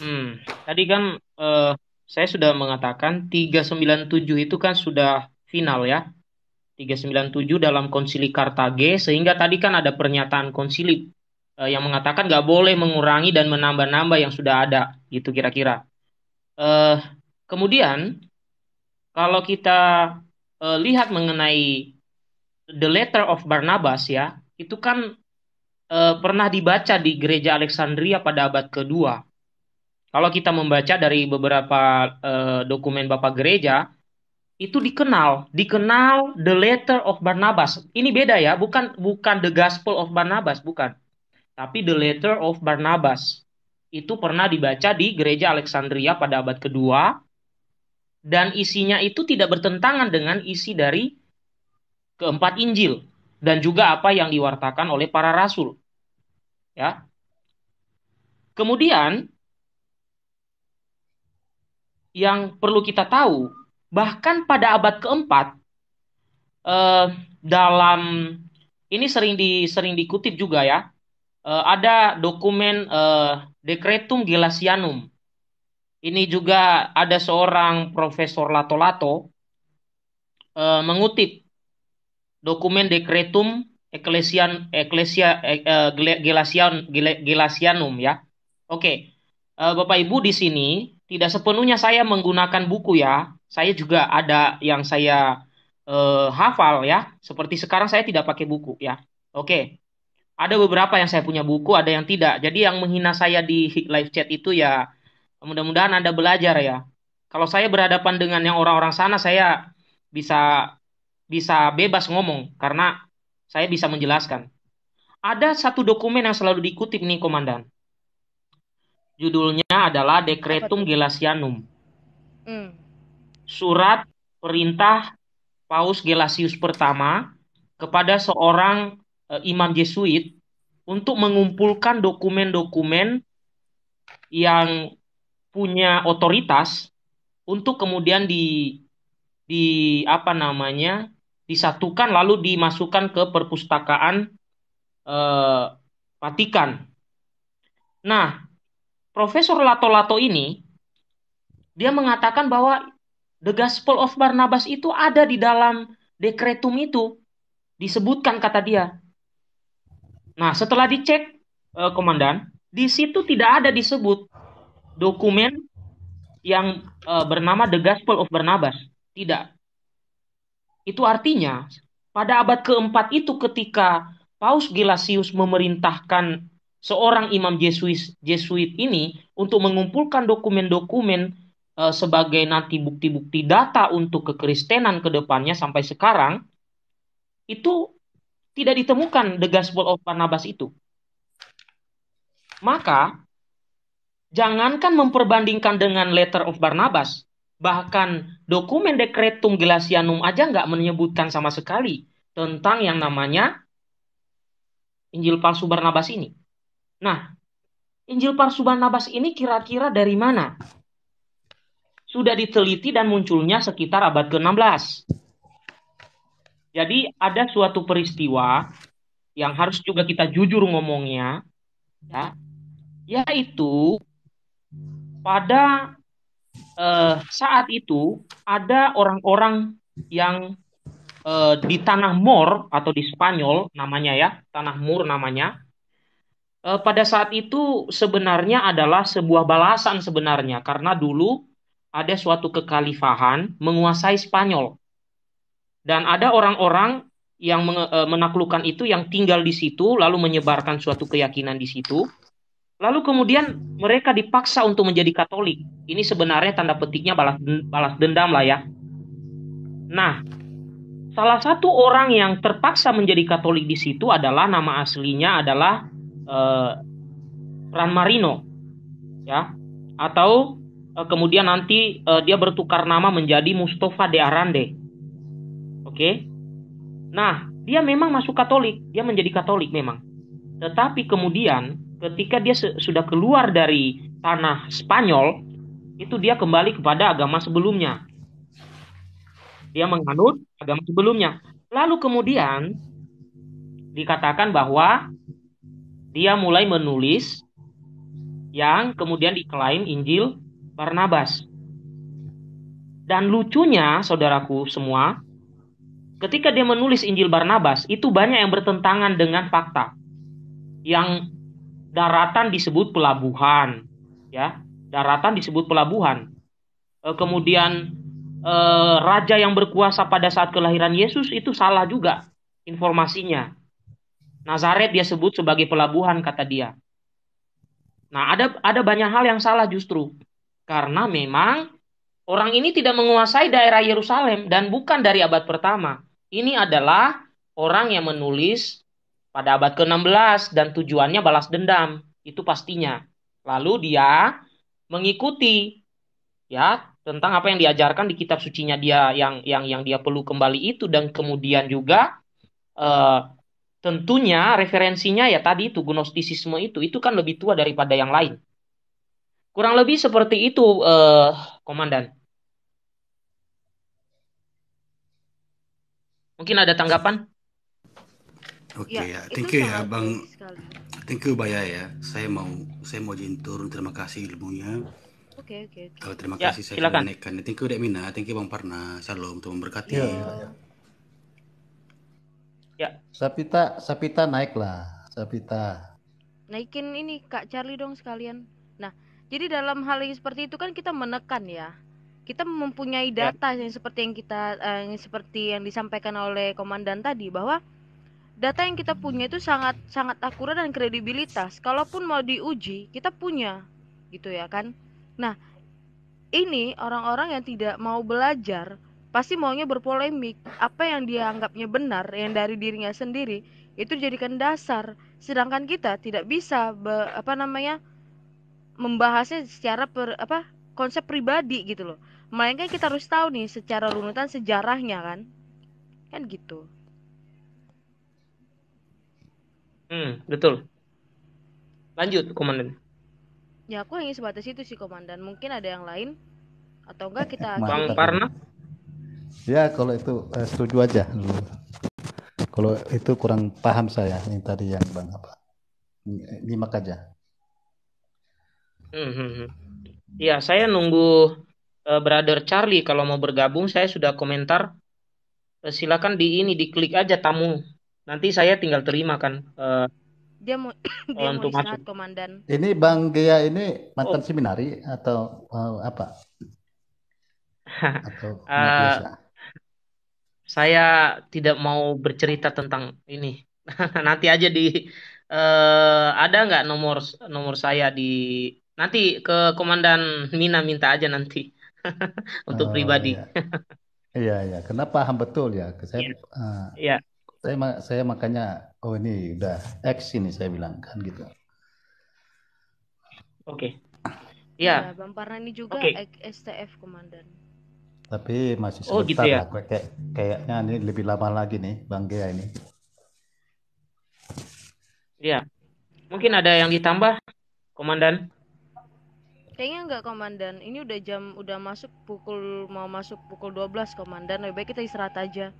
Hmm, tadi kan eh, saya sudah mengatakan 397 itu kan sudah final ya. 397 dalam konsili Kartage sehingga tadi kan ada pernyataan konsili eh, yang mengatakan nggak boleh mengurangi dan menambah-nambah yang sudah ada gitu kira-kira. Eh, kemudian kalau kita eh, lihat mengenai the letter of Barnabas ya, itu kan eh, pernah dibaca di gereja Alexandria pada abad kedua kalau kita membaca dari beberapa uh, dokumen Bapak Gereja, itu dikenal, dikenal the letter of Barnabas. Ini beda ya, bukan bukan the gospel of Barnabas, bukan. Tapi the letter of Barnabas. Itu pernah dibaca di gereja Alexandria pada abad kedua dan isinya itu tidak bertentangan dengan isi dari keempat Injil dan juga apa yang diwartakan oleh para rasul. Ya. Kemudian yang perlu kita tahu, bahkan pada abad keempat eh, dalam ini sering di sering dikutip juga ya, eh, ada dokumen eh, Decretum Gelasianum. Ini juga ada seorang Profesor Lato-Lato eh, mengutip dokumen Decretum Ecclesian Ecclesia eh, eh Gelasian Gelasianum ya. Oke. Okay. Eh, Bapak Ibu di sini tidak sepenuhnya saya menggunakan buku ya. Saya juga ada yang saya eh, hafal ya. Seperti sekarang saya tidak pakai buku ya. Oke. Ada beberapa yang saya punya buku, ada yang tidak. Jadi yang menghina saya di live chat itu ya mudah-mudahan Anda belajar ya. Kalau saya berhadapan dengan yang orang-orang sana saya bisa bisa bebas ngomong karena saya bisa menjelaskan. Ada satu dokumen yang selalu dikutip nih komandan. Judulnya adalah Decretum Gelasianum. Hmm. Surat perintah Paus Gelasius pertama kepada seorang uh, imam Jesuit untuk mengumpulkan dokumen-dokumen yang punya otoritas untuk kemudian di di apa namanya disatukan lalu dimasukkan ke perpustakaan eh, Vatikan. Nah, Profesor Lato-Lato ini dia mengatakan bahwa the gospel of Barnabas itu ada di dalam dekretum itu disebutkan kata dia. Nah, setelah dicek eh, komandan, di situ tidak ada disebut dokumen yang eh, bernama The Gospel of Barnabas. Tidak. Itu artinya pada abad keempat itu ketika Paus Gelasius memerintahkan seorang imam Jesuit, Jesuit ini untuk mengumpulkan dokumen-dokumen e, sebagai nanti bukti-bukti data untuk kekristenan ke depannya sampai sekarang itu tidak ditemukan The Gospel of Barnabas itu. Maka jangankan memperbandingkan dengan Letter of Barnabas, bahkan dokumen Decretum Gelasianum aja nggak menyebutkan sama sekali tentang yang namanya Injil palsu Barnabas ini. Nah, Injil Parsuban Nabas ini kira-kira dari mana? Sudah diteliti dan munculnya sekitar abad ke-16. Jadi ada suatu peristiwa yang harus juga kita jujur ngomongnya, ya, yaitu pada eh, saat itu ada orang-orang yang eh, di tanah Mor atau di Spanyol namanya ya, tanah Mur namanya, Eh, pada saat itu sebenarnya adalah sebuah balasan sebenarnya karena dulu ada suatu kekhalifahan menguasai Spanyol dan ada orang-orang yang eh, menaklukkan itu yang tinggal di situ lalu menyebarkan suatu keyakinan di situ lalu kemudian mereka dipaksa untuk menjadi Katolik ini sebenarnya tanda petiknya balas balas dendam lah ya nah salah satu orang yang terpaksa menjadi Katolik di situ adalah nama aslinya adalah uh, Ran Marino ya atau uh, kemudian nanti uh, dia bertukar nama menjadi Mustafa de Arande. Oke. Okay? Nah, dia memang masuk Katolik, dia menjadi Katolik memang. Tetapi kemudian ketika dia sudah keluar dari tanah Spanyol, itu dia kembali kepada agama sebelumnya. Dia menganut agama sebelumnya. Lalu kemudian dikatakan bahwa dia mulai menulis yang kemudian diklaim Injil Barnabas. Dan lucunya, saudaraku semua, ketika dia menulis Injil Barnabas, itu banyak yang bertentangan dengan fakta. Yang daratan disebut pelabuhan, ya. Daratan disebut pelabuhan. E, kemudian e, raja yang berkuasa pada saat kelahiran Yesus itu salah juga informasinya. Nazaret dia sebut sebagai pelabuhan kata dia. Nah, ada ada banyak hal yang salah justru. Karena memang orang ini tidak menguasai daerah Yerusalem dan bukan dari abad pertama. Ini adalah orang yang menulis pada abad ke-16 dan tujuannya balas dendam, itu pastinya. Lalu dia mengikuti ya tentang apa yang diajarkan di kitab sucinya dia yang yang yang dia perlu kembali itu dan kemudian juga uh, Tentunya referensinya ya tadi itu gnostisisme itu itu kan lebih tua daripada yang lain. Kurang lebih seperti itu eh, komandan. Mungkin ada tanggapan? Oke okay, ya, ya. thank you ya Bang. Thank you Baya ya. Saya mau saya mau jentur terima kasih ilmunya. Oke okay, oke. Okay, okay. Oh, eh, terima ya, kasih saya silakan. Thank you Mina thank you Bang Parna. Salam untuk memberkati. yeah. ya. Ya. Sapita, Sapita naik lah. Sapita. Naikin ini Kak Charlie dong sekalian. Nah, jadi dalam hal yang seperti itu kan kita menekan ya. Kita mempunyai ya. data ya. yang seperti yang kita eh, yang seperti yang disampaikan oleh komandan tadi bahwa data yang kita punya itu sangat sangat akurat dan kredibilitas. Kalaupun mau diuji, kita punya gitu ya kan. Nah, ini orang-orang yang tidak mau belajar pasti maunya berpolemik apa yang dia anggapnya benar yang dari dirinya sendiri itu dijadikan dasar sedangkan kita tidak bisa be, apa namanya membahasnya secara per, apa konsep pribadi gitu loh melainkan kita harus tahu nih secara runutan sejarahnya kan kan gitu hmm betul lanjut komandan ya aku hanya sebatas itu sih komandan mungkin ada yang lain atau enggak kita Bang Parna ya kalau itu eh, setuju aja kalau itu kurang paham saya yang tadi yang bang apa nyimak aja Iya, saya nunggu uh, Brother Charlie kalau mau bergabung, saya sudah komentar. Uh, silakan di ini diklik aja tamu. Nanti saya tinggal terima kan. Uh, dia mau dia untuk mau istirahat, komandan. Ini Bang Gea ini mantan oh. seminari atau uh, apa? atau uh, biasa? saya tidak mau bercerita tentang ini. nanti aja di uh, ada nggak nomor nomor saya di nanti ke komandan Mina minta aja nanti untuk oh, pribadi. Iya. iya iya, kenapa Ham betul ya. Saya iya. Uh, iya. Saya saya makanya oh ini udah X ini saya bilang kan gitu. Oke. Okay. Iya. Ya, Bang Parna ini juga okay. STF komandan. Tapi masih sebentar oh, gitu ya? lah. Kayak, kayaknya ini lebih lama lagi nih Bang Gea ini. Iya. Mungkin ada yang ditambah, Komandan? Kayaknya enggak, Komandan. Ini udah jam, udah masuk pukul, mau masuk pukul 12, Komandan. Lebih baik kita istirahat aja.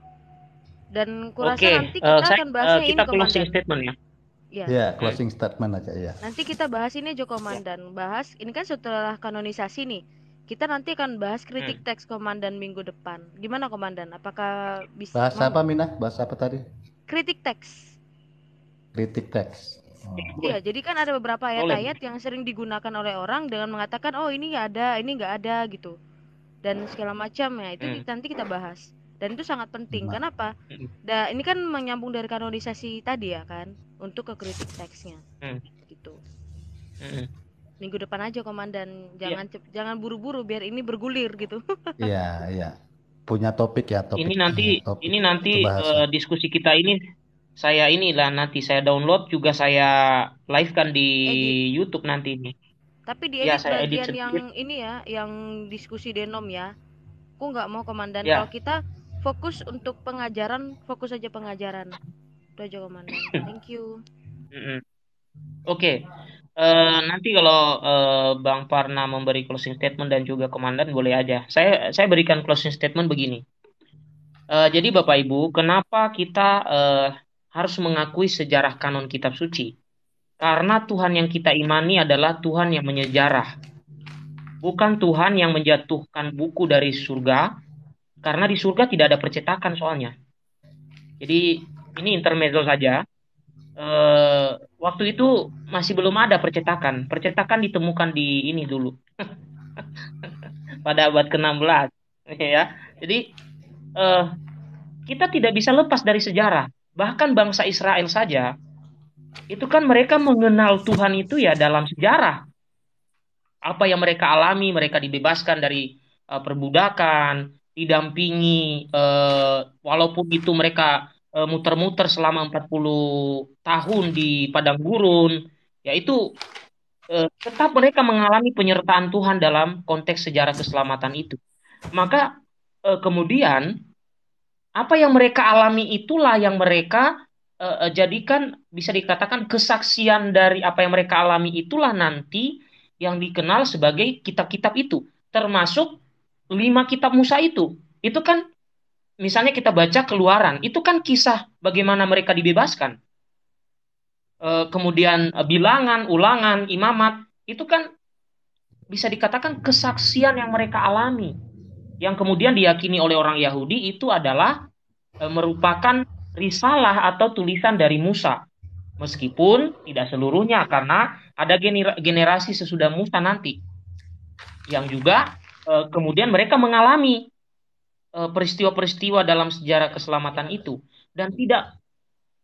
Dan kurasa okay. nanti eh, kita uh, akan bahas uh, eh, kita ini, Komandan. statement ya. Iya, yeah, iya, closing statement aja ya. Nanti kita bahas ini aja komandan. Bahas ini kan setelah kanonisasi nih. Kita nanti akan bahas kritik hmm. teks komandan minggu depan. Gimana komandan? Apakah bisa Bahasa apa Minah? Bahasa apa tadi? Kritik teks. Kritik teks. Oh. Iya, jadi kan ada beberapa ayat-ayat yang sering digunakan oleh orang dengan mengatakan oh ini ada, ini nggak ada gitu dan segala macam ya itu hmm. nanti kita bahas dan itu sangat penting. Kenapa? Hmm. Da, ini kan menyambung dari kanonisasi tadi ya kan untuk ke kritik teksnya hmm. gitu. Hmm minggu depan aja komandan iya. jangan yeah. jangan buru-buru biar ini bergulir gitu iya iya punya topik ya topik ini nanti topik, ini nanti uh, diskusi kita ini saya inilah nanti saya download juga saya live kan di edit. YouTube nanti ini tapi di ya, edit ya, saya bagian edit yang ini ya yang diskusi denom ya aku nggak mau komandan yeah. kalau kita fokus untuk pengajaran fokus aja pengajaran itu aja komandan thank you mm -hmm. Oke, uh, nanti kalau uh, Bang Parna memberi closing statement dan juga Komandan boleh aja. Saya saya berikan closing statement begini. Uh, jadi Bapak Ibu, kenapa kita uh, harus mengakui sejarah kanon Kitab Suci? Karena Tuhan yang kita imani adalah Tuhan yang menyejarah, bukan Tuhan yang menjatuhkan buku dari surga. Karena di surga tidak ada percetakan soalnya. Jadi ini intermezzo saja. Uh, waktu itu masih belum ada percetakan. Percetakan ditemukan di ini dulu. Pada abad ke-16 iya ya. Jadi eh, kita tidak bisa lepas dari sejarah. Bahkan bangsa Israel saja itu kan mereka mengenal Tuhan itu ya dalam sejarah. Apa yang mereka alami, mereka dibebaskan dari eh, perbudakan, didampingi eh, walaupun itu mereka Eh, muter-muter selama 40 tahun di padang gurun, yaitu eh, tetap mereka mengalami penyertaan Tuhan dalam konteks sejarah keselamatan itu. Maka eh, kemudian apa yang mereka alami itulah yang mereka jadikan bisa dikatakan kesaksian dari apa yang mereka alami itulah nanti yang dikenal sebagai kitab-kitab itu, termasuk lima kitab Musa itu. Itu kan misalnya kita baca keluaran, itu kan kisah bagaimana mereka dibebaskan. E, kemudian e, bilangan, ulangan, imamat, itu kan bisa dikatakan kesaksian yang mereka alami. Yang kemudian diyakini oleh orang Yahudi itu adalah e, merupakan risalah atau tulisan dari Musa. Meskipun tidak seluruhnya karena ada generasi sesudah Musa nanti. Yang juga kemudian mereka mengalami Eh, peristiwa-peristiwa dalam sejarah keselamatan itu dan tidak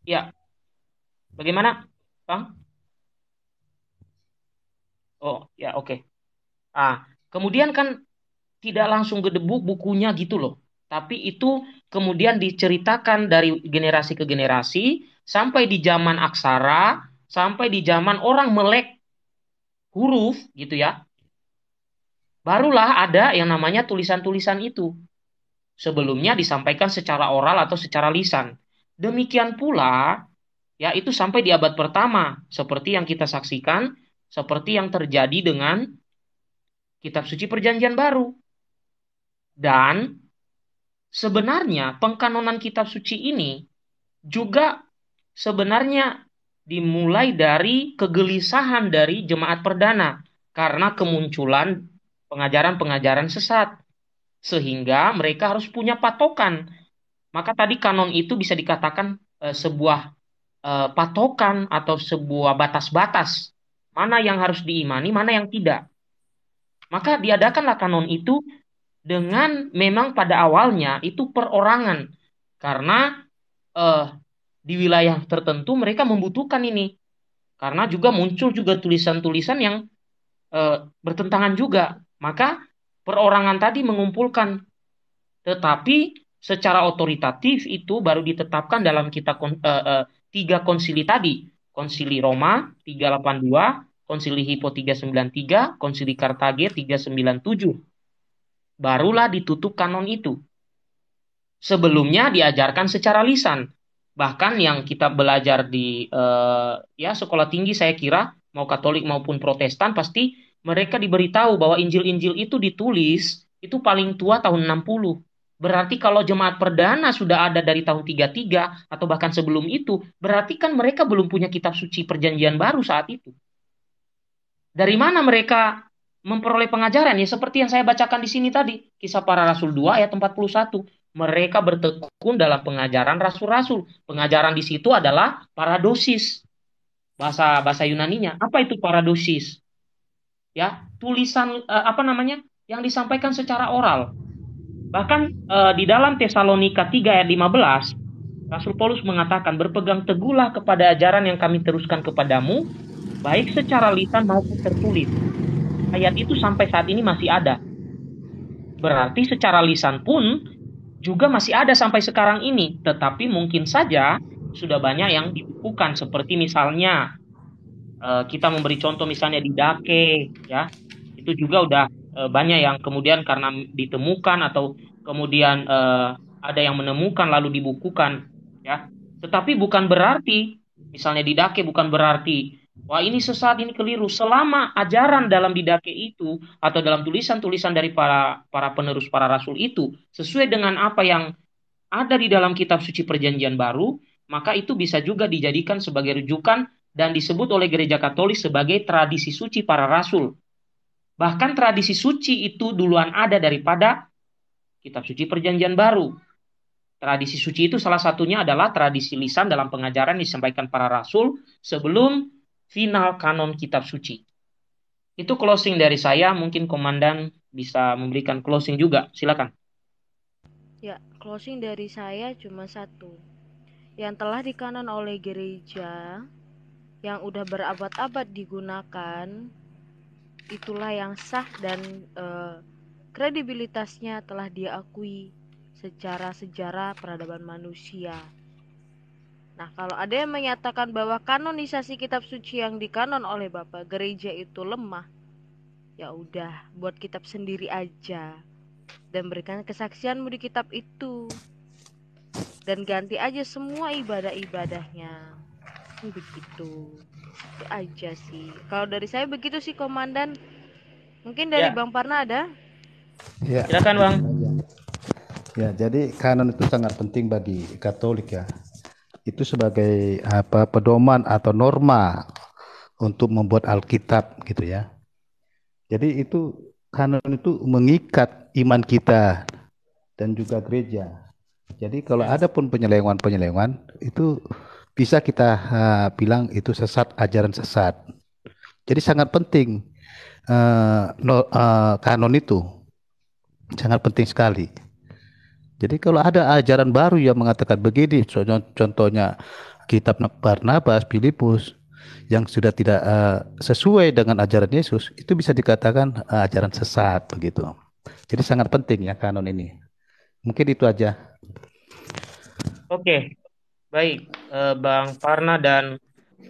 ya bagaimana bang oh ya oke okay. ah kemudian kan tidak langsung gedebuk bukunya gitu loh tapi itu kemudian diceritakan dari generasi ke generasi sampai di zaman aksara sampai di zaman orang melek huruf gitu ya barulah ada yang namanya tulisan-tulisan itu sebelumnya disampaikan secara oral atau secara lisan. Demikian pula, ya itu sampai di abad pertama, seperti yang kita saksikan, seperti yang terjadi dengan kitab suci perjanjian baru. Dan sebenarnya pengkanonan kitab suci ini juga sebenarnya dimulai dari kegelisahan dari jemaat perdana karena kemunculan pengajaran-pengajaran sesat sehingga mereka harus punya patokan. Maka tadi kanon itu bisa dikatakan e, sebuah e, patokan atau sebuah batas-batas mana yang harus diimani, mana yang tidak. Maka diadakanlah kanon itu dengan memang pada awalnya itu perorangan karena e, di wilayah tertentu mereka membutuhkan ini karena juga muncul juga tulisan-tulisan yang e, bertentangan juga maka perorangan tadi mengumpulkan. Tetapi secara otoritatif itu baru ditetapkan dalam kita uh, eh, uh, eh, tiga konsili tadi. Konsili Roma 382, konsili Hippo 393, konsili Kartage 397. Barulah ditutup kanon itu. Sebelumnya diajarkan secara lisan. Bahkan yang kita belajar di uh, ya sekolah tinggi saya kira mau Katolik maupun Protestan pasti mereka diberitahu bahwa Injil-Injil itu ditulis itu paling tua tahun 60. Berarti kalau jemaat perdana sudah ada dari tahun 33 atau bahkan sebelum itu, berarti kan mereka belum punya kitab suci perjanjian baru saat itu. Dari mana mereka memperoleh pengajaran? Ya seperti yang saya bacakan di sini tadi, kisah para rasul 2 ayat 41. Mereka bertekun dalam pengajaran rasul-rasul. Pengajaran di situ adalah paradosis. Bahasa bahasa Yunaninya. Apa itu paradosis? ya tulisan uh, apa namanya yang disampaikan secara oral. Bahkan uh, di dalam Tesalonika 3 ayat 15, Rasul Paulus mengatakan berpegang teguhlah kepada ajaran yang kami teruskan kepadamu, baik secara lisan maupun tertulis. Ayat itu sampai saat ini masih ada. Berarti secara lisan pun juga masih ada sampai sekarang ini, tetapi mungkin saja sudah banyak yang dibukukan seperti misalnya Eh, kita memberi contoh misalnya di Dake ya itu juga udah eh, banyak yang kemudian karena ditemukan atau kemudian uh, ada yang menemukan lalu dibukukan ya tetapi bukan berarti misalnya di Dake bukan berarti wah ini sesat ini keliru selama ajaran dalam di Dake itu atau dalam tulisan-tulisan dari para para penerus para rasul itu sesuai dengan apa yang ada di dalam kitab suci perjanjian baru maka itu bisa juga dijadikan sebagai rujukan dan disebut oleh gereja Katolik sebagai tradisi suci para rasul. Bahkan tradisi suci itu duluan ada daripada kitab suci perjanjian baru. Tradisi suci itu salah satunya adalah tradisi lisan dalam pengajaran disampaikan para rasul sebelum final kanon kitab suci. Itu closing dari saya, mungkin komandan bisa memberikan closing juga. Silakan. Ya, closing dari saya cuma satu. Yang telah dikanon oleh gereja yang udah berabad-abad digunakan itulah yang sah dan e, kredibilitasnya telah diakui secara sejarah peradaban manusia. Nah, kalau ada yang menyatakan bahwa kanonisasi kitab suci yang dikanon oleh Bapak gereja itu lemah, ya udah buat kitab sendiri aja dan berikan kesaksianmu di kitab itu dan ganti aja semua ibadah-ibadahnya begitu itu aja sih kalau dari saya begitu sih komandan mungkin dari ya. bang Parna ada ya silakan bang ya jadi kanon itu sangat penting bagi Katolik ya itu sebagai apa pedoman atau norma untuk membuat Alkitab gitu ya jadi itu kanon itu mengikat iman kita dan juga gereja jadi kalau ya. ada pun penyelewengan-penyelewengan itu bisa kita uh, bilang itu sesat ajaran sesat. Jadi sangat penting uh, no, uh, kanon itu sangat penting sekali. Jadi kalau ada ajaran baru yang mengatakan begini, contohnya kitab Barnabas, Filipus yang sudah tidak uh, sesuai dengan ajaran Yesus, itu bisa dikatakan uh, ajaran sesat begitu. Jadi sangat penting ya kanon ini. Mungkin itu aja. Oke, Baik, eh, Bang Parna dan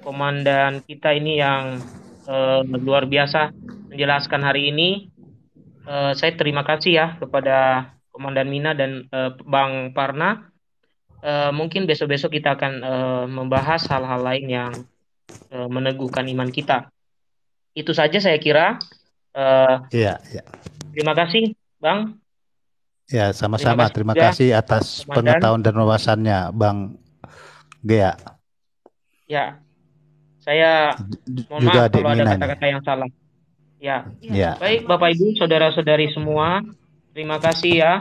komandan kita ini yang eh, luar biasa menjelaskan hari ini. Eh, saya terima kasih ya kepada Komandan Mina dan eh, Bang Parna. Eh, mungkin besok-besok kita akan eh, membahas hal-hal lain yang eh, meneguhkan iman kita. Itu saja saya kira. Eh, ya, ya. Terima kasih, Bang. Ya, sama-sama. Terima kasih, terima kasih atas pengetahuan dan wawasannya, Bang Gea. Ya. Saya mohon juga maaf kalau ada ya? kata-kata yang salah. Ya. ya. Baik Bapak Ibu, saudara-saudari semua, terima kasih ya.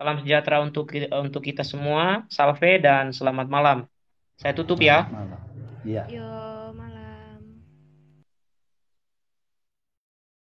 Salam sejahtera untuk untuk kita semua. Salve dan selamat malam. Saya tutup ya. Iya.